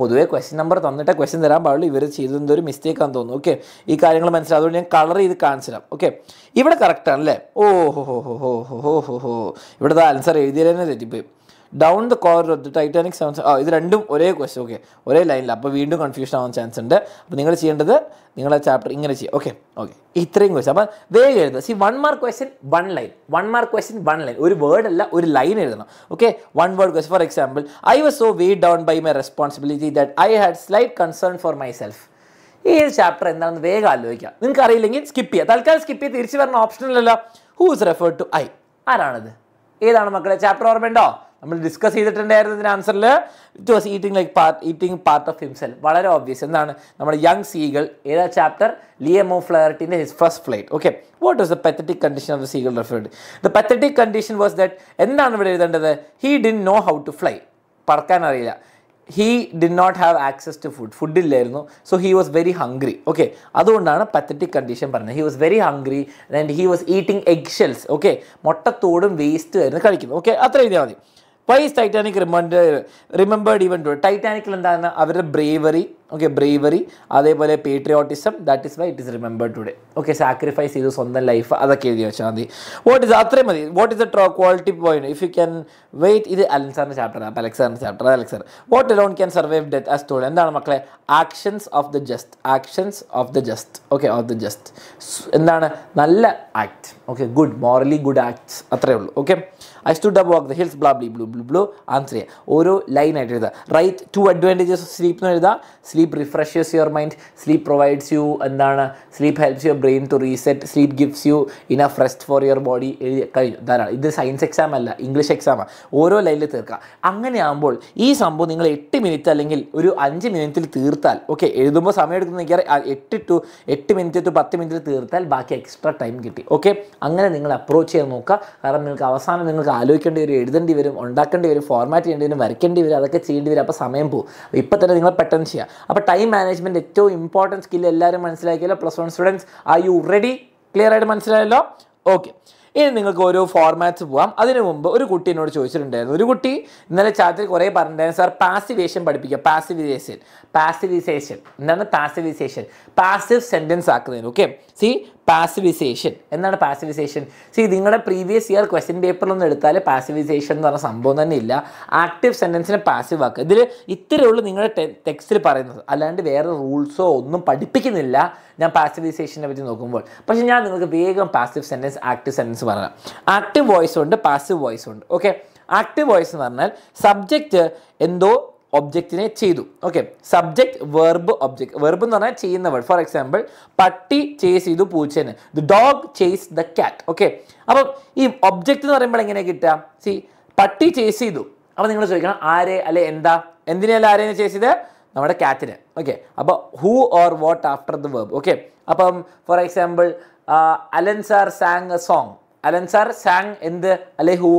പൊതുവേ ക്വസ്റ്റ്യൻ നമ്പർ തന്നിട്ട് ക്വസ്റ്റ്യൻ തരാൻ പാടുള്ളൂ ഇവർ ചെയ്തതിൻ്റെ ഒരു തോന്നുന്നു ഓക്കെ ഈ കാര്യങ്ങൾ മനസ്സിലാവും അതുകൊണ്ട് ഞാൻ കളർ ചെയ്ത് കാണിച്ചിടാം ഓക്കെ ഇവിടെ കറക്റ്റാണ് അല്ലേ ഓ ഹോ ഹോ ഹോ ഹോ ഹോ ഹോ ഹോ ഹോ ഹോ ഹോ തെറ്റിപ്പോയി down the core of the Titanic seven ആ ഇത് രണ്ടും ഒരേ ക്വസ്റ്റ് ഓക്കെ ഒരേ ലൈനിൽ അപ്പോൾ വീണ്ടും കൺഫ്യൂഷൻ ആവാൻ ചാൻസ് ഉണ്ട് അപ്പോൾ നിങ്ങൾ ചെയ്യേണ്ടത് നിങ്ങളെ ചാപ്റ്റർ ഇങ്ങനെ ചെയ്യും ഓക്കെ ഓക്കെ ഇത്രയും ക്വസ്റ്റ് അപ്പം വേഗം എഴുതുക see one mark question one line one mark question one line ഒരു വേർഡ് അല്ല ഒരു ലൈൻ എഴുതണം okay one word question for example I was so weighed down by my responsibility that I had slight concern for myself ഈ ഒരു chapter എന്താണെന്ന് വേഗം ആലോചിക്കാം നിങ്ങൾക്ക് അറിയില്ലെങ്കിൽ സ്കിപ്പ് ചെയ്യുക തൽക്കാലം സ്കിപ്പ് ചെയ്ത് തിരിച്ചു വരുന്ന ഓപ്ഷനിലല്ല ഹൂസ് റെഫേർഡ് ടു ഐ ആരാണത് ഏതാണ് മക്കളെ ചാപ്റ്റർ ഓർമ്മയുണ്ടോ നമ്മൾ ഡിസ്കസ് ചെയ്തിട്ടുണ്ടായിരുന്നു ഇതിൻ്റെ ആൻസറിൽ it was eating like part eating part of himself വളരെ ഓബ്വിയസ് എന്താണ് നമ്മുടെ യങ് സീകൾ ഏതാ ചാപ്റ്റർ ലിയമോ ഫ്ലയർട്ടിൻ്റെ his first flight okay what was the pathetic condition of the seagull referred the pathetic condition was that എന്താണ് ഇവിടെ എഴുതേണ്ടത് he didn't know how to fly പറക്കാൻ അറിയില്ല he did not have access to food food ഇല്ലായിരുന്നു so he was very hungry okay അതുകൊണ്ടാണ് pathetic condition പറഞ്ഞത് he was very hungry and he was eating egg shells okay മുട്ടത്തോടും waste ആയിരുന്നു കഴിക്കുന്നത് okay അത്ര എഴുതിയാൽ മതി why's Titanic remind remembered even ടൈറ്റാനിക്കിൽ എന്താണ് അവരുടെ ബ്രേവറി ഓക്കെ ബ്രേവറി അതേപോലെ patriotism that is why it is remembered today okay sacrifice ചെയ്തു സ്വന്തം ലൈഫ് അതൊക്കെ എഴുതി വെച്ചാൽ മതി വാട്ട് ഇസ് അത്രയും മതി വാട്ട് ഇസ് ദ ട്രോ quality point if you can wait ഇത് അലൻസാറിൻ്റെ ചാപ്റ്റർ അപ്പോൾ അലക്സാറിൻ്റെ ചാപ്റ്റർ അലക്സാർ what alone can survive death as തോൾ എന്താണ് മക്കളെ actions of the just actions of the just okay of the just എന്താണ് നല്ല act okay good morally good acts അത്രേ ഉള്ളൂ okay I stood up walk the hills blah ബ്ലി blue blue blue answer ചെയ്യുക ഓരോ ലൈനായിട്ട് എഴുതുക റൈറ്റ് ടു അഡ്വാൻറ്റേജസ് സ്ലീപ്പ് എന്ന് എഴുതുക sleep sleep refreshes your mind sleep provides you എന്താണ് sleep helps your brain to reset sleep gifts you enough fresh for your body എഴുതി കഴിഞ്ഞു ധാരാളം ഇത് സയൻസ് എക്സാം അല്ല ഇംഗ്ലീഷ് എക്സാമാണ് ഓരോ ലൈനിൽ തീർക്കുക അങ്ങനെയാകുമ്പോൾ ഈ സംഭവം നിങ്ങൾ എട്ട് മിനിറ്റ് അല്ലെങ്കിൽ ഒരു അഞ്ച് മിനിറ്റിൽ തീർത്താൽ ഓക്കെ എഴുതുമ്പോൾ സമയം എടുക്കുന്ന എനിക്ക് എട്ട് ടു എട്ട് മിനിറ്റ് ടു പത്ത് മിനിറ്റിൽ തീർത്താൽ ബാക്കി എക്സ്ട്രാ ടൈം കിട്ടി ഓക്കെ അങ്ങനെ നിങ്ങൾ അപ്രോച്ച് ചെയ്യാൻ നോക്കുക കാരണം നിങ്ങൾക്ക് അവസാനം നിങ്ങൾക്ക് ആലോചിക്കേണ്ടി വരും എഴുതേണ്ടി വരും ഉണ്ടാക്കേണ്ടി വരും ഫോർമാറ്റ് ചെയ്യേണ്ടി വരും വരയ്ക്കേണ്ടി വരും അതൊക്കെ ചെയ്യേണ്ടി വരും അപ്പോൾ സമയം പോകും ഇപ്പോൾ തന്നെ നിങ്ങൾ പെട്ടെന്ന് ചെയ്യുക അപ്പോൾ ടൈം മാനേജ്മെൻറ്റ് ഏറ്റവും ഇമ്പോർട്ടൻറ്റ് സ്കില്ല് എല്ലാവരും മനസ്സിലാക്കിയല്ലോ plus one students are you ready clear ആയിട്ട് മനസ്സിലായല്ലോ ഓക്കെ ഇനി നിങ്ങൾക്ക് ഓരോ ഫോർമാറ്റ്സ് പോകാം അതിന് മുമ്പ് ഒരു കുട്ടി എന്നോട് ചോദിച്ചിട്ടുണ്ടായിരുന്നു ഒരു കുട്ടി ഇന്നലെ ചാറ്റിൽ കുറേ പറഞ്ഞിട്ടുണ്ടായിരുന്നു സാർ പാസിവേഷൻ പഠിപ്പിക്കുക പാസിവിസേഷൻ പാസിവിസേഷൻ എന്താണ് പാസിവിസേഷൻ പാസീവ് സെൻറ്റൻസ് ആക്കുന്നതിന് ഓക്കെ സി പാസിവിസേഷൻ എന്താണ് പാസിവിസേഷൻ സി നിങ്ങളുടെ പ്രീവിയസ് ഇയർ ക്വസ്റ്റ്യൻ പേപ്പറിലൊന്നും എടുത്താൽ പാസിവിസേഷൻ എന്ന് പറഞ്ഞ സംഭവം തന്നെ ഇല്ല ആക്റ്റീവ് സെൻറ്റൻസിനെ പാസീവ് ആക്കുക ഇതിൽ ഇത്രയേ ഉള്ളൂ നിങ്ങളുടെ ടെക്സ്റ്റിൽ പറയുന്നത് അല്ലാണ്ട് വേറെ റൂൾസോ ഒന്നും പഠിപ്പിക്കുന്നില്ല ഞാൻ പാസിവിസേഷനെ പറ്റി നോക്കുമ്പോൾ പക്ഷേ ഞാൻ നിങ്ങൾക്ക് വേഗം പാസീവ് സെൻറ്റൻസ് ആക്റ്റീവ് സെൻറ്റൻസ് പറയാം ആക്റ്റീവ് വോയിസ് ഉണ്ട് പാസീവ് വോയിസ് ഉണ്ട് ഓക്കെ ആക്റ്റീവ് വോയിസ് എന്ന് പറഞ്ഞാൽ സബ്ജക്റ്റ് എന്തോ ഒബ്ജക്റ്റിനെ ചെയ്തു okay subject verb object verb എന്ന് പറഞ്ഞാൽ ചെയ്യുന്ന വേർഡ് ഫോർ എക്സാമ്പിൾ പട്ടി ചേസ് ചെയ്തു പൂച്ചേനെ the dog chase the cat okay അപ്പം ഈ ഒബ്ജക്റ്റ് എന്ന് പറയുമ്പോൾ എങ്ങനെയാണ് കിട്ടുക സി പട്ടി ചേസ് ചെയ്തു അപ്പം നിങ്ങൾ ചോദിക്കണം ആരെ അല്ലെ എന്താ എന്തിനല്ല ആരെയാണ് ചേസ് ചെയ്ത് നമ്മുടെ ക്യാറ്റിന് ഓക്കെ അപ്പോൾ who or what after the verb okay അപ്പം for example Allen sir sang a song Allen sir sang എന്ത് അല്ലെ ഹൂ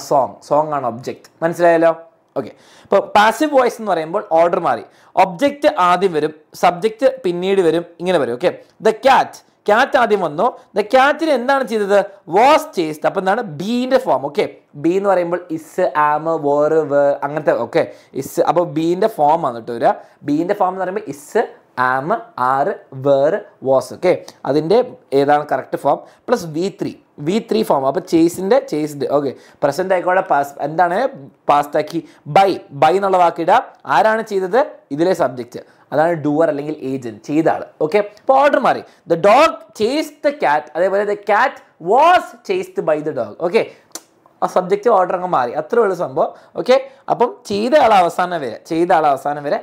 എ സോങ് സോങ് ആണ് ഒബ്ജക്റ്റ് മനസ്സിലായല്ലോ ഓക്കെ ഇപ്പോൾ പാസീവ് വോയിസ് എന്ന് പറയുമ്പോൾ ഓർഡർ മാറി ഒബ്ജക്റ്റ് ആദ്യം വരും സബ്ജക്റ്റ് പിന്നീട് വരും ഇങ്ങനെ വരും ഓക്കെ ദ ക്യാറ്റ് ക്യാറ്റ് ആദ്യം വന്നു ദ ക്യാറ്റിന് എന്താണ് ചെയ്തത് വാസ് ചേസ്ഡ് അപ്പം എന്താണ് ബീൻ്റെ ഫോം ഓക്കെ ബി എന്ന് പറയുമ്പോൾ ഇസ് ആമ് വേർ വേ അങ്ങനത്തെ ഓക്കെ ഇസ് അപ്പോൾ ബീൻ്റെ ഫോം ആണ് കേട്ടോ വരിക ബീൻ്റെ ഫോം എന്ന് പറയുമ്പോൾ is am are were was okay അതിൻ്റെ ഏതാണ് correct form plus V three V three form അപ്പോൾ ചേസിൻ്റെ ചേസ്ഡ് ഓക്കെ പ്രസൻറ്റ് ആയിക്കോട്ടെ പാസ് എന്താണ് പാസ്റ്റാക്കി ബൈ ബൈ എന്നുള്ള വാക്കിടുക ആരാണ് ചെയ്തത് ഇതിലെ സബ്ജക്റ്റ് അതാണ് ഡൂവർ അല്ലെങ്കിൽ ഏജൻറ്റ് ചെയ്ത ആൾ ഓക്കെ അപ്പോൾ ഓർഡർ മാറി the dog chase the cat അതേപോലെ the cat was chased by the dog okay ആ സബ്ജക്റ്റ് ഓർഡർ അങ്ങ് മാറി അത്രയുള്ള സംഭവം ഓക്കെ അപ്പം ചെയ്ത ആൾ അവസാനം വരെ ചെയ്ത ആൾ അവസാനം വരെ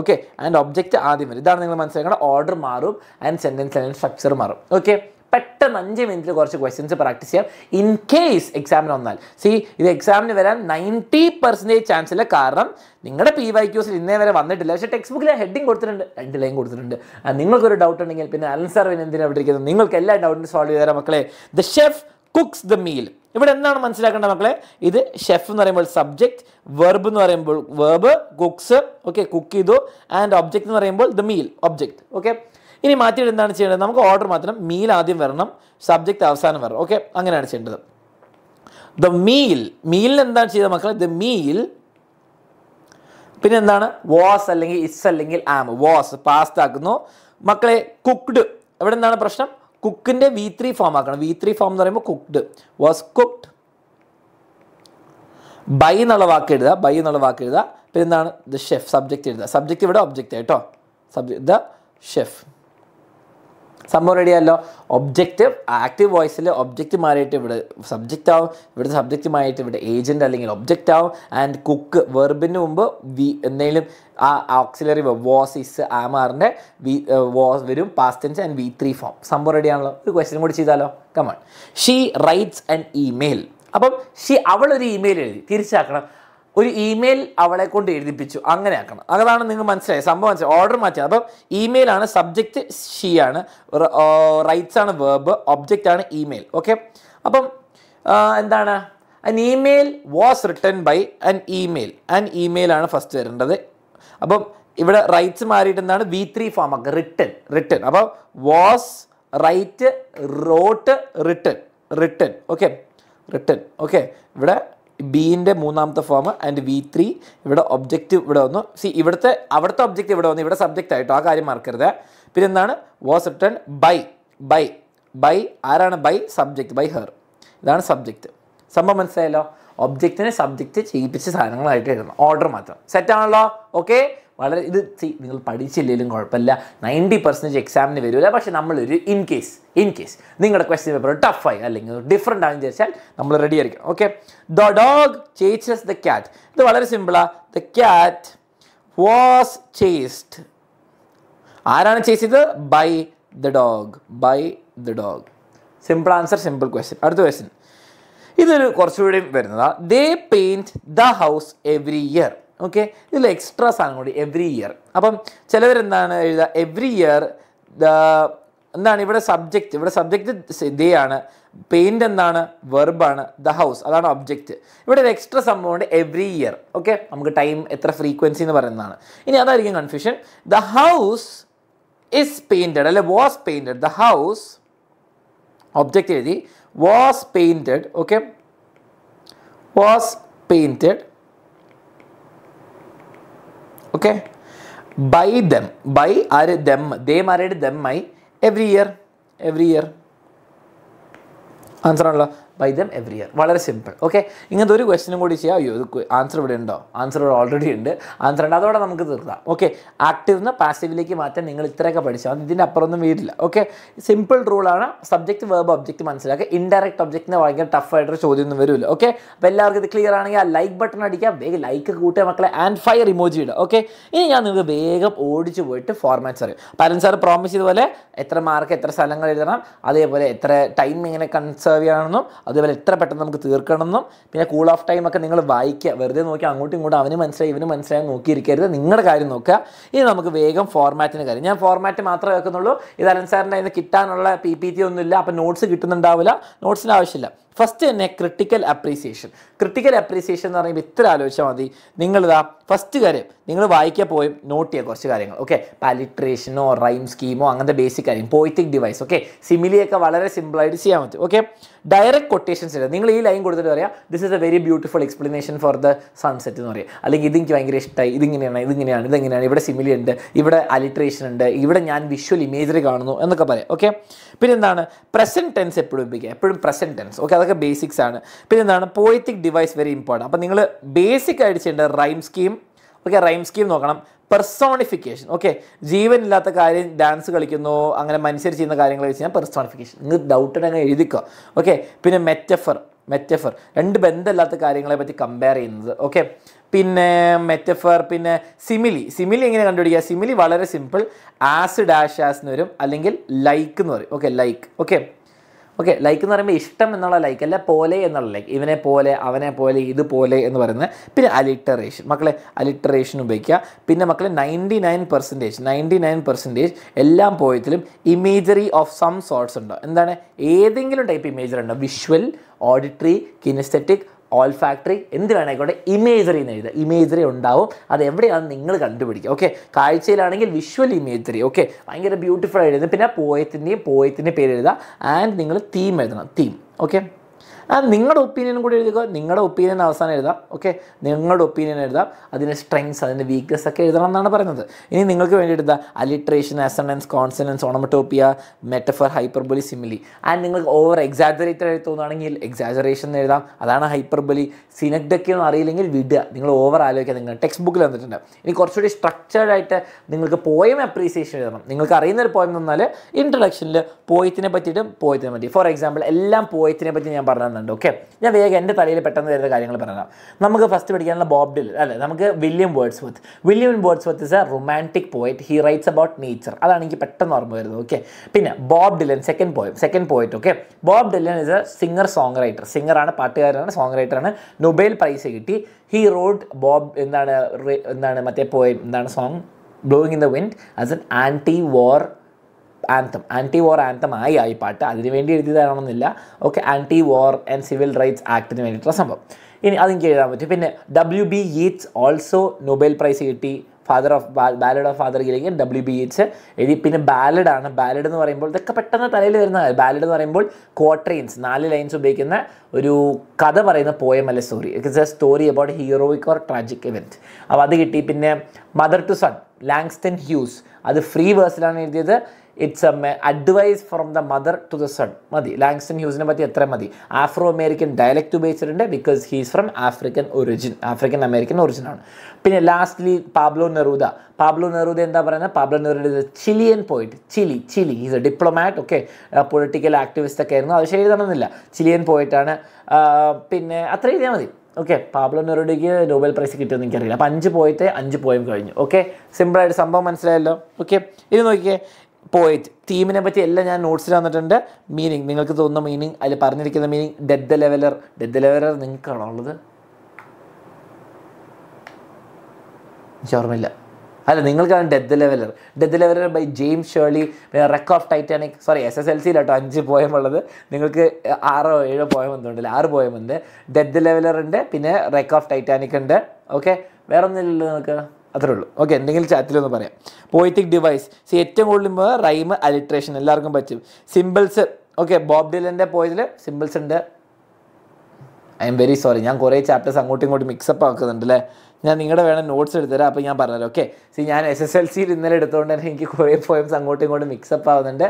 ഓക്കെ ആൻഡ് ഒബ്ജക്റ്റ് ആദ്യം വരും ഇതാണ് നിങ്ങൾ മനസ്സിലാക്കേണ്ട ഓർഡർ മാറും ആൻഡ് സെൻറ്റൻസ് ആൻഡ് സ്ട്രക്ചർ മാറും ഓക്കെ പെട്ടെന്ന് അഞ്ച് മിനിറ്റിൽ കുറച്ച് ക്വസ്റ്റ്യൻസ് പ്രാക്ടീസ് ചെയ്യാം ഇൻ കേസ് എക്സാമിന് വന്നാൽ സി ഇത് എക്സാമിന് വരാൻ നയൻറ്റി പെർസെൻറ്റേജ് ചാൻസ് ഇല്ല കാരണം നിങ്ങളുടെ പി വൈ ക്യൂസിൽ ഇന്നേ വരെ വന്നിട്ടില്ല പക്ഷേ ടെക്സ്റ്റ് ബുക്കിൽ ഹെഡിങ് കൊടുത്തിട്ടുണ്ട് രണ്ട് ലൈൻ കൊടുത്തിട്ടുണ്ട് നിങ്ങൾക്കൊരു ഡൗട്ട് ഉണ്ടെങ്കിൽ പിന്നെ അലൻ പിന്നെ എന്തിനാണ് ഇവിടെ ഇരിക്കുന്നത് നിങ്ങൾക്ക് എല്ലാ ഡൗട്ടും സോൾവ് ചെയ്തു തരാം മക്കളെ the chef cooks the meal ഇവിടെ എന്താണ് മനസ്സിലാക്കേണ്ടത് മക്കളെ ഇത് ഷെഫ് എന്ന് പറയുമ്പോൾ സബ്ജക്റ്റ് വെർബ് എന്ന് പറയുമ്പോൾ വേർബ് കുക്സ് ഓക്കെ കുക്ക് ചെയ്തു ആൻഡ് ഒബ്ജക്റ്റ് എന്ന് പറയുമ്പോൾ ദ മീൽ ഒബ്ജക്റ്റ് ഓക്കെ ഇനി മാറ്റിയിട്ട് എന്താണ് ചെയ്യേണ്ടത് നമുക്ക് ഓർഡർ മാത്രം മീൽ ആദ്യം വരണം സബ്ജക്റ്റ് അവസാനം വരണം ഓക്കെ അങ്ങനെയാണ് ചെയ്യേണ്ടത് ദ മീൽ മീലിന് എന്താണ് ചെയ്തത് മക്കളെ ദ മീൽ പിന്നെ എന്താണ് വാസ് അല്ലെങ്കിൽ ഇസ് അല്ലെങ്കിൽ ആം വാസ് പാസ്റ്റ് ആക്കുന്നു മക്കളെ കുക്ക്ഡ് എവിടെ എന്താണ് പ്രശ്നം കുക്കിൻ്റെ വി ത്രീ ഫോം ആക്കണം വി ത്രീ ഫോം എന്ന് പറയുമ്പോൾ കുക്ക്ഡ് വാസ് കുക്ക്ഡ് ബൈ എന്നുള്ള വാക്ക് എഴുതുക ബൈ എന്നുള്ള വാക്ക് എഴുതുക പിന്നെന്താണ് ദ ഷെഫ് സബ്ജക്റ്റ് എഴുതുക സബ്ജക്റ്റ് ഇവിടെ ഒബ്ജക്റ്റ് കേട്ടോ സബ്ജക്റ്റ് ദ ഷെഫ് സംഭവം റെഡിയല്ലോ ഒബ്ജക്റ്റീവ് ആക്റ്റീവ് വോയിസിൽ ഒബ്ജക്റ്റ് മാറിയിട്ട് ഇവിടെ സബ്ജക്റ്റ് ആവും ഇവിടുത്തെ സബ്ജക്റ്റ് മാറിയിട്ട് ഇവിടെ ഏജൻറ്റ് അല്ലെങ്കിൽ ഒബ്ജക്റ്റ് ആവും ആൻഡ് കുക്ക് വെർബിന് മുമ്പ് വി എന്തെങ്കിലും ആ ഓക്സിലറി വോസ് ഇസ് ആമാറിൻ്റെ വി വോസ് വരും past tense and V three form സംഭവം റെഡിയാണല്ലോ ഒരു ക്വസ്റ്റ്യൻ കൂടി ചെയ്താലോ come on she writes an email അപ്പം ഷീ അവളൊരു ഇമെയിൽ എഴുതി തിരിച്ചാക്കണം ഒരു ഇമെയിൽ അവളെ കൊണ്ട് എഴുതിപ്പിച്ചു അങ്ങനെ ആക്കണം അതാണ് നിങ്ങൾ മനസ്സിലായത് സംഭവം മനസ്സിലായി ഓർഡർ അപ്പോൾ അപ്പം ഇമെയിലാണ് സബ്ജക്റ്റ് ഷീ ആണ് റൈറ്റ്സ് ആണ് വേർബ് ഒബ്ജക്റ്റ് ആണ് ഇമെയിൽ ഓക്കെ അപ്പം എന്താണ് an email was written by an email an email ആണ് ഫസ്റ്റ് വരേണ്ടത് അപ്പം ഇവിടെ റൈറ്റ്സ് മാറിയിട്ട് എന്താണ് വി ത്രീ ഫോം ഒക്കെ റിട്ടേൺ റിട്ടേൺ അപ്പോൾ was write wrote written written okay written okay ഇവിടെ ബീൻ്റെ മൂന്നാമത്തെ ഫോം ആൻഡ് വി ത്രീ ഇവിടെ ഒബ്ജക്റ്റ് ഇവിടെ വന്നു സി ഇവിടുത്തെ അവിടുത്തെ ഒബ്ജക്റ്റ് ഇവിടെ വന്നു ഇവിടെ സബ്ജക്റ്റ് ആയിട്ടോ ആ കാര്യം മറക്കരുത് പിന്നെ എന്താണ് was written by by by ആരാണ് ബൈ സബ്ജക്റ്റ് ബൈ ഹെർ ഇതാണ് സബ്ജക്റ്റ് സംഭവം മനസ്സിലായല്ലോ ഒബ്ജക്റ്റിനെ സബ്ജക്റ്റ് ചെയ്യിപ്പിച്ച് സാധനങ്ങളായിട്ട് എഴുതണം ഓർഡർ മാത്രം സെറ്റ് ആണല്ലോ ഓക്കെ വളരെ ഇത് സി നിങ്ങൾ പഠിച്ചില്ലെങ്കിലും കുഴപ്പമില്ല നയൻറ്റി പെർസെൻറ്റേജ് എക്സാമിന് വരില്ല പക്ഷേ നമ്മളൊരു ഇൻ കേസ് ഇൻ കേസ് നിങ്ങളുടെ ക്വസ്റ്റ്യൻ പേപ്പർ ടഫായി അല്ലെങ്കിൽ ഡിഫറെൻ്റ് ആണെന്ന് വിചാരിച്ചാൽ നമ്മൾ റെഡി ആയിരിക്കും okay the dog chases the cat ഇത് വളരെ സിമ്പിളാണ് ദ ക്യാറ്റ് വാസ് ചേസ്ഡ് ആരാണ് ചേസ് ചെയ്തത് by the dog by the dog simple answer simple question അടുത്ത ക്വസ്റ്റ്യൻ ഇതൊരു കുറച്ചുകൂടി വരുന്നതാണ് they paint the house every year okay ഇതിൽ എക്സ്ട്രാ സാധനം കൂടി എവ്രി ഇയർ അപ്പം ചിലവരെന്താണ് എഴുതുക എവ്രി ഇയർ ദ എന്താണ് ഇവിടെ സബ്ജക്റ്റ് ഇവിടെ സബ്ജക്റ്റ് ദേ ആണ് പെയിൻ്റ് എന്താണ് വെർബാണ് ദ ഹൗസ് അതാണ് ഒബ്ജക്റ്റ് ഇവിടെ ഒരു എക്സ്ട്രാ സംഭവമുണ്ട് എവ്രി ഇയർ ഓക്കെ നമുക്ക് ടൈം എത്ര ഫ്രീക്വൻസി എന്ന് പറയുന്നതാണ് ഇനി അതായിരിക്കും confusion the house is painted അല്ലെ was painted the house object എഴുതി was painted okay was painted okay by them by ആര് ദം ദേ മാരേഡ് them I every year every year answer ആണല്ലോ ബൈ ദം എവറി ഇയർ വളരെ simple okay ഇങ്ങനത്തെ ഒരു ക്വസ്റ്റിനും കൂടി ചെയ്യാം അയ്യോ ഇത് ആൻസർ ഇവിടെ ഉണ്ടോ ആൻസർ ഇവിടെ ഓൾറെഡി ഉണ്ട് ആൻസർ ഉണ്ട് അതോടെ നമുക്ക് തീർക്കാം ഓക്കെ ആക്റ്റീവ് നിന്ന് പാസീവിലേക്ക് മാറ്റാൻ നിങ്ങൾ ഇത്രയൊക്കെ പഠിച്ചാൽ മതി ഇതിൻ്റെ അപ്പുറമൊന്നും വരില്ല ഓക്കെ സിമ്പിൾ റൂളാണ് സബ്ജക്റ്റ് വേർബ് ഒബ്ജക്റ്റ് മനസ്സിലാക്കുക ഇൻഡയറക്റ്റ് ഒബ്ജക്റ്റിന് ഭയങ്കര ടഫായിട്ടൊരു ഒന്നും വരില്ല ഓക്കെ അപ്പോൾ എല്ലാവർക്കും ഇത് ക്ലിയർ ആണെങ്കിൽ ആ ലൈക്ക് ബട്ടൺ അടിക്കുക വേഗം ലൈക്ക് കൂട്ടുക മക്കളെ ആൻഡ് ഫയർ ഇമോജി ഇടുക ഓക്കെ ഇനി ഞാൻ നിങ്ങൾക്ക് വേഗം ഓടിച്ചു പോയിട്ട് ഫോർമാറ്റ്സ് അറിയും പരൻ സാർ പ്രോമിസ് ചെയ്തുപോലെ എത്ര മാർക്ക് എത്ര സ്ഥലങ്ങൾ എഴുതണം അതേപോലെ എത്ര ടൈം ഇങ്ങനെ കൺസേർവ് ചെയ്യണമെന്നും അതേപോലെ എത്ര പെട്ടെന്ന് നമുക്ക് തീർക്കണമെന്നും പിന്നെ കൂൾ ഓഫ് ടൈം ഒക്കെ നിങ്ങൾ വായിക്കുക വെറുതെ നോക്കി അങ്ങോട്ടും ഇങ്ങോട്ടും അവന് മനസ്സിലായി ഇവന് മനസ്സിലായി നോക്കിയിരിക്കരുത് നിങ്ങളുടെ കാര്യം നോക്കുക ഇനി നമുക്ക് വേഗം ഫോർമാറ്റിന് കാര്യം ഞാൻ ഫോർമാറ്റ് മാത്രമേ വെക്കുന്നുള്ളൂ ഇത് അലൻ സാറിൻ്റെ അതിന് കിട്ടാനുള്ള പി പി ടി ഒന്നുമില്ല അപ്പം നോട്ട്സ് കിട്ടുന്നുണ്ടാവില്ല നോട്ട്സിന് ആവശ്യമില്ല ഫസ്റ്റ് തന്നെ ക്രിട്ടിക്കൽ അപ്രീസിയേഷൻ ക്രിട്ടിക്കൽ അപ്രീസിയേഷൻ എന്ന് പറയുമ്പോൾ ഇത്ര ആലോചിച്ചാൽ മതി നിങ്ങളിതാ ഫസ്റ്റ് കാര്യം നിങ്ങൾ വായിക്കാൻ പോയി നോട്ട് ചെയ്യുക കുറച്ച് കാര്യങ്ങൾ ഓക്കെ പാലിട്രേഷനോ റൈം സ്കീമോ അങ്ങനത്തെ ബേസിക് കാര്യം പോയിറ്റിക് ഡിവൈസ് ഓക്കെ സിമിലിയൊക്കെ വളരെ സിമ്പിളായിട്ട് ചെയ്യാൻ പറ്റും ഓക്കെ ഡയറക്റ്റ് കൊട്ടേഷൻസ് ഇല്ല നിങ്ങൾ ഈ ലൈൻ കൊടുത്തിട്ട് പറയാം this is a very beautiful explanation for the sunset എന്ന് പറയാം അല്ലെങ്കിൽ ഇതെനിക്ക് ഭയങ്കര ഇഷ്ടമായി ഇതിങ്ങനെയാണ് ഇതിങ്ങനെയാണ് ഇതെങ്ങനെയാണ് ഇവിടെ സിമിലി ഉണ്ട് ഇവിടെ അലിട്രേഷൻ ഉണ്ട് ഇവിടെ ഞാൻ വിഷ്വൽ ഇമേജറി കാണുന്നു എന്നൊക്കെ പറയാം ഓക്കെ പിന്നെ എന്താണ് പ്രസൻറ്റ് ടെൻസ് എപ്പോഴും ഉപയോഗിക്കുക എപ്പോഴും പ്രസൻറ്റ് ടെൻസ് ഓക്കെ അതൊക്കെ ബേസിക്സ് ആണ് പിന്നെ എന്താണ് പോയറ്റിക് ഡിവൈസ് വെരി ഇമ്പോർട്ടൻ്റ് അപ്പോൾ നിങ്ങൾ ബേസിക് ആയിട്ട് ചെയ്യേണ്ട rhyme scheme okay rhyme scheme നോക്കണം പെർസോണിഫിക്കേഷൻ ഓക്കെ ജീവനില്ലാത്ത കാര്യം ഡാൻസ് കളിക്കുന്നു അങ്ങനെ മനുഷ്യർ ചെയ്യുന്ന കാര്യങ്ങൾ വെച്ച് കഴിഞ്ഞാൽ പെർസോണിഫിക്കേഷൻ നിങ്ങൾ ഡൗട്ടഡ് അങ്ങ് എഴുതിക്കോ ഓക്കെ പിന്നെ മെറ്റഫർ മെറ്റഫർ രണ്ട് ബന്ധമില്ലാത്ത കാര്യങ്ങളെ പറ്റി കമ്പയർ ചെയ്യുന്നത് ഓക്കെ പിന്നെ മെറ്റഫർ പിന്നെ സിമിലി സിമിലി എങ്ങനെ കണ്ടുപിടിക്കുക സിമിലി വളരെ സിമ്പിൾ ആസ് ഡാഷ് ആസ് എന്ന് വരും അല്ലെങ്കിൽ ലൈക്ക് എന്ന് പറയും okay like okay okay like എന്ന് പറയുമ്പോൾ ഇഷ്ടം എന്നുള്ള ലൈക്ക് അല്ല പോലെ എന്നുള്ള ലൈക്ക് ഇവനെ പോലെ അവനെ പോലെ ഇതുപോലെ എന്ന് പറയുന്നത് പിന്നെ അലിറ്ററേഷൻ മക്കളെ അലിറ്ററേഷൻ ഉപയോഗിക്കുക പിന്നെ മക്കളെ ninety nine percentage ninety nine percentage എല്ലാ പോയത്തിലും ഇമേജറി ഓഫ് സം സോർട്സ് ഉണ്ടോ എന്താണ് ഏതെങ്കിലും ടൈപ്പ് ഇമേജറി ഉണ്ടോ visual auditory kinesthetic olfactory എന്ത് വേണമെങ്കിൽ ഇമേജറി എന്ന് എഴുതുക ഇമേജറി ഉണ്ടാവും അത് എവിടെയാണ് നിങ്ങൾ കണ്ടുപിടിക്കുക ഓക്കെ കാഴ്ചയിലാണെങ്കിൽ വിഷ്വൽ ഇമേജറി ഓക്കെ ഭയങ്കര ബ്യൂട്ടിഫുൾ എഴുതുന്നത് പിന്നെ പോയത്തിൻ്റെയും പോയത്തിൻ്റെ പേര് എഴുതുക ആൻഡ് നിങ്ങൾ തീം എഴുതണം തീം ഓക്കെ അത് നിങ്ങളുടെ ഒപ്പീനിയൻ കൂടി എഴുതുക നിങ്ങളുടെ ഒപ്പീനിയൻ അവസാനം എഴുതാം ഓക്കെ നിങ്ങളുടെ ഒപ്പീനിയൻ എഴുതാം അതിൻ്റെ സ്ട്രെങ്സ് അതിൻ്റെ വീക്ക്നെസ് ഒക്കെ എഴുതണം എന്നാണ് പറയുന്നത് ഇനി നിങ്ങൾക്ക് വേണ്ടി എന്താ alliteration assonance consonance onomatopoeia metaphor hyperbole simile and നിങ്ങൾക്ക് ഓവർ എക്സാജറേറ്റഡ് ആയി തോന്നുകയാണെങ്കിൽ എക്സാജറേഷൻ എഴുതാം അതാണ് ഹൈപ്പർബലി സിനക്ഡൊക്കെ ഒന്നും അറിയില്ലെങ്കിൽ വിടുക നിങ്ങൾ ഓവർ ആലോചിക്കുക നിങ്ങൾ ടെക്സ്റ്റ് ബുക്കിൽ വന്നിട്ടുണ്ട് ഇനി കുറച്ചുകൂടി സ്ട്രക്ചേർഡ് ആയിട്ട് നിങ്ങൾക്ക് പോയം അപ്രീസിയേഷൻ എഴുതണം നിങ്ങൾക്ക് അറിയുന്ന ഒരു പോയം എന്ന് ഇൻട്രഡക്ഷനിൽ പോയത്തിനെ പറ്റിയിട്ടും പോയത്തിനെ പറ്റി ഫോർ എക്സാമ്പിൾ എല്ലാം പോയത്തിനെ പറ്റി ഞാൻ പറഞ്ഞു പറയുന്നുണ്ട് ഓക്കെ ഞാൻ വേഗം എൻ്റെ തലയിൽ പെട്ടെന്ന് വരുന്ന കാര്യങ്ങൾ പറയാം നമുക്ക് ഫസ്റ്റ് പഠിക്കാനുള്ള ബോബ് ഡിൽ അല്ലെ നമുക്ക് William Wordsworth William Wordsworth is a romantic poet he writes about nature അതാണ് എനിക്ക് പെട്ടെന്ന് ഓർമ്മ വരുന്നത് ഓക്കെ പിന്നെ Bob Dylan second poem second poet okay Bob Dylan is a singer songwriter സിംഗറാണ് പാട്ടുകാരനാണ് സോങ് റൈറ്ററാണ് നൊബേൽ പ്രൈസ് കിട്ടി ഹി റോഡ് ബോബ് എന്താണ് എന്താണ് മറ്റേ പോയം എന്താണ് song blowing in the wind as an anti war anthem anti war anthem ആയി ആ ഈ പാട്ട് വേണ്ടി എഴുതിയതാണെന്നില്ല okay anti war and civil rights ആക്ടിന് വേണ്ടിയിട്ടുള്ള സംഭവം ഇനി അതെനിക്ക് എഴുതാൻ പറ്റും പിന്നെ W B Yeats also Nobel prize കിട്ടി father of ballad of father ഗിലേക്ക് ഡബ്ല്യു ബി എച്ച് എഴുതി പിന്നെ ബാലഡാണ് ബാലഡ് എന്ന് പറയുമ്പോൾ ഇതൊക്കെ പെട്ടെന്ന് തലയിൽ വരുന്ന ബാലഡ് എന്ന് പറയുമ്പോൾ ക്വാട്രെയിൻസ് നാല് ലൈൻസ് ഉപയോഗിക്കുന്ന ഒരു കഥ പറയുന്ന പോയം അല്ല story it's a story about heroic or tragic event അപ്പോൾ അത് കിട്ടി പിന്നെ mother to son Langston Hughes അത് ഫ്രീ വേഴ്സിലാണ് എഴുതിയത് it's a advice from the mother to the son മതി ലാങ്സൺ ഹ്യൂസിനെ പറ്റി എത്ര മതി ആഫ്രോ അമേരിക്കൻ ഡയലക്റ്റ് ഉപയോഗിച്ചിട്ടുണ്ട് because he's from African origin African American ഒറിജിനാണ് പിന്നെ lastly Pablo Neruda Pablo Neruda എന്താ പറയുന്നത് Pablo Neruda Chilean poet Chile Chile he's a diplomat okay political activist ഒക്കെ ആയിരുന്നു അത് ശരിയാണെന്നില്ല ചിലിയൻ പോയിറ്റാണ് പിന്നെ അത്രയും എഴുതിയാൽ മതി ഓക്കെ പാബ്ലോ നെറൂഡിക്ക് നോബൽ പ്രൈസ് കിട്ടുമെന്ന് എനിക്കറിയില്ല അപ്പോൾ അഞ്ച് പോയിട്ട് അഞ്ച് പോയും കഴിഞ്ഞു ഓക്കെ സിമ്പിളായിട്ട് സംഭവം മനസ്സിലായല്ലോ ഓക്കെ ഇത് നോക്കിയേ പോയിറ്റ് ടീമിനെ പറ്റി എല്ലാം ഞാൻ നോട്ട്സിൽ തന്നിട്ടുണ്ട് മീനിങ് നിങ്ങൾക്ക് തോന്നുന്ന മീനിങ് അതിൽ പറഞ്ഞിരിക്കുന്ന meaning death the leveller death the leveller നിങ്ങൾക്കാണോ ഉള്ളത് ഓർമ്മയില്ല അല്ല നിങ്ങൾക്കാണ് death leveller death leveller by James Shirley പിന്നെ wreck of Titanic sorry S S L കേട്ടോ അഞ്ച് പോയം ഉള്ളത് നിങ്ങൾക്ക് ആറോ ഏഴോ പോയം എന്തുണ്ടല്ലോ ആറ് പോയം ഉണ്ട് ഡെത്ത് ലെവലർ ഉണ്ട് പിന്നെ റെക്ക് ഓഫ് ടൈറ്റാനിക് ഉണ്ട് ഓക്കെ വേറെ ഒന്നുമില്ലല്ലോ നിങ്ങൾക്ക് അത്രേ ഉള്ളൂ ഓക്കെ എന്തെങ്കിലും ചാറ്റിലൊന്ന് പറയാം പോയിറ്റിക് ഡിവൈസ് സി ഏറ്റവും കൂടുതൽ റൈം അലിട്രേഷൻ എല്ലാവർക്കും പറ്റും സിമ്പിൾസ് ഓക്കെ ബോബ് ഡിലൻ്റെ പോയതിൽ സിമ്പിൾസ് ഉണ്ട് ഐ എം വെരി സോറി ഞാൻ കുറേ ചാപ്റ്റേഴ്സ് അങ്ങോട്ടും ഇങ്ങോട്ടും മിക്സപ്പ് ആക്കുന്നുണ്ട് അല്ലേ ഞാൻ നിങ്ങളുടെ വേണം നോട്ട്സ് എടുത്തുതരാം അപ്പോൾ ഞാൻ പറഞ്ഞത് ഓക്കെ സി ഞാൻ എസ് എസ് എൽ സിയിൽ ഇന്നലെ എടുത്തുകൊണ്ട് തന്നെ എനിക്ക് കുറേ പോയിംസ് അങ്ങോട്ടും ഇങ്ങോട്ടും മിക്സപ്പ് ആവുന്നുണ്ട്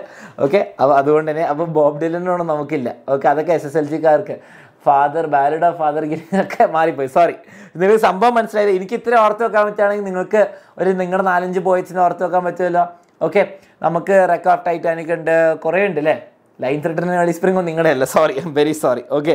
ഓക്കെ അപ്പോൾ അതുകൊണ്ട് തന്നെ അപ്പോൾ ബോബ് ഒന്നും നമുക്കില്ല ഓക്കെ അതൊക്കെ എസ് എസ് എൽ സിക്കാർക്ക് ഫാദർ ബാലഡ് ഓഫ് ഫാദർ ഗിരിയൊക്കെ മാറിപ്പോയി സോറി നിങ്ങൾ സംഭവം മനസ്സിലായത് എനിക്ക് ഇത്ര ഓർത്ത് വെക്കാൻ പറ്റുകയാണെങ്കിൽ നിങ്ങൾക്ക് ഒരു നിങ്ങളുടെ നാലഞ്ച് പോയിന്റ്സിനെ ഓർത്ത് വെക്കാൻ പറ്റുമല്ലോ ഓക്കെ നമുക്ക് റെക്കോർഡ് ടൈറ്റാനിക് ഉണ്ട് കുറേ ഉണ്ട് അല്ലേ ലൈൻ ത്രെഡറിന് കളി സ്പ്രിംഗോ നിങ്ങളുടെ അല്ല sorry I am very sorry okay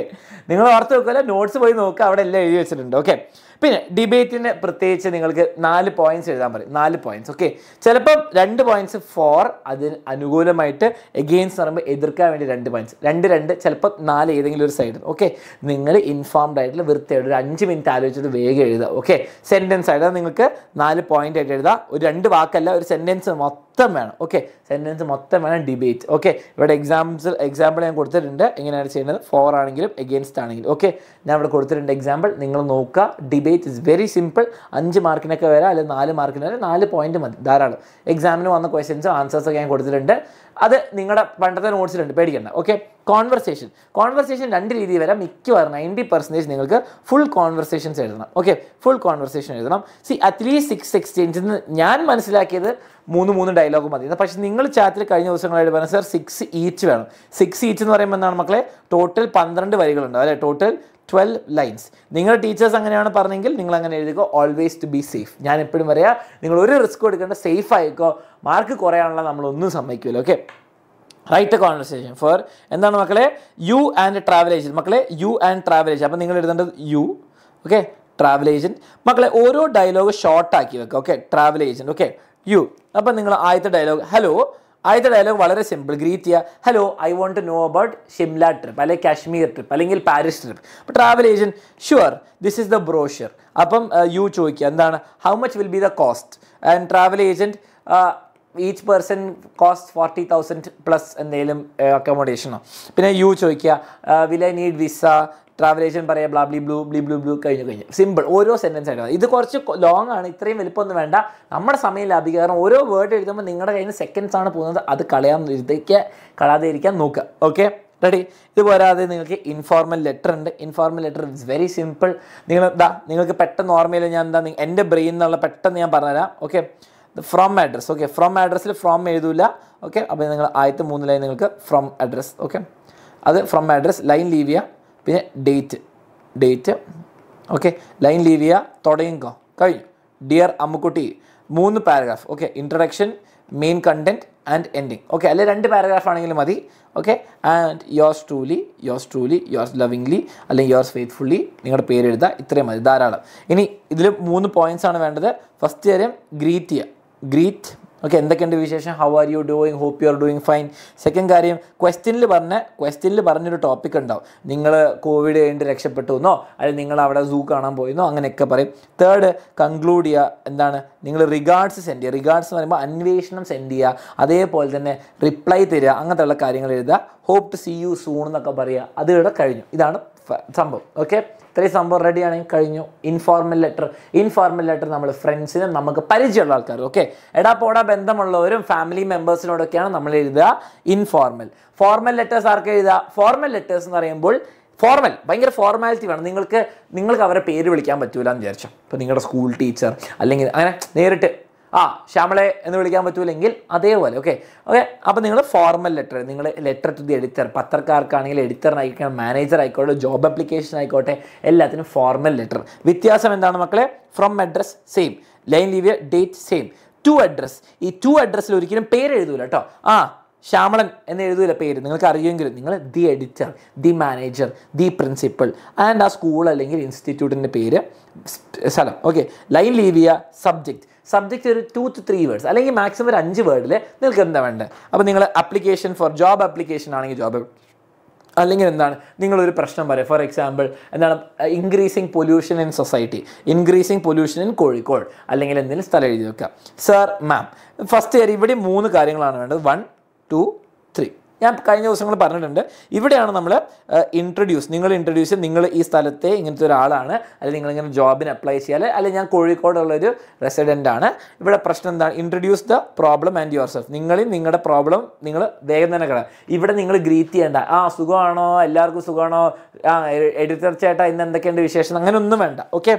നിങ്ങൾ ഓർത്ത് വെക്കുമല്ലോ നോട്ട്സ് പോയി നോക്കുക അവിടെ എല്ലാം എഴുതി വെച്ചിട്ടുണ്ട് ഓക്കെ പിന്നെ ഡിബേറ്റിന് പ്രത്യേകിച്ച് നിങ്ങൾക്ക് നാല് പോയിന്റ്സ് എഴുതാൻ പറയും നാല് പോയിന്റ്സ് ഓക്കെ ചിലപ്പം രണ്ട് പോയിന്റ്സ് ഫോർ അതിന് അനുകൂലമായിട്ട് എഗെയിൻസ് പറയുമ്പോൾ എതിർക്കാൻ വേണ്ടി രണ്ട് പോയിന്റ്സ് രണ്ട് രണ്ട് ചിലപ്പോൾ നാല് ഏതെങ്കിലും ഒരു സൈഡ് ഓക്കെ നിങ്ങൾ ഇൻഫോംഡ് ആയിട്ടുള്ള വൃത്തിയായിട്ട് ഒരു അഞ്ച് മിനിറ്റ് ആലോചിച്ചിട്ട് വേഗം എഴുതുക ഓക്കെ സെൻറ്റൻസ് ആയിട്ട് നിങ്ങൾക്ക് നാല് പോയിന്റ് ആയിട്ട് എഴുതുക ഒരു രണ്ട് വാക്കല്ല ഒരു സെൻറ്റൻസ് മൊത്തം മൊത്തം വേണം ഓക്കെ സെൻറ്റൻസ് മൊത്തം വേണം ഡിബേറ്റ് ഓക്കെ ഇവിടെ എക്സാംസ് എക്സാമ്പിൾ ഞാൻ കൊടുത്തിട്ടുണ്ട് എങ്ങനെയാണ് ചെയ്യുന്നത് ഫോർ ആണെങ്കിലും എഗെയിൻസ്റ്റ് ആണെങ്കിലും ഓക്കെ ഞാൻ ഇവിടെ കൊടുത്തിട്ടുണ്ട് എക്സാമ്പിൾ നിങ്ങൾ നോക്കുക ഡിബേറ്റ് ഇസ് വെരി സിമ്പിൾ അഞ്ച് മാർക്കിനൊക്കെ വരാം അല്ലെങ്കിൽ നാല് മാർക്കിന് വരാം നാല് പോയിന്റ് മതി ധാരാളം എക്സാമിന് വന്ന ക്വസ്റ്റ്യൻസും ആൻസേഴ്സൊക്കെ ഞാൻ കൊടുത്തിട്ടുണ്ട് അത് നിങ്ങളുടെ പണ്ടത്തെ നോട്ട്സിലുണ്ട് പേടിക്കണ്ട ഓക്കെ കോൺവെർസേഷൻ കോൺവെർസേഷൻ രണ്ട് രീതിയിൽ വരാം മിക്കവാറും നയൻറ്റി പെർസെൻറ്റേജ് നിങ്ങൾക്ക് ഫുൾ കോൺവെർസേഷൻസ് എഴുതണം ഓക്കെ ഫുൾ കോൺവെർസേഷൻ എഴുതണം സി അറ്റ്ലീസ്റ്റ് സിക്സ് എക്സ്ചേഞ്ച് എന്ന് ഞാൻ മനസ്സിലാക്കിയത് മൂന്ന് മൂന്ന് ഡയലോഗ് മതി പക്ഷേ നിങ്ങൾ ചാറ്റിൽ കഴിഞ്ഞ ദിവസങ്ങളായിട്ട് പറഞ്ഞ സാർ സിക്സ് ഈച്ച് വേണം സിക്സ് ഈച്ച് എന്ന് പറയുമ്പോൾ എന്താണ് മക്കളെ ടോട്ടൽ പന്ത്രണ്ട് വരികളുണ്ട് അല്ലേ ടോട്ടൽ ട്വൽവ് ലൈൻസ് നിങ്ങളുടെ ടീച്ചേഴ്സ് അങ്ങനെയാണ് പറഞ്ഞെങ്കിൽ നിങ്ങൾ അങ്ങനെ എഴുതുക ഓൾവേസ് ടു ബി സേഫ് ഞാൻ എപ്പോഴും പറയാ നിങ്ങൾ ഒരു റിസ്ക് എടുക്കേണ്ട സേഫ് ആയിക്കോ മാർക്ക് കുറയാനുള്ള നമ്മളൊന്നും സമ്മതിക്കില്ല okay write a conversation for എന്താണ് മക്കളെ യു ആൻഡ് ട്രാവൽ ഏജൻറ്റ് മക്കളെ യു ആൻഡ് ട്രാവൽ ഏജൻറ്റ് അപ്പോൾ നിങ്ങൾ എഴുതേണ്ടത് യു ഓക്കെ ട്രാവൽ ഏജൻറ്റ് മക്കളെ ഓരോ ഡയലോഗ് ഷോർട്ടാക്കി വെക്കുക okay travel agent okay you അപ്പം നിങ്ങൾ ആദ്യത്തെ ഡയലോഗ് ഹലോ ആദ്യത്തെ ഡയലോഗ് വളരെ സിമ്പിൾ ഗ്രീറ്റ് ചെയ്യുക hello I want to know about Shimla trip അല്ലെങ്കിൽ കാശ്മീർ ട്രിപ്പ് അല്ലെങ്കിൽ പാരീസ് ട്രിപ്പ് അപ്പോൾ travel agent sure this is the brochure അപ്പം യു ചോദിക്കുക എന്താണ് how much will be the cost and travel agent each person cost forty thousand plus എന്തെങ്കിലും അക്കോമഡേഷനോ പിന്നെ you ചോദിക്കുക വിൽ ഐ നീഡ് വിസ ട്രാവലേഷൻ പറയാം ബ്ലാ ബ്ലി ബ്ലൂ ബ്ലി ബ്ലൂ ബ്ലൂ കഴിഞ്ഞു കഴിഞ്ഞു സിമ്പിൾ ഓരോ സെൻറ്റൻസ് ആയിട്ട് ഇത് കുറച്ച് ലോങ് ആണ് ഇത്രയും വലിപ്പമൊന്നും വേണ്ട നമ്മുടെ സമയം ലാഭിക്കുക കാരണം ഓരോ വേർഡ് എഴുതുമ്പോൾ നിങ്ങളുടെ കയ്യിൽ നിന്ന് സെക്കൻഡ്സ് ആണ് പോകുന്നത് അത് കളയാൻ ഇരിക്കുക കളയാതെ ഇരിക്കാൻ നോക്കുക ഓക്കെ റെഡി ഇത് പോരാതെ നിങ്ങൾക്ക് ഇൻഫോർമൽ ലെറ്റർ ഉണ്ട് informal letter it's very simple നിങ്ങൾ എന്താ നിങ്ങൾക്ക് പെട്ടെന്ന് ഓർമ്മയിൽ ഞാൻ എന്താ എൻ്റെ ബ്രെയിൻ എന്നുള്ള പെട്ടെന്ന് ഞാൻ പറഞ്ഞുതരാം okay from address okay from അഡ്രസ്സിൽ ഫ്രോം എഴുതൂല ഓക്കെ അപ്പോൾ നിങ്ങൾ ആദ്യത്തെ മൂന്ന് ലൈൻ നിങ്ങൾക്ക് ഫ്രോം അഡ്രസ് ഓക്കെ അത് ഫ്രോം അഡ്രസ് ലൈൻ ലീവ് ചെയ്യുക പിന്നെ date date okay line leave ചെയ്യുക തുടങ്ങിക്കോ കഴിഞ്ഞു ഡിയർ അമ്മുക്കുട്ടി മൂന്ന് paragraph okay introduction main content and ending okay അല്ലെ രണ്ട് പാരഗ്രാഫ് ആണെങ്കിലും മതി okay and yours truly yours truly yours lovingly അല്ലെങ്കിൽ യുവർസ് ഫെയ്ത്ത്ഫുള്ളി നിങ്ങളുടെ പേര് എഴുതുക ഇത്രയും മതി ധാരാളം ഇനി ഇതിൽ മൂന്ന് പോയിൻറ്റ്സ് ആണ് വേണ്ടത് ഫസ്റ്റ് കാര്യം ഗ്രീറ്റ് ചെയ്യുക ഗ്രീറ്റ് ഓക്കെ എന്തൊക്കെയുണ്ട് വിശേഷം how are you doing hope you are doing fine second കാര്യം ക്വസ്റ്റ്യനിൽ പറഞ്ഞ ക്വസ്റ്റ്യനിൽ പറഞ്ഞൊരു ടോപ്പിക് ഉണ്ടാവും നിങ്ങൾ കോവിഡ് കഴിഞ്ഞിട്ട് രക്ഷപ്പെട്ടു എന്നോ അല്ലെങ്കിൽ നിങ്ങൾ അവിടെ സൂ കാണാൻ പോയെന്നോ അങ്ങനെയൊക്കെ പറയും തേർഡ് കൺക്ലൂഡ് ചെയ്യുക എന്താണ് നിങ്ങൾ റിഗാർഡ്സ് സെൻഡ് ചെയ്യുക റിഗാർഡ്സ് എന്ന് പറയുമ്പോൾ അന്വേഷണം സെൻഡ് ചെയ്യുക അതേപോലെ തന്നെ റിപ്ലൈ തരിക ഉള്ള കാര്യങ്ങൾ എഴുതുക hope to see you soon എന്നൊക്കെ പറയുക അതുകൂടെ കഴിഞ്ഞു ഇതാണ് സംഭവം ഓക്കെ ഇത്രയും സംഭവം റെഡിയാണ് കഴിഞ്ഞു ഇൻഫോർമൽ ലെറ്റർ ഇൻഫോർമൽ ലെറ്റർ നമ്മൾ ഫ്രണ്ട്സിനും നമുക്ക് പരിചയമുള്ള ആൾക്കാർ ഓക്കെ എടാ പോടാ ബന്ധമുള്ളവരും ഫാമിലി മെമ്പേഴ്സിനോടൊക്കെയാണ് നമ്മൾ എഴുതുക ഇൻഫോർമൽ ഫോർമൽ ലെറ്റേഴ്സ് ആർക്ക് എഴുതുക ഫോർമൽ ലെറ്റേഴ്സ് എന്ന് പറയുമ്പോൾ ഫോർമൽ ഭയങ്കര ഫോർമാലിറ്റി വേണം നിങ്ങൾക്ക് നിങ്ങൾക്ക് അവരെ പേര് വിളിക്കാൻ പറ്റൂല എന്ന് വിചാരിച്ചു ഇപ്പോൾ നിങ്ങളുടെ സ്കൂൾ ടീച്ചർ അല്ലെങ്കിൽ അങ്ങനെ നേരിട്ട് ആ ശ്യാമളെ എന്ന് വിളിക്കാൻ പറ്റൂലെങ്കിൽ അതേപോലെ ഓക്കെ ഓക്കെ അപ്പോൾ നിങ്ങൾ ഫോർമൽ ലെറ്റർ നിങ്ങൾ ലെറ്റർ ടു ദി എഡിറ്റർ പത്രക്കാർക്കാണെങ്കിൽ എഡിറ്ററിനായിക്കോട്ടെ മാനേജർ ആയിക്കോട്ടെ ജോബ് അപ്ലിക്കേഷൻ ആയിക്കോട്ടെ എല്ലാത്തിനും ഫോർമൽ ലെറ്റർ വ്യത്യാസം എന്താണ് മക്കളെ from address same line leave date same to address ഈ ടു അഡ്രസ്സിൽ ഒരിക്കലും പേര് എഴുതൂല കേട്ടോ ആ ശ്യാമളൻ എന്ന് എഴുതൂല പേര് നിങ്ങൾക്ക് അറിയുമെങ്കിലും നിങ്ങൾ the editor the manager the principal and ആ സ്കൂൾ അല്ലെങ്കിൽ ഇൻസ്റ്റിറ്റ്യൂട്ടിൻ്റെ പേര് സ്ഥലം ഓക്കെ ലൈൻ ലീവ് ചെയ്യുക സബ്ജക്റ്റ് സബ്ജക്റ്റ് ഒരു ടു ടു ത്രീ വേർഡ്സ് അല്ലെങ്കിൽ മാക്സിമം ഒരു അഞ്ച് വേർഡിൽ നിങ്ങൾക്ക് എന്താ വേണ്ടത് അപ്പോൾ നിങ്ങൾ അപ്ലിക്കേഷൻ ഫോർ ജോബ് അപ്ലിക്കേഷൻ ആണെങ്കിൽ ജോബ് അല്ലെങ്കിൽ എന്താണ് നിങ്ങളൊരു പ്രശ്നം പറയാം ഫോർ എക്സാമ്പിൾ എന്താണ് increasing pollution in society increasing pollution in Kozhikode അല്ലെങ്കിൽ എന്തെങ്കിലും സ്ഥലം എഴുതി വെക്കുക സർ മാം ഫസ്റ്റ് ഇയർ ഇവിടെ മൂന്ന് കാര്യങ്ങളാണ് വേണ്ടത് വൺ ടു ത്രീ ഞാൻ കഴിഞ്ഞ ദിവസങ്ങൾ പറഞ്ഞിട്ടുണ്ട് ഇവിടെയാണ് നമ്മൾ ഇൻട്രൊഡ്യൂസ് നിങ്ങൾ ഇൻട്രൊഡ്യൂസ് നിങ്ങൾ ഈ സ്ഥലത്തെ ഇങ്ങനത്തെ ഒരാളാണ് അല്ലെങ്കിൽ നിങ്ങളിങ്ങനെ ജോബിന് അപ്ലൈ ചെയ്യാൽ അല്ലെങ്കിൽ ഞാൻ കോഴിക്കോടുള്ളൊരു റെസിഡൻ്റ് ആണ് ഇവിടെ പ്രശ്നം എന്താണ് introduce the problem and yourself നിങ്ങളിൽ നിങ്ങളുടെ പ്രോബ്ലം നിങ്ങൾ വേഗം തന്നെ കിടാം ഇവിടെ നിങ്ങൾ ഗ്രീറ്റ് ചെയ്യേണ്ട ആ സുഖമാണോ എല്ലാവർക്കും സുഖമാണോ ആ എഡിറ്റർ ചേട്ടാ ഇന്ന് എന്തൊക്കെയുണ്ട് വിശേഷം അങ്ങനെയൊന്നും വേണ്ട ഓക്കെ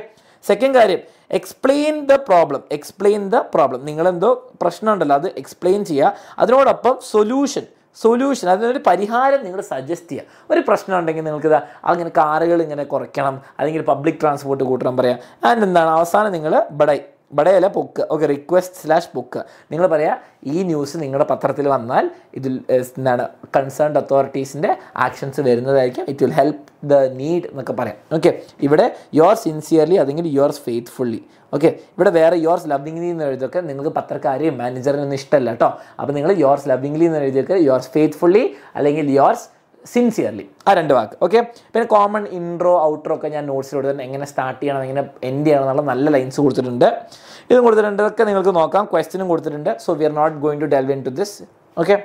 സെക്കൻഡ് കാര്യം explain the problem explain the problem നിങ്ങളെന്തോ പ്രശ്നമുണ്ടല്ലോ അത് എക്സ്പ്ലെയിൻ ചെയ്യുക അതിനോടൊപ്പം സൊല്യൂഷൻ സൊല്യൂഷൻ അതിനൊരു പരിഹാരം നിങ്ങൾ സജസ്റ്റ് ചെയ്യുക ഒരു പ്രശ്നം ഉണ്ടെങ്കിൽ നിങ്ങൾക്ക് അങ്ങനെ കാറുകൾ ഇങ്ങനെ കുറയ്ക്കണം അല്ലെങ്കിൽ പബ്ലിക് ട്രാൻസ്പോർട്ട് കൂട്ടണം പറയാം ആൻഡ് എന്താണ് അവസാനം നിങ്ങൾ ബഡൈ ബടയല്ല പൊക്ക് ഓക്കെ റിക്വസ്റ്റ് സ്ലാഷ് പൊക്ക് നിങ്ങൾ പറയാം ഈ ന്യൂസ് നിങ്ങളുടെ പത്രത്തിൽ വന്നാൽ ഇതിൽ എന്താണ് കൺസേൺഡ് അതോറിറ്റീസിൻ്റെ ആക്ഷൻസ് വരുന്നതായിരിക്കും it will help the need എന്നൊക്കെ പറയാം ഓക്കെ ഇവിടെ യുവർ സിൻസിയർലി അല്ലെങ്കിൽ യുവർ ഫെയ്ത്ത്ഫുള്ളി ഓക്കെ ഇവിടെ വേറെ യുവർ ലവിംഗ്ലി എന്ന് എഴുതിയൊക്കെ നിങ്ങൾക്ക് പത്രക്കാരെയും മാനേജറിനൊന്നും ഇഷ്ടമല്ല കേട്ടോ അപ്പോൾ നിങ്ങൾ യുവർ ലവിംഗ്ലി എന്ന് എഴുതിയൊക്കെ യുവർ ഫെയ്ത്ത്ഫുള്ളി അല്ലെങ്കിൽ യോർസ് സിൻസിയർലി ആ രണ്ട് വാക്ക് ഓക്കെ പിന്നെ കോമൺ ഇൻട്രോ ഔട്ട്രോ ഒക്കെ ഞാൻ നോട്ട്സിലൂടെ കൊടുത്തിട്ടുണ്ട് എങ്ങനെ സ്റ്റാർട്ട് ചെയ്യണം എങ്ങനെ എൻഡ് ചെയ്യണം എന്നുള്ള നല്ല ലൈൻസ് കൊടുത്തിട്ടുണ്ട് ഇതും കൊടുത്തിട്ടുണ്ട് ഒക്കെ നിങ്ങൾക്ക് നോക്കാം ക്വസ്റ്റ്യനും കൊടുത്തിട്ടുണ്ട് so we are not going to delve into this okay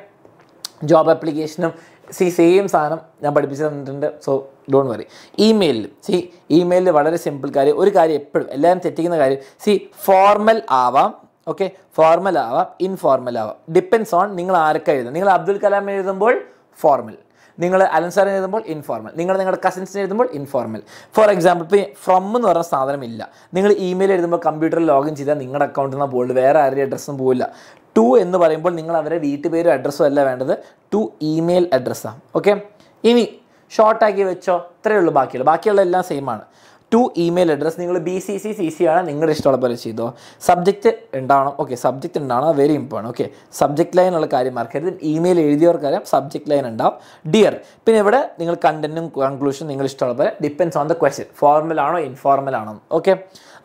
job ആപ്ലിക്കേഷനും സി സെയിം സാധനം ഞാൻ പഠിപ്പിച്ചു തന്നിട്ടുണ്ട് സോ ഡോണ്ട് വറി ഇമെയിലിൽ സി ഇമെയിലിൽ വളരെ സിമ്പിൾ കാര്യം ഒരു കാര്യം എപ്പോഴും എല്ലാവരും തെറ്റിക്കുന്ന കാര്യം സി ഫോർമൽ ആവാം ഓക്കെ ഫോർമൽ ആവാം ഇൻഫോർമൽ ആവാം ഡിപ്പെൻസ് ഓൺ നിങ്ങൾ ആർക്കാണ് എഴുതുന്നത് നിങ്ങൾ അബ്ദുൽ കലാം എഴുതുമ്പോൾ ഫോർമൽ നിങ്ങൾ അലൻ എഴുതുമ്പോൾ ഇൻഫോർമൽ നിങ്ങൾ നിങ്ങളുടെ കസിൻസിന് എഴുതുമ്പോൾ ഇൻഫോർമൽ ഫോർ എക്സാമ്പിൾ ഇപ്പോൾ ഫ്രം എന്ന് പറഞ്ഞ സാധനമില്ല നിങ്ങൾ ഇമെയിൽ എഴുതുമ്പോൾ കമ്പ്യൂട്ടറിൽ ലോഗിൻ ചെയ്താൽ നിങ്ങളുടെ അക്കൗണ്ടിൽ നിന്ന് പോലും വേറെ ആരുടെ അഡ്രസ്സും പോവില്ല ടു എന്ന് പറയുമ്പോൾ നിങ്ങൾ അവരെ വീട്ടുപേരും അഡ്രസ്സും അല്ല വേണ്ടത് ടു ഇമെയിൽ അഡ്രസ്സാണ് ഓക്കെ ഇനി ഷോർട്ടാക്കി വെച്ചോ ഇത്രയേ ഉള്ളൂ ബാക്കിയുള്ളൂ ബാക്കിയുള്ള എല്ലാം സെയിം ആണ് ടു ഇമെയിൽ അഡ്രസ്സ് നിങ്ങൾ B C C C C ആണ് നിങ്ങളുടെ ഇഷ്ടമുള്ള പോലെ ചെയ്തോ സബ്ജക്റ്റ് ഉണ്ടാവണം ഓക്കെ സബ്ജക്റ്റ് ഉണ്ടാവണം വെരി ഇമ്പോർട്ടൻ ഓക്കെ സബ്ജക്റ്റ് ഉള്ള കാര്യം മറക്കരുത് ഇമെയിൽ എഴുതിയവർക്കാരും സബ്ജക്റ്റ് ലൈൻ ഉണ്ടാവും ഡിയർ പിന്നെ ഇവിടെ നിങ്ങൾ കണ്ടന്റും കൺക്ലൂഷനും നിങ്ങൾ ഇഷ്ടമുള്ള പോലെ depends on the question formal ആണോ ഇൻഫോർമൽ ആണോ ഓക്കെ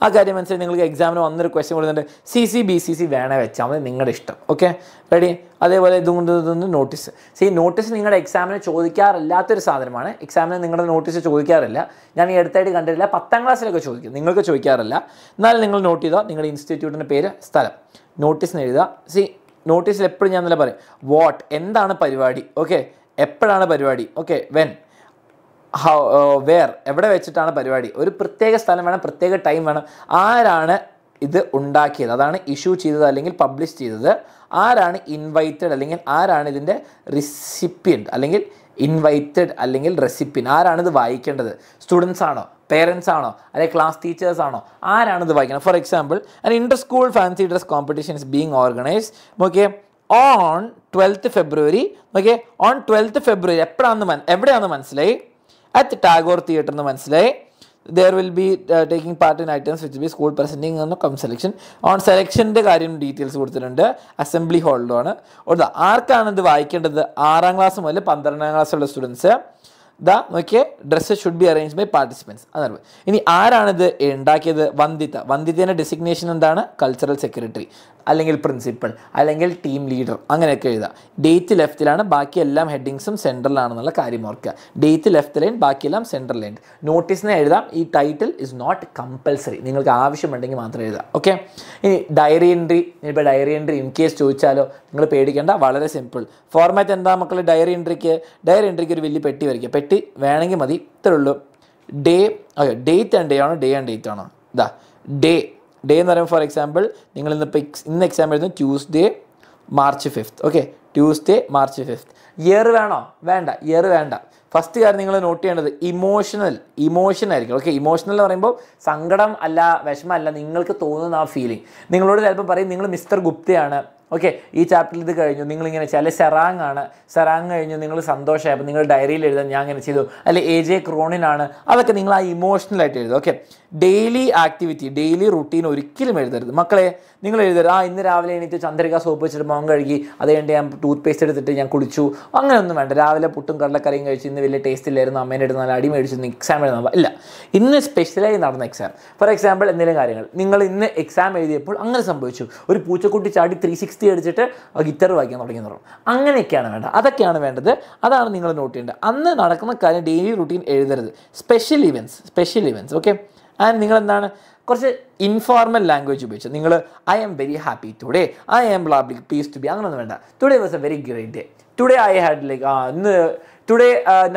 ആ കാര്യം മനസ്സിലായി നിങ്ങൾക്ക് എക്സാമിന് വന്നൊരു ക്വസ്റ്റ്യൻ കൊടുക്കുന്നുണ്ട് C C B C C വേണേ വെച്ചാൽ മതി നിങ്ങളുടെ ഇഷ്ടം ഓക്കെ റെഡി അതേപോലെ ഇതുകൊണ്ട് ഇതൊന്ന് നോട്ടീസ് സി നോട്ടീസ് നിങ്ങളുടെ എക്സാമിന് ചോദിക്കാറില്ലാത്തൊരു സാധനമാണ് എക്സാമിന് നിങ്ങളുടെ നോട്ടീസ് ചോദിക്കാറില്ല ഞാൻ ഈ അടുത്തായിട്ട് കണ്ടിട്ടില്ല പത്താം ക്ലാസ്സിലൊക്കെ ചോദിക്കും നിങ്ങൾക്ക് ചോദിക്കാറില്ല എന്നാലും നിങ്ങൾ നോട്ട് ചെയ്തോ നിങ്ങളുടെ ഇൻസ്റ്റിറ്റ്യൂട്ടിൻ്റെ പേര് സ്ഥലം നോട്ടീസിന് എഴുതുക സി നോട്ടീസിൽ എപ്പോഴും ഞാൻ നല്ല പറയും വാട്ട് എന്താണ് പരിപാടി ഓക്കെ എപ്പോഴാണ് പരിപാടി ഓക്കെ വെൻ ഹൗ വേർ എവിടെ വെച്ചിട്ടാണ് പരിപാടി ഒരു പ്രത്യേക സ്ഥലം വേണം പ്രത്യേക ടൈം വേണം ആരാണ് ഇത് ഉണ്ടാക്കിയത് അതാണ് ഇഷ്യൂ ചെയ്തത് അല്ലെങ്കിൽ പബ്ലിഷ് ചെയ്തത് ആരാണ് ഇൻവൈറ്റഡ് അല്ലെങ്കിൽ ആരാണ് ഇതിൻ്റെ റിസിപ്പിയൻറ്റ് അല്ലെങ്കിൽ ഇൻവൈറ്റഡ് അല്ലെങ്കിൽ റെസിപ്പിൻ ആരാണ് ഇത് വായിക്കേണ്ടത് സ്റ്റുഡൻസ് ആണോ പേരൻസ് ആണോ അല്ലെങ്കിൽ ക്ലാസ് ടീച്ചേഴ്സ് ആണോ ആരാണ് ഇത് for example an inter school fancy dress competition is being organise okay on twelfth February okay on twelfth February എപ്പോഴാണെന്ന് മൻ എവിടെയാണെന്ന് മനസ്സിലായി അറ്റ് ടാഗോർ തിയേറ്റർ എന്ന് മനസ്സിലായി there will be taking part in items which be school presenting എന്ന come selection on സെലക്ഷൻ്റെ കാര്യം details കൊടുത്തിട്ടുണ്ട് അസംബ്ലി ഹോളിലുമാണ് ഒന്ന് ആർക്കാണ് ഇത് വായിക്കേണ്ടത് ആറാം ക്ലാസ് മുതൽ പന്ത്രണ്ടാം ക്ലാസ് ഉള്ള സ്റ്റുഡൻസ് ദ നോക്കിയ dress should be arrange by participants അതാണ് ഇനി ആരാണിത് ഉണ്ടാക്കിയത് വന്ദിത വന്ദിതേൻ്റെ ഡെസിഗ്നേഷൻ എന്താണ് കൾച്ചറൽ സെക്രട്ടറി അല്ലെങ്കിൽ പ്രിൻസിപ്പൽ അല്ലെങ്കിൽ ടീം ലീഡർ അങ്ങനെയൊക്കെ എഴുതാം ഡേറ്റ് ലെഫ്റ്റിലാണ് ബാക്കി എല്ലാം ഹെഡിങ്സും സെൻട്രലാണെന്നുള്ള കാര്യം ഓർക്കുക ഡേറ്റ് ലെഫ്റ്റ് ലൈൻ ബാക്കിയെല്ലാം സെൻട്രൽ ലൈൻ നോട്ടീസിനെ എഴുതാം ഈ ടൈറ്റിൽ ഇസ് നോട്ട് കമ്പൽസറി നിങ്ങൾക്ക് ആവശ്യമുണ്ടെങ്കിൽ മാത്രം എഴുതാം ഓക്കെ ഇനി ഡയറി എൻട്രി ഇപ്പോൾ ഡയറി എൻട്രി ഇൻ കേസ് ചോദിച്ചാലോ നിങ്ങൾ പേടിക്കേണ്ട വളരെ സിമ്പിൾ ഫോർമാറ്റ് എന്താ മക്കൾ ഡയറി എൻട്രിക്ക് ഡയറി എൻട്രിക്ക് ഒരു വലിയ പെട്ടി വരയ്ക്കുക പെട്ടി വേണമെങ്കിൽ മതി ഇത്രയുള്ളൂ day okay date and day ആണോ ഡേ ആൻഡ് ഡേറ്റ് ആണോ ഇതാ ഡേ ഡേ എന്ന് പറയുമ്പോൾ ഫോർ എക്സാമ്പിൾ നിങ്ങൾ ഇന്നിപ്പോൾ ഇന്ന് എക്സാം എഴുതുന്നത് Tuesday March fifth okay Tuesday March fifth year വേണോ വേണ്ട ഇയർ വേണ്ട ഫസ്റ്റ് കാര്യം നിങ്ങൾ നോട്ട് ചെയ്യേണ്ടത് ഇമോഷണൽ ഇമോഷൻ ആയിരിക്കും ഓക്കെ ഇമോഷണൽ എന്ന് പറയുമ്പോൾ സങ്കടം അല്ല വിഷമമല്ല നിങ്ങൾക്ക് തോന്നുന്ന ആ ഫീലിംഗ് നിങ്ങളോട് ചിലപ്പോൾ പറയും നിങ്ങൾ മിസ്റ്റർ ഗുപ്തയാണ് ഓക്കെ ഈ ചാപ്റ്ററിൽ ഇത് കഴിഞ്ഞു നിങ്ങളിങ്ങനെ ചില സെറാങ് ആണ് സെറാങ് കഴിഞ്ഞു നിങ്ങൾ സന്തോഷമായി അപ്പോൾ നിങ്ങൾ ഡയറിയിൽ എഴുതാൻ ഞാൻ ഇങ്ങനെ ചെയ്തു അല്ലെ എ ജെ ക്രോണിനാണ് അതൊക്കെ നിങ്ങൾ ആ ഇമോഷണലായിട്ട് എഴുതും okay daily activity daily routine ഒരിക്കലും എഴുതരുത് മക്കളെ നിങ്ങൾ എഴുതരുത് ആ ഇന്ന് രാവിലെ എണീറ്റ് ചന്ദ്രിക സോപ്പ് വെച്ചിട്ട് മുഖം കഴുകി അത് കഴിഞ്ഞ് ഞാൻ ടൂത്ത് പേസ്റ്റ് എടുത്തിട്ട് ഞാൻ കുളിച്ചു അങ്ങനെയൊന്നും വേണ്ട രാവിലെ പുട്ടും കടലക്കറിയും കഴിച്ച് ഇന്ന് വലിയ ടേസ്റ്റ് ഇല്ലായിരുന്നു അമ്മേൻ്റെ അടുത്ത് നല്ല അടി മേടിച്ചു എക്സാം എഴുതാൻ ഇല്ല ഇന്ന് സ്പെഷ്യലായി നടന്ന എക്സാം ഫോർ എക്സാമ്പിൾ എന്തെങ്കിലും കാര്യങ്ങൾ നിങ്ങൾ ഇന്ന് എക്സാം എഴുതിയപ്പോൾ അങ്ങനെ സംഭവിച്ചു ഒരു പൂച്ചക്കുട്ടി ചാടി ത്രീ സിക്സ്റ്റി അടിച്ചിട്ട് ഗിറ്റർ വായിക്കാൻ തുടങ്ങി എന്ന് പറഞ്ഞു അങ്ങനെയൊക്കെയാണ് വേണ്ടത് അതൊക്കെയാണ് വേണ്ടത് അതാണ് നിങ്ങൾ നോട്ട് ചെയ്യേണ്ടത് അന്ന് നടക്കുന്ന കാര്യം ഡെയിലി റുട്ടീൻ എഴുതരുത് special events special events okay and നിങ്ങളെന്താണ് കുറച്ച് ഇൻഫോർമൽ ലാംഗ്വേജ് ഉപയോഗിച്ചത് നിങ്ങൾ I am very happy today I am ബ്ലാബ്ലി പീസ് ടു ബി അങ്ങനെയൊന്നും വേണ്ട today was a very great day today I had like ആ ഇന്ന് today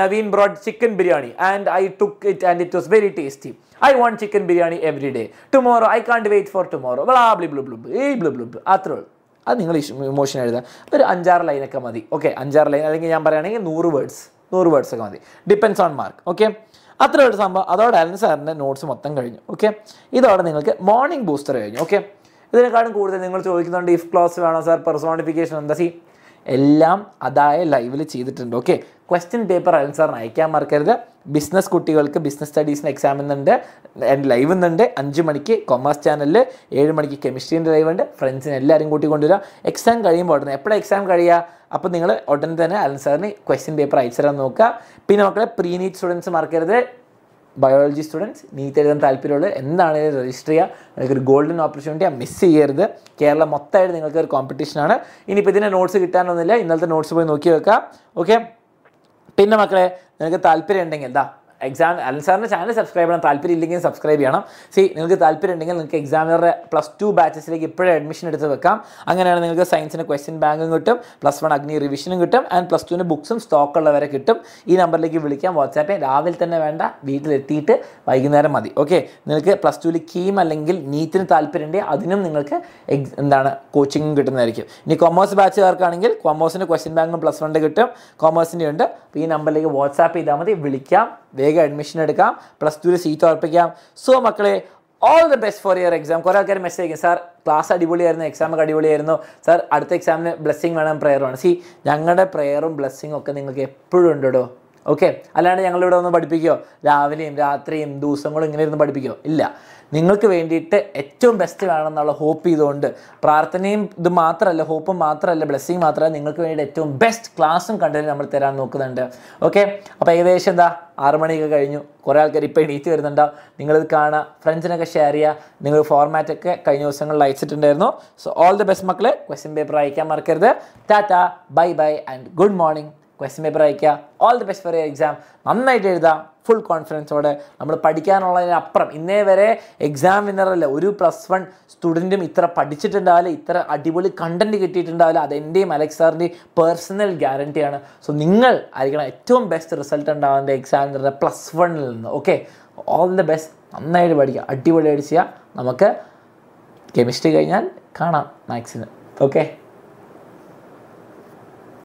Naveen brought chicken biryani and I took it and it was very tasty I want chicken biryani every day tomorrow I can't wait for tomorrow ബ്ലാബ്ലി ബ്ലൂ ബ്ലൂ ഈ ബ്ലൂ ബ്ലൂ അത്രേ ഉള്ളൂ അത് നിങ്ങൾ ഇമോഷൻ എഴുതുക ഒരു അഞ്ചാറ് ലൈനൊക്കെ മതി ഓക്കെ അഞ്ചാറ് ലൈൻ അല്ലെങ്കിൽ ഞാൻ പറയുകയാണെങ്കിൽ നൂറ് വേർഡ്സ് നൂറ് വേർഡ്സ് ഒക്കെ മതി ഡിപ്പെൻസ് ഓൺ മാർക്ക് ഓക്കെ അത്ര ഒരു സംഭവം അതോടായിരുന്നു സാറിൻ്റെ നോട്ട്സ് മൊത്തം കഴിഞ്ഞു ഓക്കെ ഇതോടെ നിങ്ങൾക്ക് മോർണിംഗ് ബൂസ്റ്റർ കഴിഞ്ഞു ഓക്കെ ഇതിനേക്കാളും കൂടുതൽ നിങ്ങൾ ചോദിക്കുന്നുണ്ട് ഇഫ് ക്ലോസ് വേണോ സാർ പെർസോണിഫിക്കേഷൻ എന്താ സി എല്ലാം അതായ ലൈവിൽ ചെയ്തിട്ടുണ്ട് ഓക്കെ ക്വസ്റ്റ്യൻ പേപ്പർ ആൻസറിന് അയക്കാൻ മറക്കരുത് ബിസിനസ് കുട്ടികൾക്ക് ബിസിനസ് സ്റ്റഡീസിന് എക്സാം എന്നുണ്ട് ലൈവ് എന്നുണ്ട് അഞ്ച് മണിക്ക് കൊമേഴ്സ് ചാനലിൽ ഏഴ് മണിക്ക് കെമിസ്ട്രീൻ്റെ ലൈവ് ഉണ്ട് ഫ്രണ്ട്സിന് എല്ലാവരും കൂട്ടി കൊണ്ടുവരിക എക്സാം കഴിയുമ്പോൾ ഉടനെ എപ്പോഴും എക്സാം കഴിയുക അപ്പോൾ നിങ്ങൾ ഉടനെ തന്നെ അലൻ സാറിന് ക്വസ്റ്റ്യൻ പേപ്പർ അയച്ചു തരാൻ നോക്കുക പിന്നെ മക്കളെ പ്രീ നീറ്റ് സ്റ്റുഡൻസ് മറക്കരുത് ബയോളജി സ്റ്റുഡൻസ് നീറ്റ് എഴുതാൻ താല്പര്യമുള്ളത് എന്താണെങ്കിലും രജിസ്റ്റർ ചെയ്യുക നിങ്ങൾക്കൊരു ഗോൾഡൻ ഓപ്പർച്യൂണിറ്റി മിസ് ചെയ്യരുത് കേരളം മൊത്തമായിട്ട് നിങ്ങൾക്ക് ഒരു കോമ്പറ്റീഷനാണ് ഇനിയിപ്പോൾ ഇതിൻ്റെ നോട്ട്സ് കിട്ടാനൊന്നുമില്ല ഇന്നലത്തെ നോട്ട്സ് പോയി നോക്കി വെക്കാം ഓക്കെ പിന്നെ മക്കളെ നിങ്ങൾക്ക് താല്പര്യം ഉണ്ടെങ്കിൽ എന്താ എക്സാം അലൻ സാറിൻ്റെ ചാനൽ സബ്സ്ക്രൈബ് ചെയ്യണം താല്പര്യം ഇല്ലെങ്കിൽ സബ്സ്ക്രൈബ് ചെയ്യണം സി നിങ്ങൾക്ക് താല്പര്യം ഉണ്ടെങ്കിൽ നിങ്ങൾക്ക് എക്സാമിനറുടെ പ്ലസ് ടു ബാച്ചസിലേക്ക് ഇപ്പോഴേ അഡ്മിഷൻ എടുത്ത് വെക്കാം അങ്ങനെയാണ് നിങ്ങൾക്ക് സയൻസിന് ക്വസ്റ്റ്യൻ ബാങ്കും കിട്ടും പ്ലസ് വൺ അഗ്നി റിവിഷനും കിട്ടും ആൻഡ് പ്ലസ് ടുവിന് ബുക്സും സ്റ്റോക്ക് ഉള്ളവരെ കിട്ടും ഈ നമ്പറിലേക്ക് വിളിക്കാം വാട്സാപ്പിൽ രാവിലെ തന്നെ വേണ്ട വീട്ടിലെത്തിയിട്ട് വൈകുന്നേരം മതി ഓക്കെ നിങ്ങൾക്ക് പ്ലസ് ടുവിൽ കീം അല്ലെങ്കിൽ നീറ്റിന് താല്പര്യമുണ്ടെങ്കിൽ അതിനും നിങ്ങൾക്ക് എന്താണ് കോച്ചിങ്ങും കിട്ടുന്നതായിരിക്കും ഇനി കൊമേഴ്സ് ബാച്ചുകാർക്കാണെങ്കിൽ കൊമേഴ്സിൻ്റെ ക്വസ്റ്റ്യൻ ബാങ്കും പ്ലസ് വണ്ണിൻ്റെ കിട്ടും കൊമേഴ്സിൻ്റെ ഉണ്ട് അപ്പോൾ ഈ നമ്പറിലേക്ക് വാട്സാപ്പ് ചെയ്താൽ മതി വിളിക്കാം വേഗം അഡ്മിഷൻ എടുക്കാം പ്ലസ് ടുവിൽ സീറ്റ് ഉറപ്പിക്കാം സോ മക്കളെ all the best for year exam കുറേ ആൾക്കാർ മെസ്സേജ് അയക്കും സാർ ക്ലാസ് അടിപൊളിയായിരുന്നു എക്സാം ഒക്കെ അടിപൊളിയായിരുന്നു സാർ അടുത്ത എക്സാമിന് ബ്ലെസ്സിങ് വേണം പ്രെയർ സി ഞങ്ങളുടെ പ്രെയറും ബ്ലെസ്സിങ്ങും ഒക്കെ നിങ്ങൾക്ക് എപ്പോഴും ഉണ്ട് കേട്ടോ ഓക്കെ അല്ലാണ്ട് ഞങ്ങളിവിടെ ഒന്ന് പഠിപ്പിക്കുമോ രാവിലെയും രാത്രിയും ദിവസങ്ങളും ഇങ്ങനെ ഇരുന്ന് പഠിപ്പിക്കുമോ ഇല്ല നിങ്ങൾക്ക് വേണ്ടിയിട്ട് ഏറ്റവും ബെസ്റ്റ് വേണമെന്നുള്ള ഹോപ്പ് ചെയ്തുകൊണ്ട് പ്രാർത്ഥനയും ഇത് മാത്രമല്ല ഹോപ്പും മാത്രമല്ല ബ്ലെസ്സിങ് മാത്രമല്ല നിങ്ങൾക്ക് വേണ്ടിയിട്ട് ഏറ്റവും ബെസ്റ്റ് ക്ലാസ്സും കണ്ടന്റ് നമ്മൾ തരാൻ നോക്കുന്നുണ്ട് ഓക്കെ അപ്പോൾ ഏകദേശം എന്താ ആറ് മണിയൊക്കെ കഴിഞ്ഞു കുറേ ആൾക്കാർ ഇപ്പോൾ എണീറ്റ് വരുന്നുണ്ടാവും നിങ്ങളിത് കാണുക ഫ്രണ്ട്സിനൊക്കെ ഷെയർ ചെയ്യുക നിങ്ങൾ ഫോർമാറ്റൊക്കെ കഴിഞ്ഞ ദിവസങ്ങളിൽ അയച്ചിട്ടുണ്ടായിരുന്നു സോ ഓൾ ദി ബെസ്റ്റ് മക്കളെ ക്വസ്റ്റ്യൻ പേപ്പർ അയക്കാൻ മറക്കരുത് tata bye bye and good morning question paper അയക്കുക all the best for exam നന്നായിട്ട് എഴുതാം ഫുൾ കോൺഫിഡൻസോടെ നമ്മൾ പഠിക്കാനുള്ളതിനപ്പുറം ഇന്നേ വരെ എക്സാം വിന്നറല്ല ഒരു പ്ലസ് വൺ സ്റ്റുഡൻറ്റും ഇത്ര പഠിച്ചിട്ടുണ്ടാവില്ല ഇത്ര അടിപൊളി കണ്ടൻറ്റ് കിട്ടിയിട്ടുണ്ടാവില്ല അത് എൻ്റെയും അലക്സ് സാറിൻ്റെയും പേഴ്സണൽ ഗ്യാരണ്ടിയാണ് സോ നിങ്ങൾ ആയിരിക്കണം ഏറ്റവും ബെസ്റ്റ് റിസൾട്ട് ഉണ്ടാവേണ്ട എക്സാം വിന്നറുടെ പ്ലസ് വണ്ണിൽ നിന്ന് ഓക്കെ ഓൾ ദ ബെസ്റ്റ് നന്നായിട്ട് പഠിക്കുക അടിപൊളിയായിട്ട് ചെയ്യുക നമുക്ക് കെമിസ്ട്രി കഴിഞ്ഞാൽ കാണാം മാത്സിന് ഓക്കെ